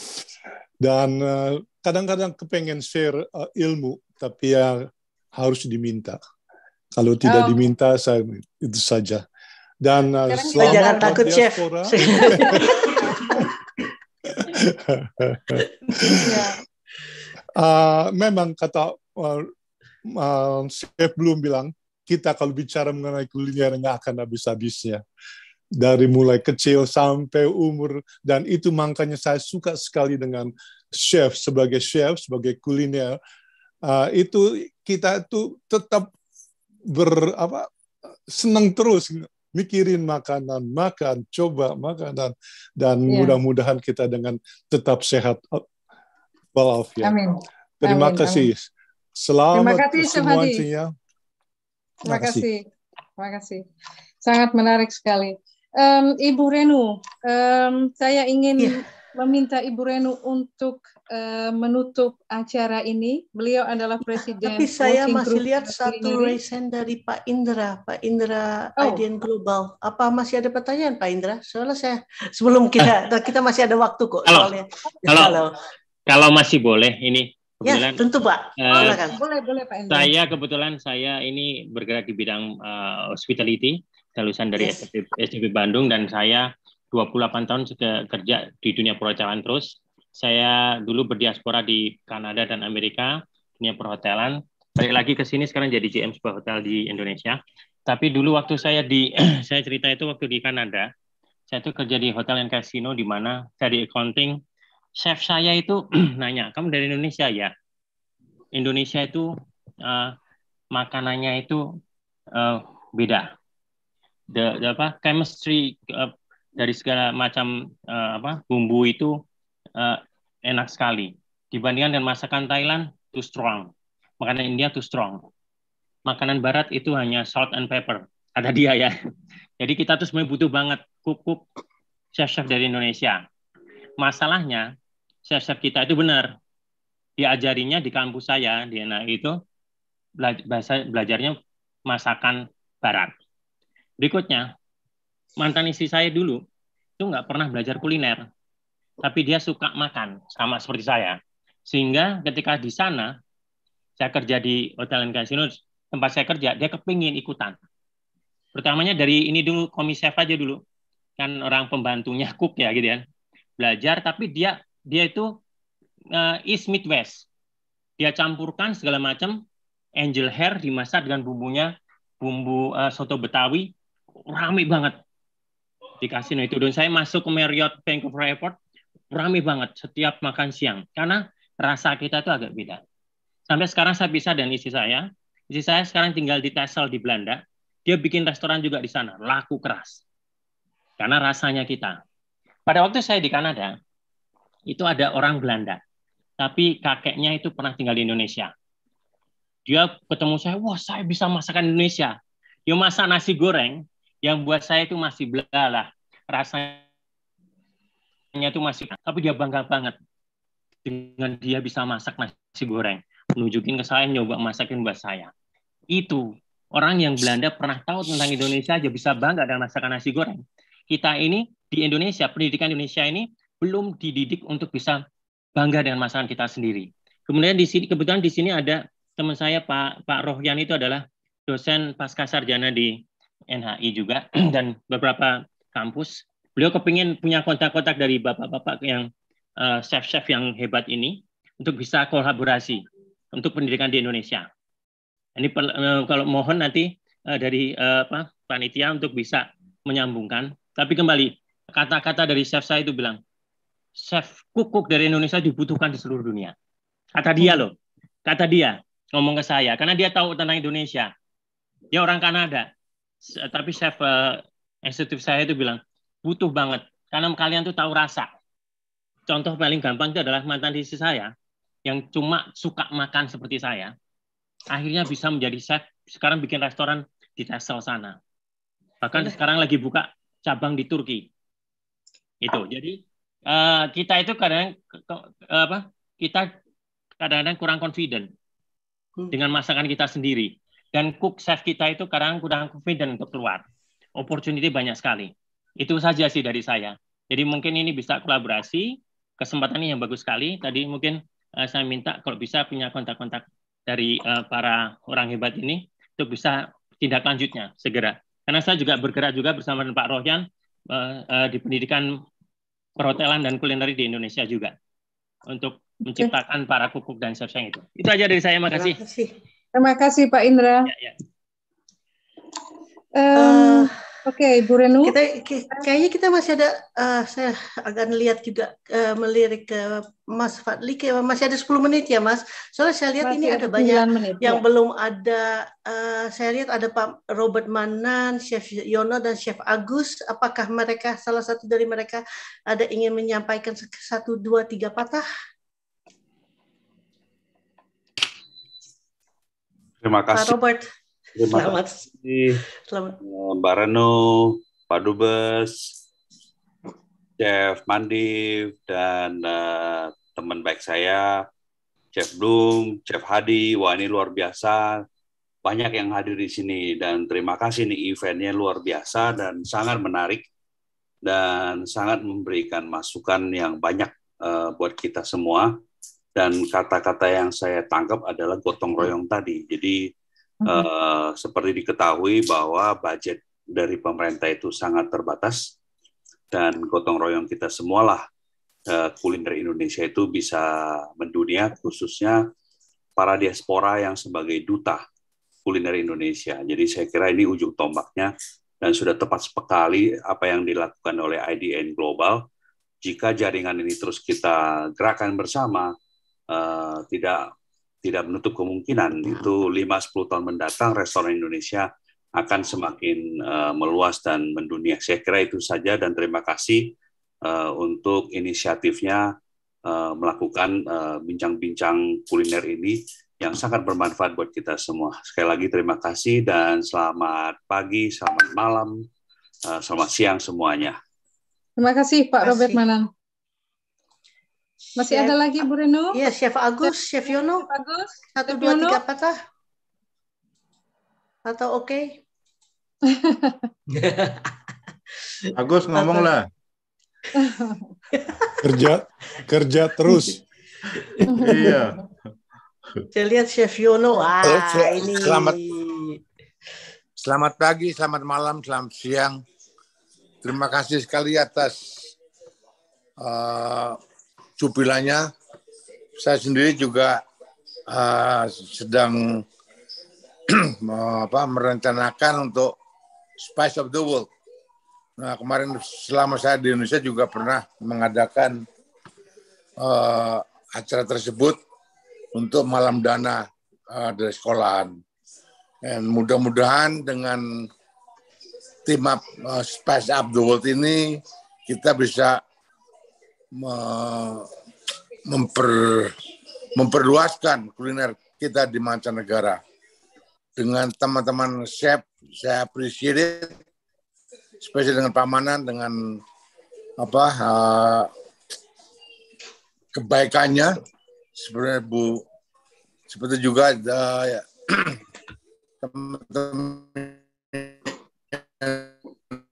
Dan eh, kadang-kadang uh, kepengen share uh, ilmu, tapi ya harus diminta. Kalau tidak oh. diminta, saya itu saja. Dan uh, eh, selamat jangan takut chef. uh, memang kata uh, uh, chef belum bilang kita kalau bicara mengenai kuliner nggak akan habis-habisnya dari mulai kecil sampai umur dan itu makanya saya suka sekali dengan chef sebagai chef sebagai kuliner uh, itu kita itu tetap ber apa senang terus mikirin makanan makan coba makanan dan yeah. mudah-mudahan kita dengan tetap sehat eh, walafiat. Amin. Terima kasih. Amin. Selamat Terima kasih semuanya. Terima kasih. Terima kasih. Sangat menarik sekali. Um, Ibu Renu, um, saya ingin yeah. meminta Ibu Renu untuk uh, menutup acara ini. Beliau adalah iya, presiden. Tapi saya masih Group lihat satu resen dari Pak Indra, Pak Indra oh. IDN Global. Apa masih ada pertanyaan Pak Indra? Soalnya saya sebelum kita kita masih ada waktu kok. Halo. Soalnya. Ya, halo. Halo. Kalau masih boleh ini ya, Kebetulan, ya, tentu Pak. Uh, Boleh, boleh Pak Indra. Saya kebetulan saya ini bergerak di bidang uh, hospitality lulusan dari yes. SDP, Bandung dan saya 28 tahun sudah kerja di dunia perhotelan terus. Saya dulu berdiaspora di Kanada dan Amerika, dunia perhotelan. Balik lagi ke sini sekarang jadi GM sebuah hotel di Indonesia. Tapi dulu waktu saya di saya cerita itu waktu di Kanada, saya itu kerja di hotel yang kasino di mana saya di accounting. Chef saya itu nanya, "Kamu dari Indonesia ya?" Indonesia itu uh, makanannya itu uh, beda the, the apa chemistry uh, dari segala macam uh, apa bumbu itu uh, enak sekali dibandingkan dengan masakan Thailand too strong makanan India too strong makanan Barat itu hanya salt and pepper ada dia ya jadi kita tuh sebenarnya butuh banget kukuk chef-chef dari Indonesia masalahnya chef-chef kita itu benar diajarinya di kampus saya di NAI itu belajarnya masakan barat Berikutnya, mantan istri saya dulu itu nggak pernah belajar kuliner, tapi dia suka makan sama seperti saya. Sehingga ketika di sana, saya kerja di hotel dan casino, tempat saya kerja, dia kepingin ikutan. Pertamanya dari ini dulu, komi chef aja dulu. Kan orang pembantunya cook ya gitu ya. Belajar, tapi dia dia itu uh, East Midwest. Dia campurkan segala macam angel hair dimasak dengan bumbunya bumbu uh, soto Betawi rame banget di kasino nah, itu. Dan saya masuk ke Marriott Vancouver Airport, rame banget setiap makan siang. Karena rasa kita itu agak beda. Sampai sekarang saya bisa dan istri saya, istri saya sekarang tinggal di Tesla di Belanda. Dia bikin restoran juga di sana, laku keras. Karena rasanya kita. Pada waktu saya di Kanada, itu ada orang Belanda. Tapi kakeknya itu pernah tinggal di Indonesia. Dia ketemu saya, wah saya bisa masakan Indonesia. Dia masak nasi goreng, yang buat saya itu masih bela lah rasanya itu masih tapi dia bangga banget dengan dia bisa masak nasi goreng nunjukin ke saya nyoba masakin buat saya itu orang yang Belanda pernah tahu tentang Indonesia aja bisa bangga dengan masakan nasi goreng kita ini di Indonesia pendidikan Indonesia ini belum dididik untuk bisa bangga dengan masakan kita sendiri kemudian di sini kebetulan di sini ada teman saya Pak Pak Rohyan itu adalah dosen pasca sarjana di NHI juga dan beberapa kampus. Beliau kepingin punya kontak-kontak dari bapak-bapak yang uh, chef-chef yang hebat ini untuk bisa kolaborasi untuk pendidikan di Indonesia. Ini per, uh, kalau mohon nanti uh, dari uh, apa, panitia untuk bisa menyambungkan. Tapi kembali kata-kata dari chef saya itu bilang chef kukuk dari Indonesia dibutuhkan di seluruh dunia. Kata dia loh, kata dia ngomong ke saya karena dia tahu tentang Indonesia. Dia orang Kanada, Eh, tapi chef uh, eksekutif saya itu bilang butuh banget karena kalian tuh tahu rasa. Contoh paling gampang itu adalah mantan istri saya yang cuma suka makan seperti saya. Akhirnya bisa menjadi chef sekarang bikin restoran di Tesel sana. Bahkan sekarang lagi buka cabang di Turki. Itu. Jadi uh, kita itu kadang apa? Kita kadang-kadang kurang confident hmm. dengan masakan kita sendiri. Dan cook chef kita itu sekarang kurang confident untuk keluar. Opportunity banyak sekali. Itu saja sih dari saya. Jadi mungkin ini bisa kolaborasi, kesempatan ini yang bagus sekali. Tadi mungkin uh, saya minta kalau bisa punya kontak-kontak dari uh, para orang hebat ini untuk bisa tindak lanjutnya segera. Karena saya juga bergerak juga bersama dengan Pak Rohyan uh, uh, di pendidikan perhotelan dan kulineri di Indonesia juga untuk menciptakan para kukuk dan chef yang itu. Itu aja dari saya, makasih. Terima kasih. Terima kasih Pak Indra. Ya, ya. Um, uh, Oke, okay, Bu Renu. Kita, kayaknya kita masih ada, uh, saya akan lihat juga uh, melirik ke Mas Fadli, masih ada 10 menit ya Mas. Soalnya saya lihat masih ini ada banyak menit, ya. yang ya. belum ada, uh, saya lihat ada Pak Robert Manan, Chef Yono, dan Chef Agus. Apakah mereka, salah satu dari mereka ada ingin menyampaikan satu, dua, tiga patah? Terima kasih. Pak Robert. Terima Selamat. kasih. Selamat. Eh, Mbak Reno, Pak Dubes, Chef Mandi, dan uh, teman baik saya, Chef Bloom, Chef Hadi. Wah, ini luar biasa. Banyak yang hadir di sini. Dan terima kasih nih eventnya luar biasa dan sangat menarik. Dan sangat memberikan masukan yang banyak uh, buat kita semua dan kata-kata yang saya tangkap adalah gotong royong tadi. Jadi mm-hmm. uh, seperti diketahui bahwa budget dari pemerintah itu sangat terbatas dan gotong royong kita semualah uh, kuliner Indonesia itu bisa mendunia khususnya para diaspora yang sebagai duta kuliner Indonesia. Jadi saya kira ini ujung tombaknya dan sudah tepat sekali apa yang dilakukan oleh IDN Global. Jika jaringan ini terus kita gerakan bersama, uh, tidak tidak menutup kemungkinan ya. itu 5-10 tahun mendatang restoran Indonesia akan semakin uh, meluas dan mendunia. Saya kira itu saja dan terima kasih uh, untuk inisiatifnya uh, melakukan bincang-bincang uh, kuliner ini yang sangat bermanfaat buat kita semua. Sekali lagi terima kasih dan selamat pagi, selamat malam, uh, selamat siang semuanya. Terima kasih Pak terima kasih. Robert Manang. Masih Chef, ada lagi Bu Reno? Iya, Chef Agus, Chef, Yono. Chef Agus, satu Chef dua Yono. tiga patah. Atau oke? Okay? Agus ngomonglah. kerja, kerja terus. iya. Saya lihat Chef Yono. Ah, ini. Selamat, selamat pagi, selamat malam, selamat siang. Terima kasih sekali atas uh, cupilannya. Saya sendiri juga uh, sedang apa, merencanakan untuk Spice of the World. Nah, kemarin selama saya di Indonesia juga pernah mengadakan uh, acara tersebut untuk malam dana uh, dari sekolahan. Dan mudah-mudahan dengan tim up, uh, Spice of the World ini kita bisa memper, memperluaskan kuliner kita di mancanegara. Dengan teman-teman chef, saya appreciate it. Spesial dengan pamanan, dengan apa uh, kebaikannya. Sebenarnya Bu, seperti juga uh, teman-teman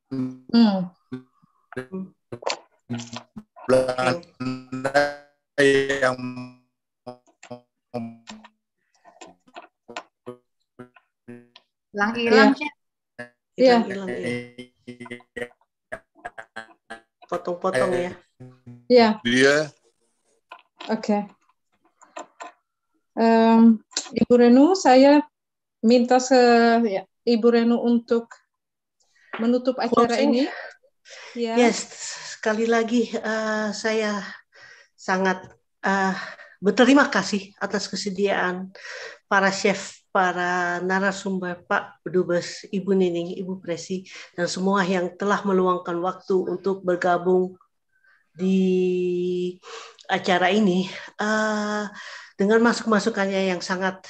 hmm. Belanda yang hilang iya. hilang ya. Iya. iya. Potong-potong ya. Iya. iya. Oke. Ibu Renu, saya minta se ya, Ibu Renu untuk menutup acara Closing. ini. Yes sekali lagi uh, saya sangat uh, berterima kasih atas kesediaan para chef, para narasumber, Pak Dubes, Ibu Nining, Ibu Presi, dan semua yang telah meluangkan waktu untuk bergabung di acara ini uh, dengan masuk-masukannya yang sangat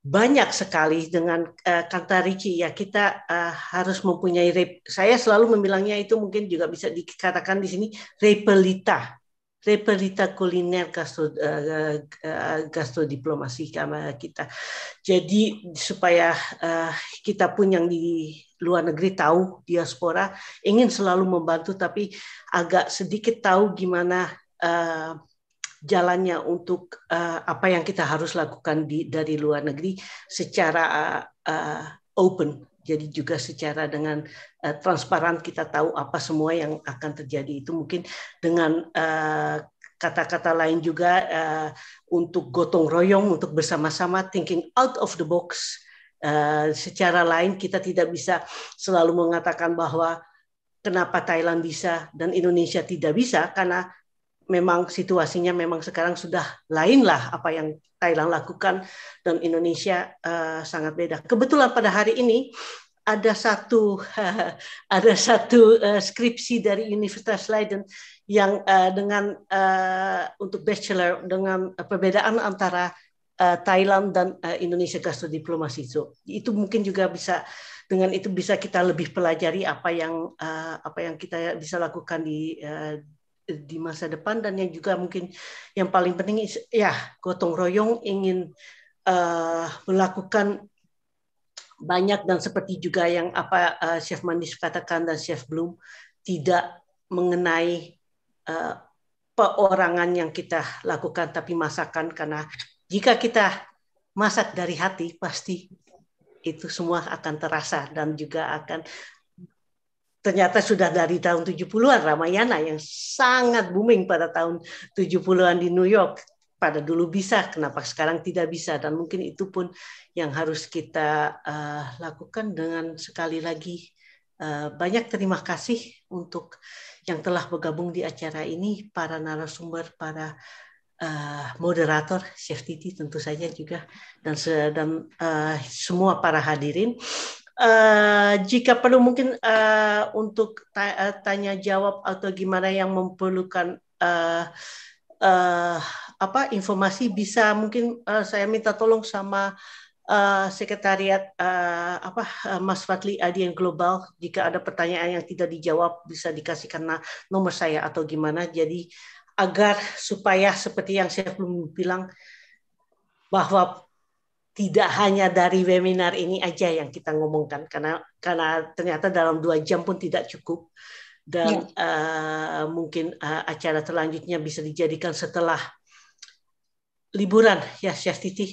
banyak sekali dengan uh, kata Ricky ya kita uh, harus mempunyai rep saya selalu membilangnya itu mungkin juga bisa dikatakan di sini repelita repelita kuliner gastro uh, uh, eh, gastro diplomasi kita jadi supaya uh, kita pun yang di luar negeri tahu diaspora ingin selalu membantu tapi agak sedikit tahu gimana uh, jalannya untuk uh, apa yang kita harus lakukan di, dari luar negeri secara uh, open. Jadi juga secara dengan uh, transparan kita tahu apa semua yang akan terjadi itu mungkin dengan uh, kata-kata lain juga uh, untuk gotong royong untuk bersama-sama thinking out of the box. Uh, secara lain kita tidak bisa selalu mengatakan bahwa kenapa Thailand bisa dan Indonesia tidak bisa karena memang situasinya memang sekarang sudah lain lah apa yang Thailand lakukan dan Indonesia uh, sangat beda. Kebetulan pada hari ini ada satu ada satu uh, skripsi dari Universitas Leiden yang uh, dengan uh, untuk bachelor dengan perbedaan antara uh, Thailand dan uh, Indonesia gastro diplomasi itu. Itu mungkin juga bisa dengan itu bisa kita lebih pelajari apa yang uh, apa yang kita bisa lakukan di uh, di masa depan dan yang juga mungkin yang paling penting ya gotong royong ingin uh, melakukan banyak dan seperti juga yang apa uh, Chef Manis katakan dan Chef Bloom tidak mengenai uh, eh, perorangan yang kita lakukan tapi masakan karena jika kita masak dari hati pasti itu semua akan terasa dan juga akan ternyata sudah dari tahun 70-an Ramayana yang sangat booming pada tahun 70-an di New York. Pada dulu bisa, kenapa sekarang tidak bisa? Dan mungkin itu pun yang harus kita uh, lakukan dengan sekali lagi uh, banyak terima kasih untuk yang telah bergabung di acara ini, para narasumber, para uh, moderator, Chef Titi tentu saja juga, dan, dan uh, semua para hadirin. Uh, Eh, jika perlu mungkin uh, untuk ta eh, tanya jawab atau gimana yang memerlukan uh, uh, apa informasi bisa mungkin uh, saya minta tolong sama uh, sekretariat uh, apa uh, Mas Fatli Adian Global jika ada pertanyaan yang tidak dijawab bisa dikasihkan nomor saya atau gimana jadi agar supaya seperti yang saya belum bilang bahwa tidak hanya dari webinar ini aja yang kita ngomongkan karena karena ternyata dalam dua jam pun tidak cukup dan ya. uh, mungkin uh, acara selanjutnya bisa dijadikan setelah liburan ya Chef Titi ya.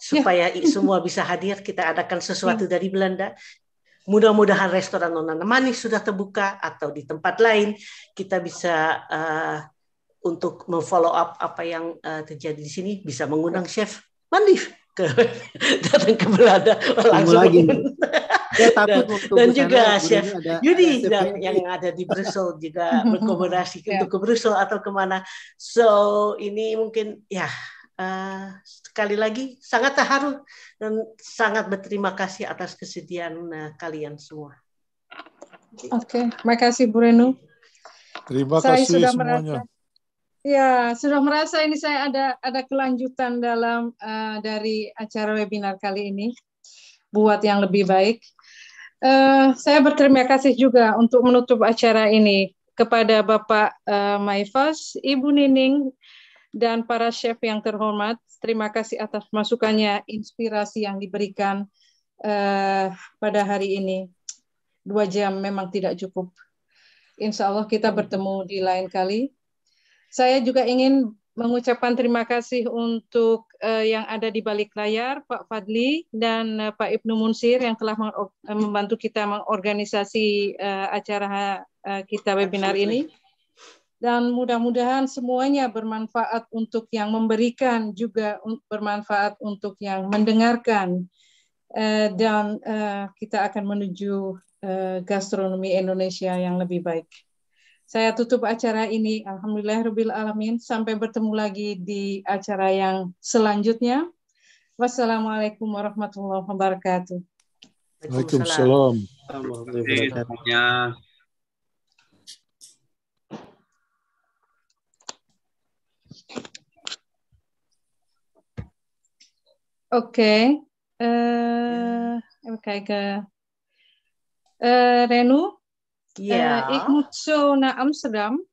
supaya ya. semua bisa hadir kita adakan sesuatu ya. dari Belanda mudah-mudahan restoran nona manis sudah terbuka atau di tempat lain kita bisa uh, untuk memfollow up apa yang uh, terjadi di sini bisa mengundang ya. Chef Mandif datang ke Belanda oh, langsung lagi. Ya, dan, dan juga Chef ada, Yudi ada yang, yang ada di Brussel juga berkomunikasi yeah. untuk ke Brussel atau kemana. So ini mungkin ya uh, sekali lagi sangat terharu dan sangat berterima kasih atas kesediaan uh, kalian semua. Oke, okay. kasih Bu Renu. Terima kasih sudah semuanya. Merasa Ya, sudah merasa ini saya ada ada kelanjutan dalam uh, dari acara webinar kali ini buat yang lebih baik. Uh, saya berterima kasih juga untuk menutup acara ini kepada Bapak uh, Maifas, Ibu Nining, dan para chef yang terhormat. Terima kasih atas masukannya, inspirasi yang diberikan uh, pada hari ini. Dua jam memang tidak cukup. Insya Allah kita bertemu di lain kali. Saya juga ingin mengucapkan terima kasih untuk uh, yang ada di balik layar, Pak Fadli dan uh, Pak Ibnu Munsir yang telah eh, membantu kita mengorganisasi uh, acara uh, kita webinar ini. Dan mudah-mudahan semuanya bermanfaat untuk yang memberikan, juga bermanfaat untuk yang mendengarkan. Uh, dan uh, kita akan menuju uh, gastronomi Indonesia yang lebih baik. Saya tutup acara ini. Alhamdulillah, Rubil alamin. Sampai bertemu lagi di acara yang selanjutnya. Wassalamualaikum warahmatullahi wabarakatuh. Waalaikumsalam. Oke, Oké. Okay. Uh, even Uh, Renu? Eh, ja. ik moet zo naar Amsterdam.